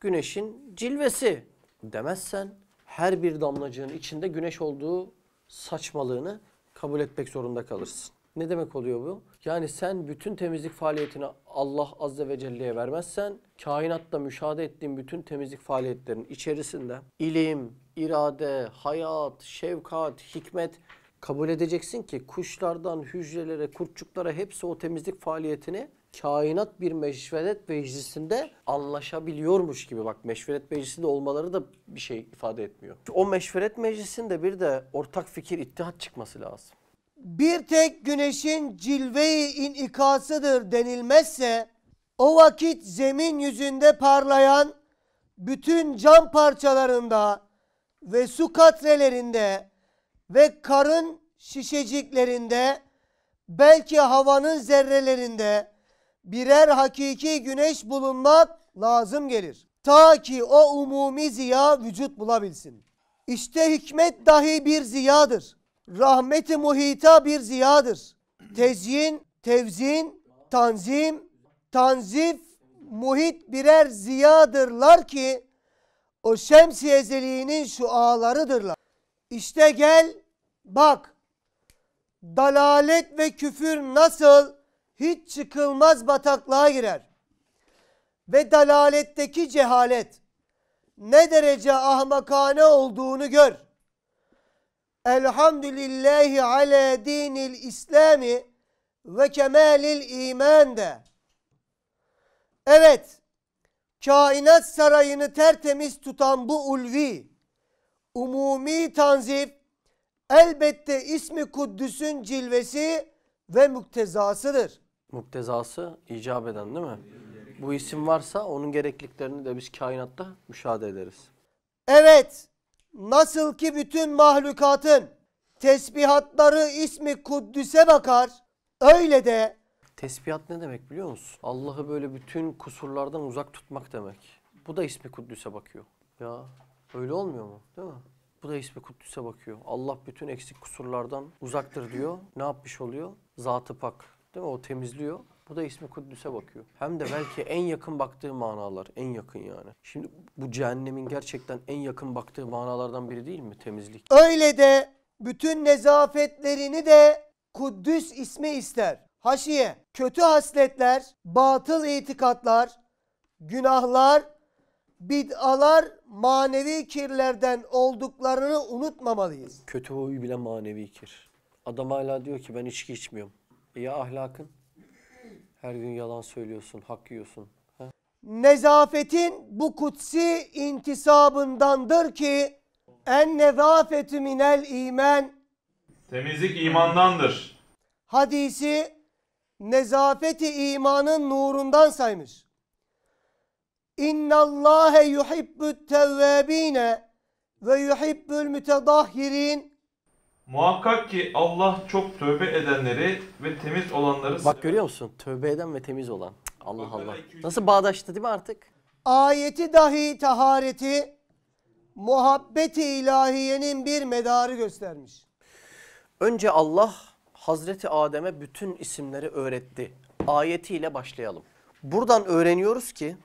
güneşin cilvesi demezsen her bir damlacığın içinde güneş olduğu saçmalığını kabul etmek zorunda kalırsın. Ne demek oluyor bu? Yani sen bütün temizlik faaliyetini Allah Azze ve Celle'ye vermezsen kainatta müşahede ettiğin bütün temizlik faaliyetlerinin içerisinde ilim, irade, hayat, şefkat, hikmet kabul edeceksin ki kuşlardan hücrelere, kurtçuklara hepsi o temizlik faaliyetini kainat bir meşveret meclisinde anlaşabiliyormuş gibi. Bak meşveret meclisinde olmaları da bir şey ifade etmiyor. O meşveret meclisinde bir de ortak fikir ittihat çıkması lazım. Bir tek güneşin cilveyi inikasıdır denilmezse o vakit zemin yüzünde parlayan bütün cam parçalarında ve su katrelerinde ve karın şişeciklerinde belki havanın zerrelerinde birer hakiki güneş bulunmak lazım gelir. Ta ki o umumi ziya vücut bulabilsin. İşte hikmet dahi bir ziyadır. Rahmeti muhita bir ziyadır. Tezyin, tevzin, tanzim, tanzif, muhit birer ziyadırlar ki o şems-i ezeliğinin şualarıdırlar. İşte gel bak dalalet ve küfür nasıl hiç çıkılmaz bataklığa girer. Ve dalaletteki cehalet ne derece ahmakane olduğunu gör. Elhamdülillahi ala dinil İslami ve kemalil iman de. Evet, kainat sarayını tertemiz tutan bu ulvi, umumi tanzif, elbette ismi Kuddüs'ün cilvesi ve muktezasıdır muktezası icap eden değil mi? Bu isim varsa onun gerekliklerini de biz kainatta müşahede ederiz. Evet. Nasıl ki bütün mahlukatın tesbihatları ismi Kuddüs'e bakar. Öyle de Tesbihat ne demek biliyor musun? Allah'ı böyle bütün kusurlardan uzak tutmak demek. Bu da ismi Kuddüs'e bakıyor. Ya öyle olmuyor mu? Değil mi? Bu da ismi Kuddüs'e bakıyor. Allah bütün eksik kusurlardan uzaktır diyor. Ne yapmış oluyor? Zatı pak. Değil mi? O temizliyor. Bu da ismi Kudüs'e bakıyor. Hem de belki en yakın baktığı manalar. En yakın yani. Şimdi bu cehennemin gerçekten en yakın baktığı manalardan biri değil mi? Temizlik. Öyle de bütün nezafetlerini de Kudüs ismi ister. Haşiye, kötü hasletler, batıl itikatlar, günahlar, bid'alar manevi kirlerden olduklarını unutmamalıyız. Kötü huyu bile manevi kir. Adam hala diyor ki ben içki içmiyorum. Ya ahlakın? Her gün yalan söylüyorsun, hak yiyorsun. Ha? Nezafetin bu kutsi intisabındandır ki en nezafetü minel iman. Temizlik imandandır. Hadisi nezafeti imanın nurundan saymış. İnna Allahe yuhibbut tevvabine ve yuhibbul mütedahhirin Muhakkak ki Allah çok tövbe edenleri ve temiz olanları Bak görüyor musun? Tövbe eden ve temiz olan. Allah Allah. Nasıl bağdaştı değil mi artık? Ayeti dahi tahareti muhabbeti ilahiyenin bir medarı göstermiş. Önce Allah Hazreti Adem'e bütün isimleri öğretti. Ayetiyle başlayalım. Buradan öğreniyoruz ki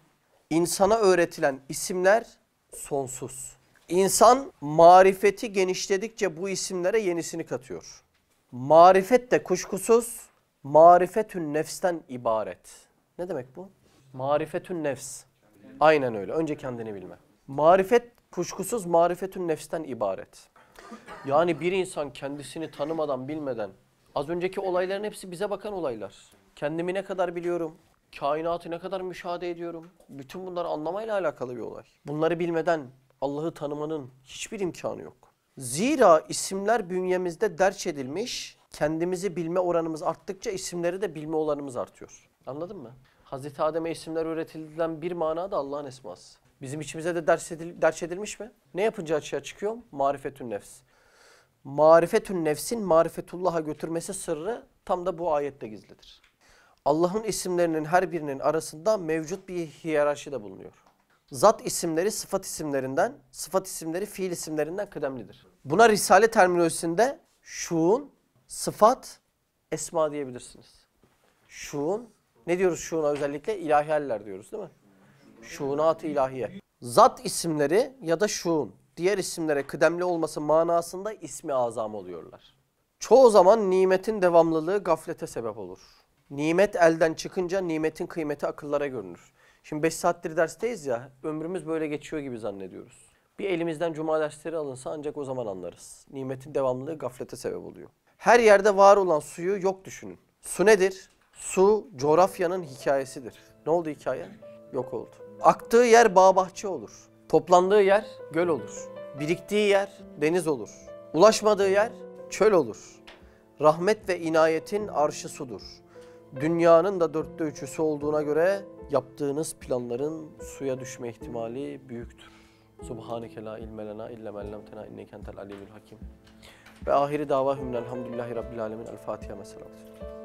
insana öğretilen isimler sonsuz. İnsan marifeti genişledikçe bu isimlere yenisini katıyor. Marifet de kuşkusuz marifetün nefsten ibaret. Ne demek bu? Marifetün nefs. Aynen öyle. Önce kendini bilme. Marifet kuşkusuz marifetün nefsten ibaret. Yani bir insan kendisini tanımadan bilmeden az önceki olayların hepsi bize bakan olaylar. Kendimi ne kadar biliyorum? Kainatı ne kadar müşahede ediyorum? Bütün bunlar anlamayla alakalı bir olay. Bunları bilmeden Allah'ı tanımanın hiçbir imkanı yok. Zira isimler bünyemizde derç edilmiş, kendimizi bilme oranımız arttıkça isimleri de bilme oranımız artıyor. Anladın mı? Hazreti Adem'e isimler öğretildiğinden bir mana da Allah'ın esması. Bizim içimize de ders, edil, ders edilmiş mi? Ne yapınca açığa çıkıyor? Marifetün nefs. Marifetün nefsin marifetullah'a götürmesi sırrı tam da bu ayette gizlidir. Allah'ın isimlerinin her birinin arasında mevcut bir hiyerarşi de bulunuyor zat isimleri sıfat isimlerinden, sıfat isimleri fiil isimlerinden kıdemlidir. Buna risale terminolojisinde şuun, sıfat, esma diyebilirsiniz. Şuun, ne diyoruz şuuna özellikle? İlahi diyoruz değil mi? Şuunat-ı ilahiye. Zat isimleri ya da şuun, diğer isimlere kıdemli olması manasında ismi azam oluyorlar. Çoğu zaman nimetin devamlılığı gaflete sebep olur. Nimet elden çıkınca nimetin kıymeti akıllara görünür. Şimdi 5 saattir dersteyiz ya ömrümüz böyle geçiyor gibi zannediyoruz. Bir elimizden cuma dersleri alınsa ancak o zaman anlarız. Nimetin devamlılığı gaflete sebep oluyor. Her yerde var olan suyu yok düşünün. Su nedir? Su coğrafyanın hikayesidir. Ne oldu hikaye? Yok oldu. Aktığı yer bağ bahçe olur. Toplandığı yer göl olur. Biriktiği yer deniz olur. Ulaşmadığı yer çöl olur. Rahmet ve inayetin arşı sudur. Dünyanın da dörtte üçüsü olduğuna göre yaptığınız planların suya düşme ihtimali büyüktür. Subhaneke la ilme lena illa men lem tena inneke entel alimul hakim. Ve ahiri dava hümnelhamdülillahi rabbil alemin. El Fatiha mesela.